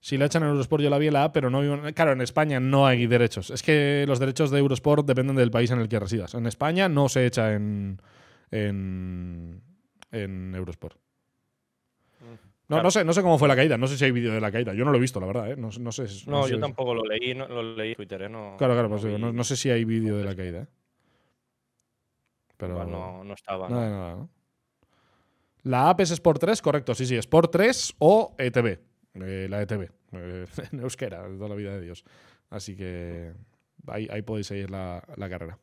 Speaker 1: Si la echan en Eurosport, yo la vi en la app, pero no vi. en... Claro, en España no hay derechos. Es que los derechos de Eurosport dependen del país en el que residas. En España no se echa en, en, Eurosport.
Speaker 2: Mm. No, no,
Speaker 1: sé, no sé cómo fue la caída, no sé si hay vídeo de la caída, yo no lo he visto, la verdad, ¿eh? no, sé. yo
Speaker 2: tampoco lo leí, lo leí en Twitter, ¿eh? claro, claro, pues,
Speaker 1: no, sé si hay vídeo de la caída, ¿eh?
Speaker 2: Pero no, no estaba. Nada,
Speaker 1: la app es Sport 3, correcto, sí, sí, Sport 3 o ETB. Eh, la ETV, eh, <laughs> en euskera, toda la vida de Dios. Así que ahí, podéis seguir la, la carrera.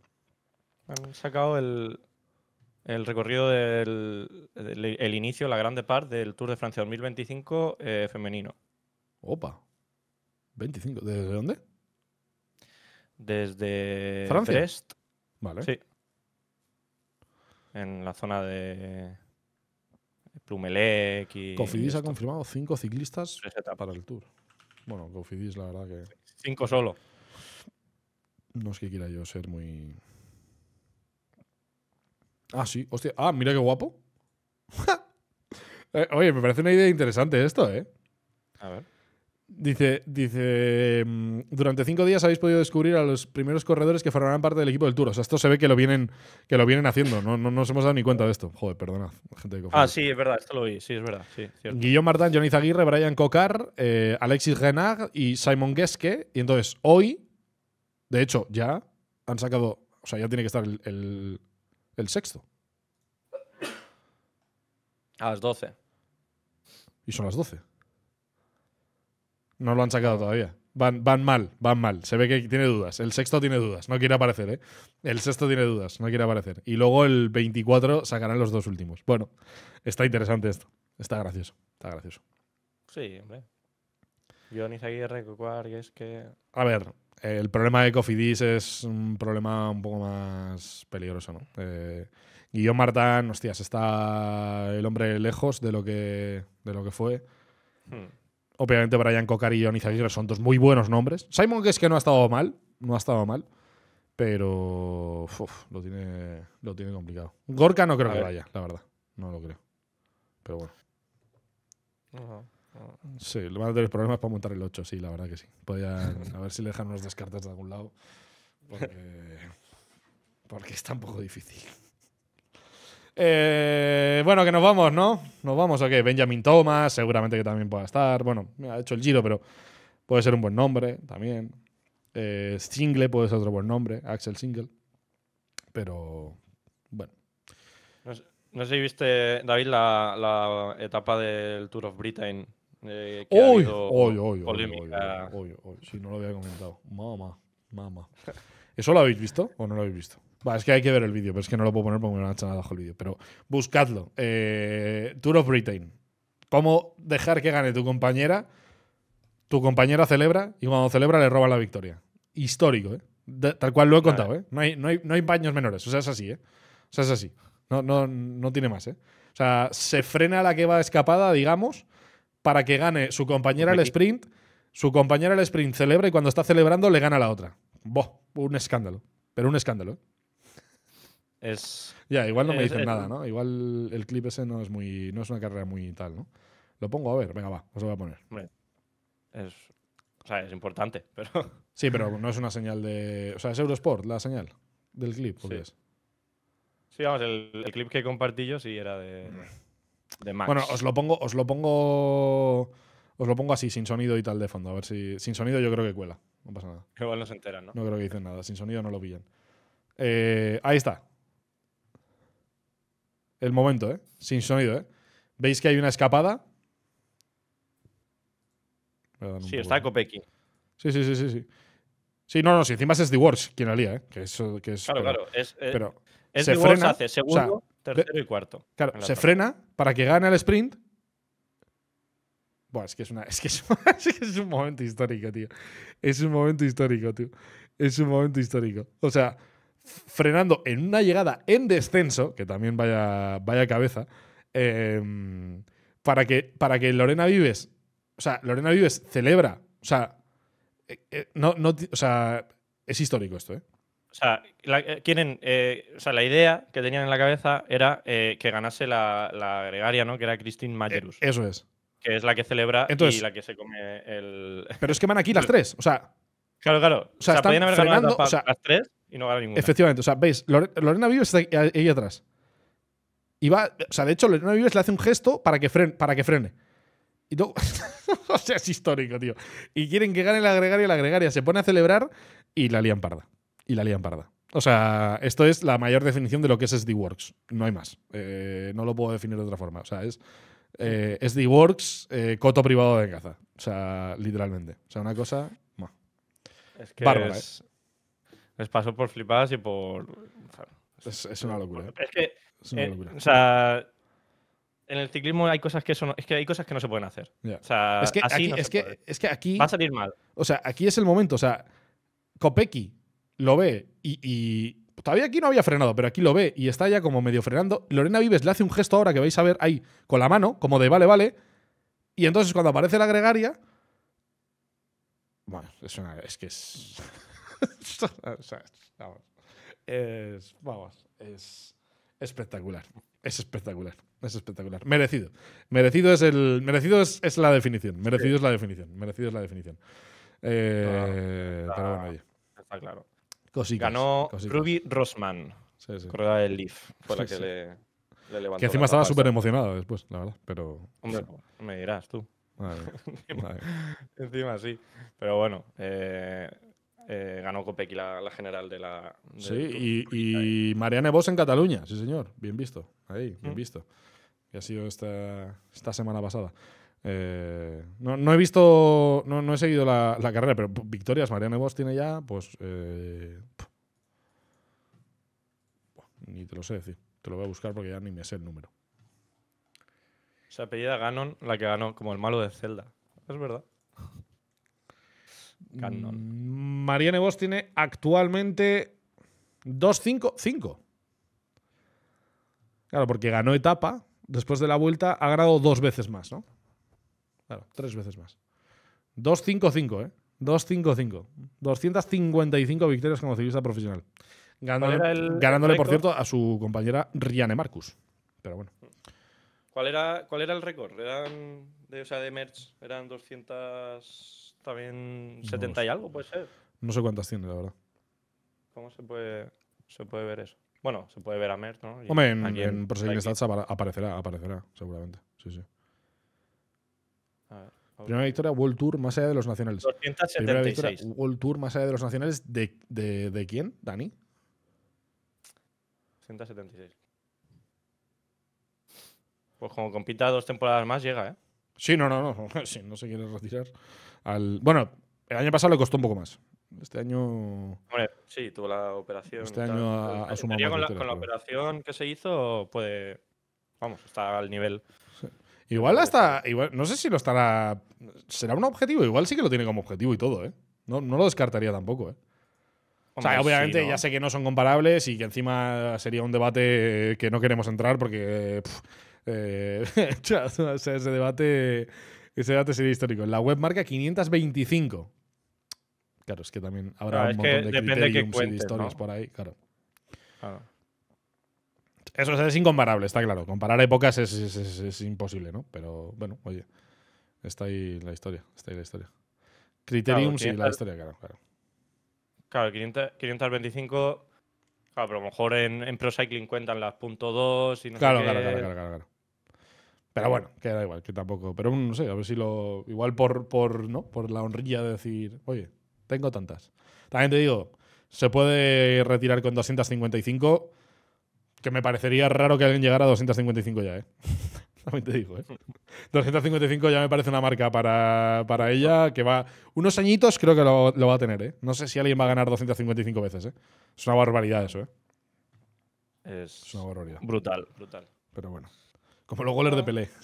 Speaker 2: Han sacado el, el recorrido del inicio, la grande parte del Tour de Francia 2025 eh, femenino.
Speaker 1: Opa. 25. ¿Desde dónde?
Speaker 2: Desde Francia. Brest. Vale. Sí. En la zona de Plumelec y. Cofidis ha
Speaker 1: confirmado cinco ciclistas para el Tour. Bueno, Cofidis, la verdad que. Cinco solo. No es que quiera yo ser muy. Ah, sí, hostia. Ah, mira qué guapo. <laughs> Eh, oye, me parece una idea interesante esto, ¿eh? A ver. Dice, dice, mm, durante cinco días habéis podido descubrir a los primeros corredores que formarán parte del equipo del Tour. O sea, esto se ve que lo vienen, que lo vienen haciendo. No, no, nos hemos dado ni cuenta de esto. Joder, perdonad. Gente de ah,
Speaker 2: sí, es verdad. Esto lo vi. Sí, es verdad.
Speaker 1: Guillaume Martin, Aguirre, Brian Cocar, eh, Alexis Renard y Simon Geske. Y entonces, hoy, de hecho, ya han sacado... O sea, ya tiene que estar el, sexto. A las 12. Y son las 12. No lo han sacado todavía. Van, van mal, van mal. Se ve que tiene dudas. El sexto tiene dudas. No quiere aparecer, ¿eh? El sexto tiene dudas. No quiere aparecer. Y luego el 24 sacarán los dos últimos. Bueno, está interesante esto. Está gracioso. Está gracioso.
Speaker 2: Sí, hombre. y es que.
Speaker 1: A ver, el problema de Cofidis es un problema un poco más peligroso, ¿no? Eh, Guillón Martán, hostias, está el hombre lejos de lo que, de lo que fue. Hmm obviamente Brian Cocarillo y Johnny son dos muy buenos nombres. Simon que es que no ha estado mal, no ha estado mal, pero lo, tiene, lo tiene complicado. Gorka no creo que vaya, la verdad. No lo creo. Pero bueno. Sí, lo van a tener problemas para montar el 8, sí, la verdad que sí. a ver si le dejan unos descartes de algún lado. Porque, porque es un poco difícil bueno, que nos vamos, ¿no? Nos vamos, ok, que Benjamin Thomas, seguramente que también pueda estar. Bueno, ha hecho el giro, pero puede ser un buen nombre también. Single puede ser otro buen nombre, Axel Single. Pero, bueno.
Speaker 2: No sé, si viste, David, la, etapa del Tour of Britain. que Ha Sí, no lo había comentado.
Speaker 1: Mamá, mamá. ¿Eso lo habéis visto o no lo habéis visto? es que hay que ver el vídeo, pero es que no lo puedo poner porque me lo han echado abajo el vídeo. Pero buscadlo. Eh, Tour of Britain. ¿Cómo dejar que gane tu compañera? Tu compañera celebra y cuando celebra le roban la victoria. Histórico, ¿eh? tal cual lo he contado, ¿eh? No hay, no, baños menores. O sea, es así, ¿eh? O sea, es así. No, tiene más, ¿eh? O sea, se frena la que va escapada, digamos, para que gane su compañera el sprint. Su compañera el sprint celebra y cuando está celebrando le gana la otra. Boh, un escándalo. Pero un escándalo. ¿eh? ya, igual no me dicen nada, ¿no? Igual el clip ese no es muy no es una carrera muy tal, ¿no? Lo pongo a ver, venga, va, os lo voy a
Speaker 2: poner. es, o sea, es importante, <laughs> pero. Sí, pero no
Speaker 1: es una señal de. O sea, es Eurosport la señal del clip, sí.
Speaker 2: Sí, vamos, el, clip que compartí yo sí era de, Max. Bueno, os lo pongo,
Speaker 1: os lo pongo. Os lo pongo así, sin sonido y tal de fondo. A ver si. Sin sonido yo creo que cuela.
Speaker 2: No pasa nada. Igual no se enteran, ¿no? No
Speaker 1: creo que dicen nada. Sin sonido no lo pillan. Eh, ahí está el momento, ¿eh? Sin sonido, ¿eh? ¿Veis que hay una escapada?
Speaker 2: sí, está Copeki. ¿eh?
Speaker 1: Sí, sí, sí, sí, sí. Sí, no, no, sí, encima es the Wars, quien la lía, ¿eh? Que eso, que es, claro, claro. Es, eh, pero se frena, hace segundo, o sea, tercero
Speaker 2: y cuarto. Claro, se frena
Speaker 1: para que gane el sprint. Bueno, es que es, una, <laughs> es, que es un momento histórico, tío. Es un momento histórico, tío. Es un momento histórico. O sea, frenando en una llegada en descenso, que también vaya, vaya cabeza, em, para, que, para que Lorena Vives, o sea, Lorena Vives celebra, o sea, eh, eh, no, no, sea, es histórico esto, ¿eh?
Speaker 2: O sea, la, quieren, sea, la idea que tenían en la cabeza era que ganase la, gregaria, ¿no? Que era Christine Mayerus. eso es. Que es la que celebra y la que se come el. Pero es que van aquí las
Speaker 1: tres, o sea. Claro, claro. O sea, las
Speaker 2: tres y no gana ninguna. Efectivamente,
Speaker 1: o sea, veis, Lorena Vives está ahí atrás. Y va, o sea, de hecho, Lorena Vives le hace un gesto para que frene. Para que frene. Y tú, <laughs> o sea, es histórico, tío. Y quieren que gane la gregaria, la agregaria se pone a celebrar y la lían parda. Y la lían parda. O sea, esto es la mayor definición de lo que es SD Works. No hay más. Eh, no lo puedo definir de otra forma. O sea, es eh, SD Works, eh, coto privado de caza. O sea, literalmente. O sea, una cosa.
Speaker 2: Es que ¿eh? Les pasó por flipadas y por. Es, una locura. ¿eh? Es que. una eh, locura. o sea en el ciclismo hay cosas que son, es que hay cosas que no se pueden hacer. O sea, es que, aquí, es, que, es que aquí va a salir mal.
Speaker 1: O sea, aquí es el momento. O sea, copeki lo ve y, todavía aquí no había frenado, pero aquí lo ve y está ya como medio frenando. Lorena Vives le hace un gesto ahora que vais a ver ahí con la mano, como de vale, vale. Y entonces cuando aparece la gregaria, bueno, es que es <laughs> o sea, vamos, es, vamos, es espectacular. Es espectacular, es espectacular. Merecido. Merecido es el. Merecido es, es la definición. Merecido sí. es la definición. Merecido es la definición. Eh, claro, pero bueno, oye. Está claro.
Speaker 2: Cosicas, Ganó cosicas. Ruby Rosman. Sí, sí. Correa del Leaf. Fue la que le, le, levantó. Que encima estaba súper
Speaker 1: emocionada después, la verdad. Pero. Hombre,
Speaker 2: me dirás tú. Vale, vale. <laughs> encima, sí. Pero bueno, eh, eh, ganó Copecchi la, general de la. sí,
Speaker 1: y, y Vos en Cataluña, sí, señor. Bien visto. Ahí, bien mm. visto. Que ha sido esta, semana pasada. Eh, no, he visto, no, he seguido la, carrera, pero victorias Mariana Vos tiene ya, pues. Eh, ni te lo sé decir. Te lo voy a buscar porque ya ni me sé el
Speaker 2: número. Se apellida Ganon, la que ganó como el malo de Zelda.
Speaker 1: Es verdad canon. Mm, Marianne Vos tiene actualmente 2-5-5. Claro, porque ganó etapa, después de la vuelta ha ganado dos veces más, ¿no? Claro, tres veces más. 2-5-5, ¿eh? 2-5-5. 255 victorias como ciclista profesional. Ganándole, por cierto, a su compañera Riane Marcus. Pero bueno.
Speaker 2: ¿Cuál era, cuál era el récord? ¿Eran de, o sea, de Merch? ¿Eran 200.? también 70 y algo, puede ser.
Speaker 1: No sé cuántas tiene, la verdad.
Speaker 2: ¿Cómo se puede, ver eso? Bueno, se puede ver a Mert, ¿no? Y Hombre, en, Stats
Speaker 1: aparecerá, aparecerá, seguramente. Sí, Primera victoria, World Tour más allá de los nacionales. 276. Primera victoria, World Tour más allá de los nacionales. ¿De, de quién, Dani?
Speaker 2: 276. Pues como compita dos temporadas más, llega, ¿eh?
Speaker 1: Sí, no, no, no. <laughs> no se quiere retirar. Al... Bueno, el año pasado le costó un poco más. Este año.
Speaker 2: Hombre, sí, tuvo la operación. Este año pues, con, la, operación que se hizo, puede. Vamos, está al nivel.
Speaker 1: Igual hasta. no sé si lo estará. ¿Será un objetivo? Igual sí que lo tiene como objetivo y todo, ¿eh? No, lo descartaría tampoco, ¿eh? o sea, obviamente ya sé que no son comparables y que encima sería un debate que no queremos entrar porque eh, <laughs> o sea, ese debate, ese debate sería histórico. La web marca 525. Claro, es que también habrá un montón de criteriums y historias por ahí, claro. Eso es incomparable, está claro. Comparar épocas es, es, es, imposible, ¿no? Pero bueno, oye, está ahí la historia, está ahí la historia. Criteriums y la historia,
Speaker 2: claro, claro. Claro, 525, claro, pero a lo mejor en, en Pro cuentan las punto .2 y no claro, sé claro, claro, claro, claro.
Speaker 1: Pero bueno, que da igual, que tampoco. Pero no sé, a ver si lo. Igual por, ¿no? por la honrilla de decir, oye, tengo tantas. También te digo, se puede retirar con 255, que me parecería raro que alguien llegara a 255 ya, ¿eh? <laughs> También te digo, ¿eh? 255 ya me parece una marca para, ella que va. Unos añitos creo que lo, va a tener, ¿eh? No sé si alguien va a ganar 255 veces, ¿eh? Es una barbaridad eso, ¿eh? Es, es una barbaridad. Brutal, brutal. Pero bueno. Como los goles de ah. Pelé. O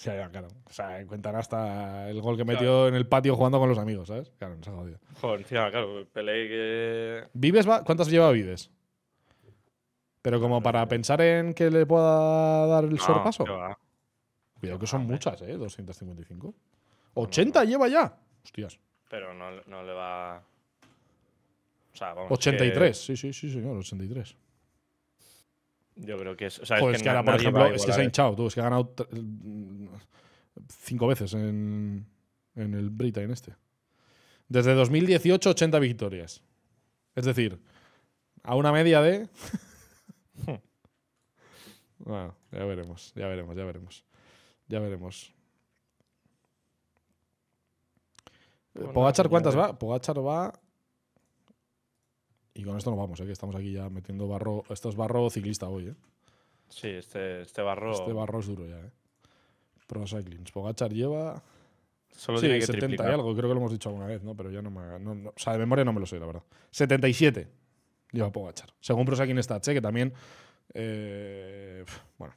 Speaker 1: sea, cuentan hasta el gol que metió en el patio jugando con los amigos, ¿sabes? Claro, se ha jodido.
Speaker 2: Joder, claro, Pelé que.
Speaker 1: ¿Vives? ¿Cuántas lleva Vives? Pero como para eh. pensar en que le pueda dar el sorpaso. Cuidado que son muchas, ¿eh? 255. 80 lleva ya. Hostias.
Speaker 2: Pero no, le va. O sea, 83,
Speaker 1: sí, sí, sí, señor, 83.
Speaker 2: Yo creo que es. O es, que, por ejemplo, es que se ha ¿eh?
Speaker 1: hinchado, tú. Es que ha ganado cinco veces en, en el Britain este. Desde 2018, 80 victorias. Es decir, a una media de. Hmm. <laughs> bueno, ya veremos, ya veremos, ya veremos. Ya veremos. Pogachar, ¿cuántas va? Pogachar va y con esto nos vamos, ¿eh? que estamos aquí ya metiendo barro. Esto es barro ciclista hoy. ¿eh?
Speaker 2: Sí, este, este barro. Este barro
Speaker 1: es duro ya. ¿eh? Pro Cycling. Pogachar lleva.
Speaker 2: Solo sí, 70 y algo,
Speaker 1: creo que lo hemos dicho alguna vez, ¿no? Pero ya no me. No, o sea, de memoria no me lo sé, la verdad. 77 lleva Pogachar. Según Pro Cycling Stats, ¿eh? que también. Eh, bueno.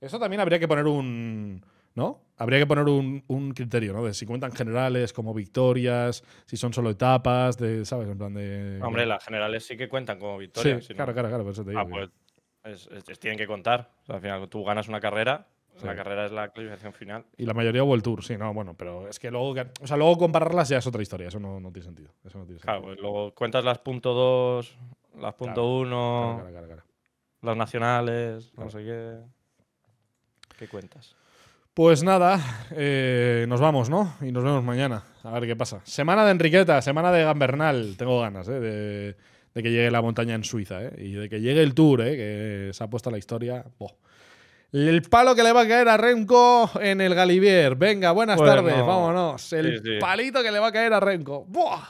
Speaker 1: Eso también habría que poner un ¿no? Habría que poner un, criterio, ¿no? De si cuentan generales como victorias, si son solo etapas, de, ¿sabes? En plan de. Hombre, las
Speaker 2: generales sí que cuentan como victorias. Sí, claro, claro, claro, por eso te digo. Ah, pues tienen que contar. al final tú ganas una carrera, La carrera es la clasificación final.
Speaker 1: Y la mayoría o el Tour, sí, no, bueno, pero es
Speaker 2: que luego, luego
Speaker 1: compararlas ya es otra historia, eso no, tiene sentido.
Speaker 2: Eso no tiene claro, pues luego cuentas las punto .2, las punto claro, .1, claro, las nacionales, no sé qué. ¿Qué cuentas?
Speaker 1: Pues nada, eh, nos vamos, ¿no? Y nos vemos mañana, a ver qué pasa. Semana de Enriqueta, semana de Gambernal. Tengo ganas, ¿eh? De, que llegue la montaña en Suiza, ¿eh? Y de que llegue el Tour, ¿eh? Que se ha puesto la historia. El palo que le va a caer a Renko en el Galivier. Venga, buenas tardes, vámonos. El palito que le va a caer a Renko. ¡Buah!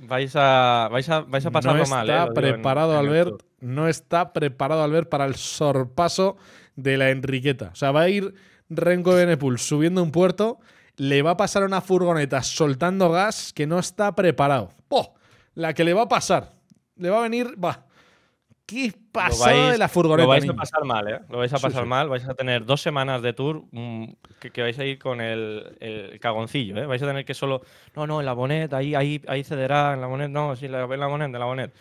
Speaker 2: Vais a, vais a, vais a no eh, está preparado, Albert.
Speaker 1: no está preparado, Albert, para el sorpaso de la Enriqueta. O sea, va a ir Renko Benepul subiendo un puerto, le va a pasar una furgoneta soltando gas que no está preparado. ¡Oh! La que le va a pasar. Le va a venir. Va. ¡Qué pasada de la furgoneta! Lo vais a pasar mal, ¿eh? Lo vais a pasar
Speaker 2: mal. Vais a tener dos semanas de tour mm, que, vais a ir con el, el, cagoncillo, ¿eh? Vais a tener que solo. No, no, en la boneta ahí, ahí, ahí cederá, en la bonet, no, sí, en la bonet, en la bonet.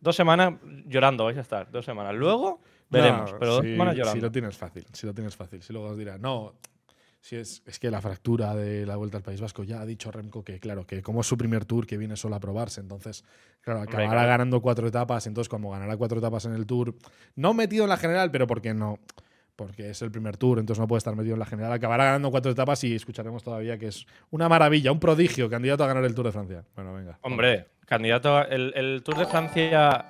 Speaker 2: Dos semanas llorando vais a estar, dos semanas. Luego Veremos, pero si, Si lo
Speaker 1: tienes fácil, si lo tienes fácil. Si luego os dirá, no, si es, es que la fractura de la Vuelta al País Vasco, ya ha dicho Remco que, claro, que como es su primer tour, que viene solo a probarse, entonces, claro, acabará ganando cuatro etapas, entonces como ganará cuatro etapas en el tour, no metido en la general, pero ¿por qué no? Porque es el primer tour, entonces no puede estar metido en la general. Acabará ganando cuatro etapas y escucharemos todavía que es una maravilla, un prodigio, candidato a ganar el Tour de Francia. Bueno, venga.
Speaker 2: Hombre, candidato. el, el Tour de Francia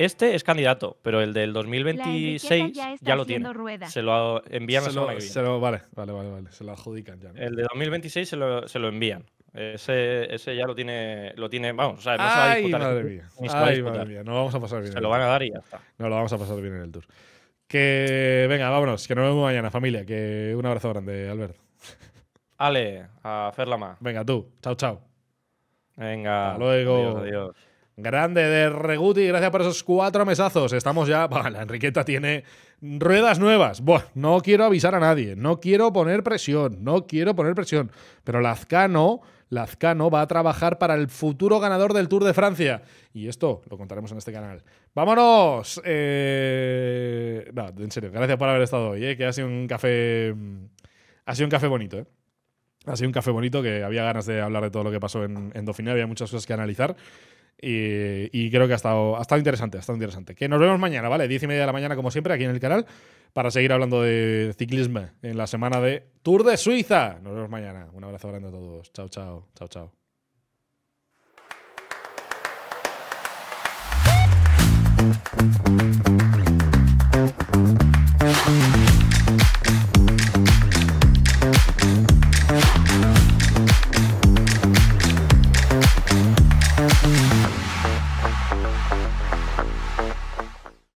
Speaker 2: este es candidato, pero el del 2026 ya, lo tiene. Se lo envían se Se lo, vale, vale, vale, Se lo adjudican ya. El de 2026 se lo, se lo envían. Ese, ese, ya lo tiene, lo tiene, vamos, o sea, no se va a disputar. No Ay, madre mía, no vamos a pasar
Speaker 1: bien. Se lo van a dar y ya está. No lo vamos a pasar bien en el tour. Que venga, vámonos, que nos vemos mañana, familia. Que un abrazo grande, Alberto.
Speaker 2: Ale, a Ferlama.
Speaker 1: Venga, tú. Chao, chao.
Speaker 2: Venga. luego. adiós. Grande
Speaker 1: de Reguti, gracias por esos cuatro mesazos. Estamos ya. <laughs> la Enriqueta tiene ruedas nuevas. Buah, no quiero avisar a nadie, no quiero poner presión, no quiero poner presión. Pero Lazcano, Lazcano va a trabajar para el futuro ganador del Tour de Francia. Y esto lo contaremos en este canal. ¡Vámonos! Eh, en serio, gracias por haber estado hoy, eh, que ha sido un café. Ha sido un café bonito, ¿eh? Ha sido un café bonito que había ganas de hablar de todo lo que pasó en, en había muchas cosas que analizar. Y, creo que ha estado, ha interesante, ha estado interesante. Que nos vemos mañana, ¿vale? Diez y media de la mañana, como siempre, aquí en el canal, para seguir hablando de ciclismo en la semana de Tour de Suiza. Nos vemos mañana. Un abrazo grande a todos. Chao, chao. Chao, chao.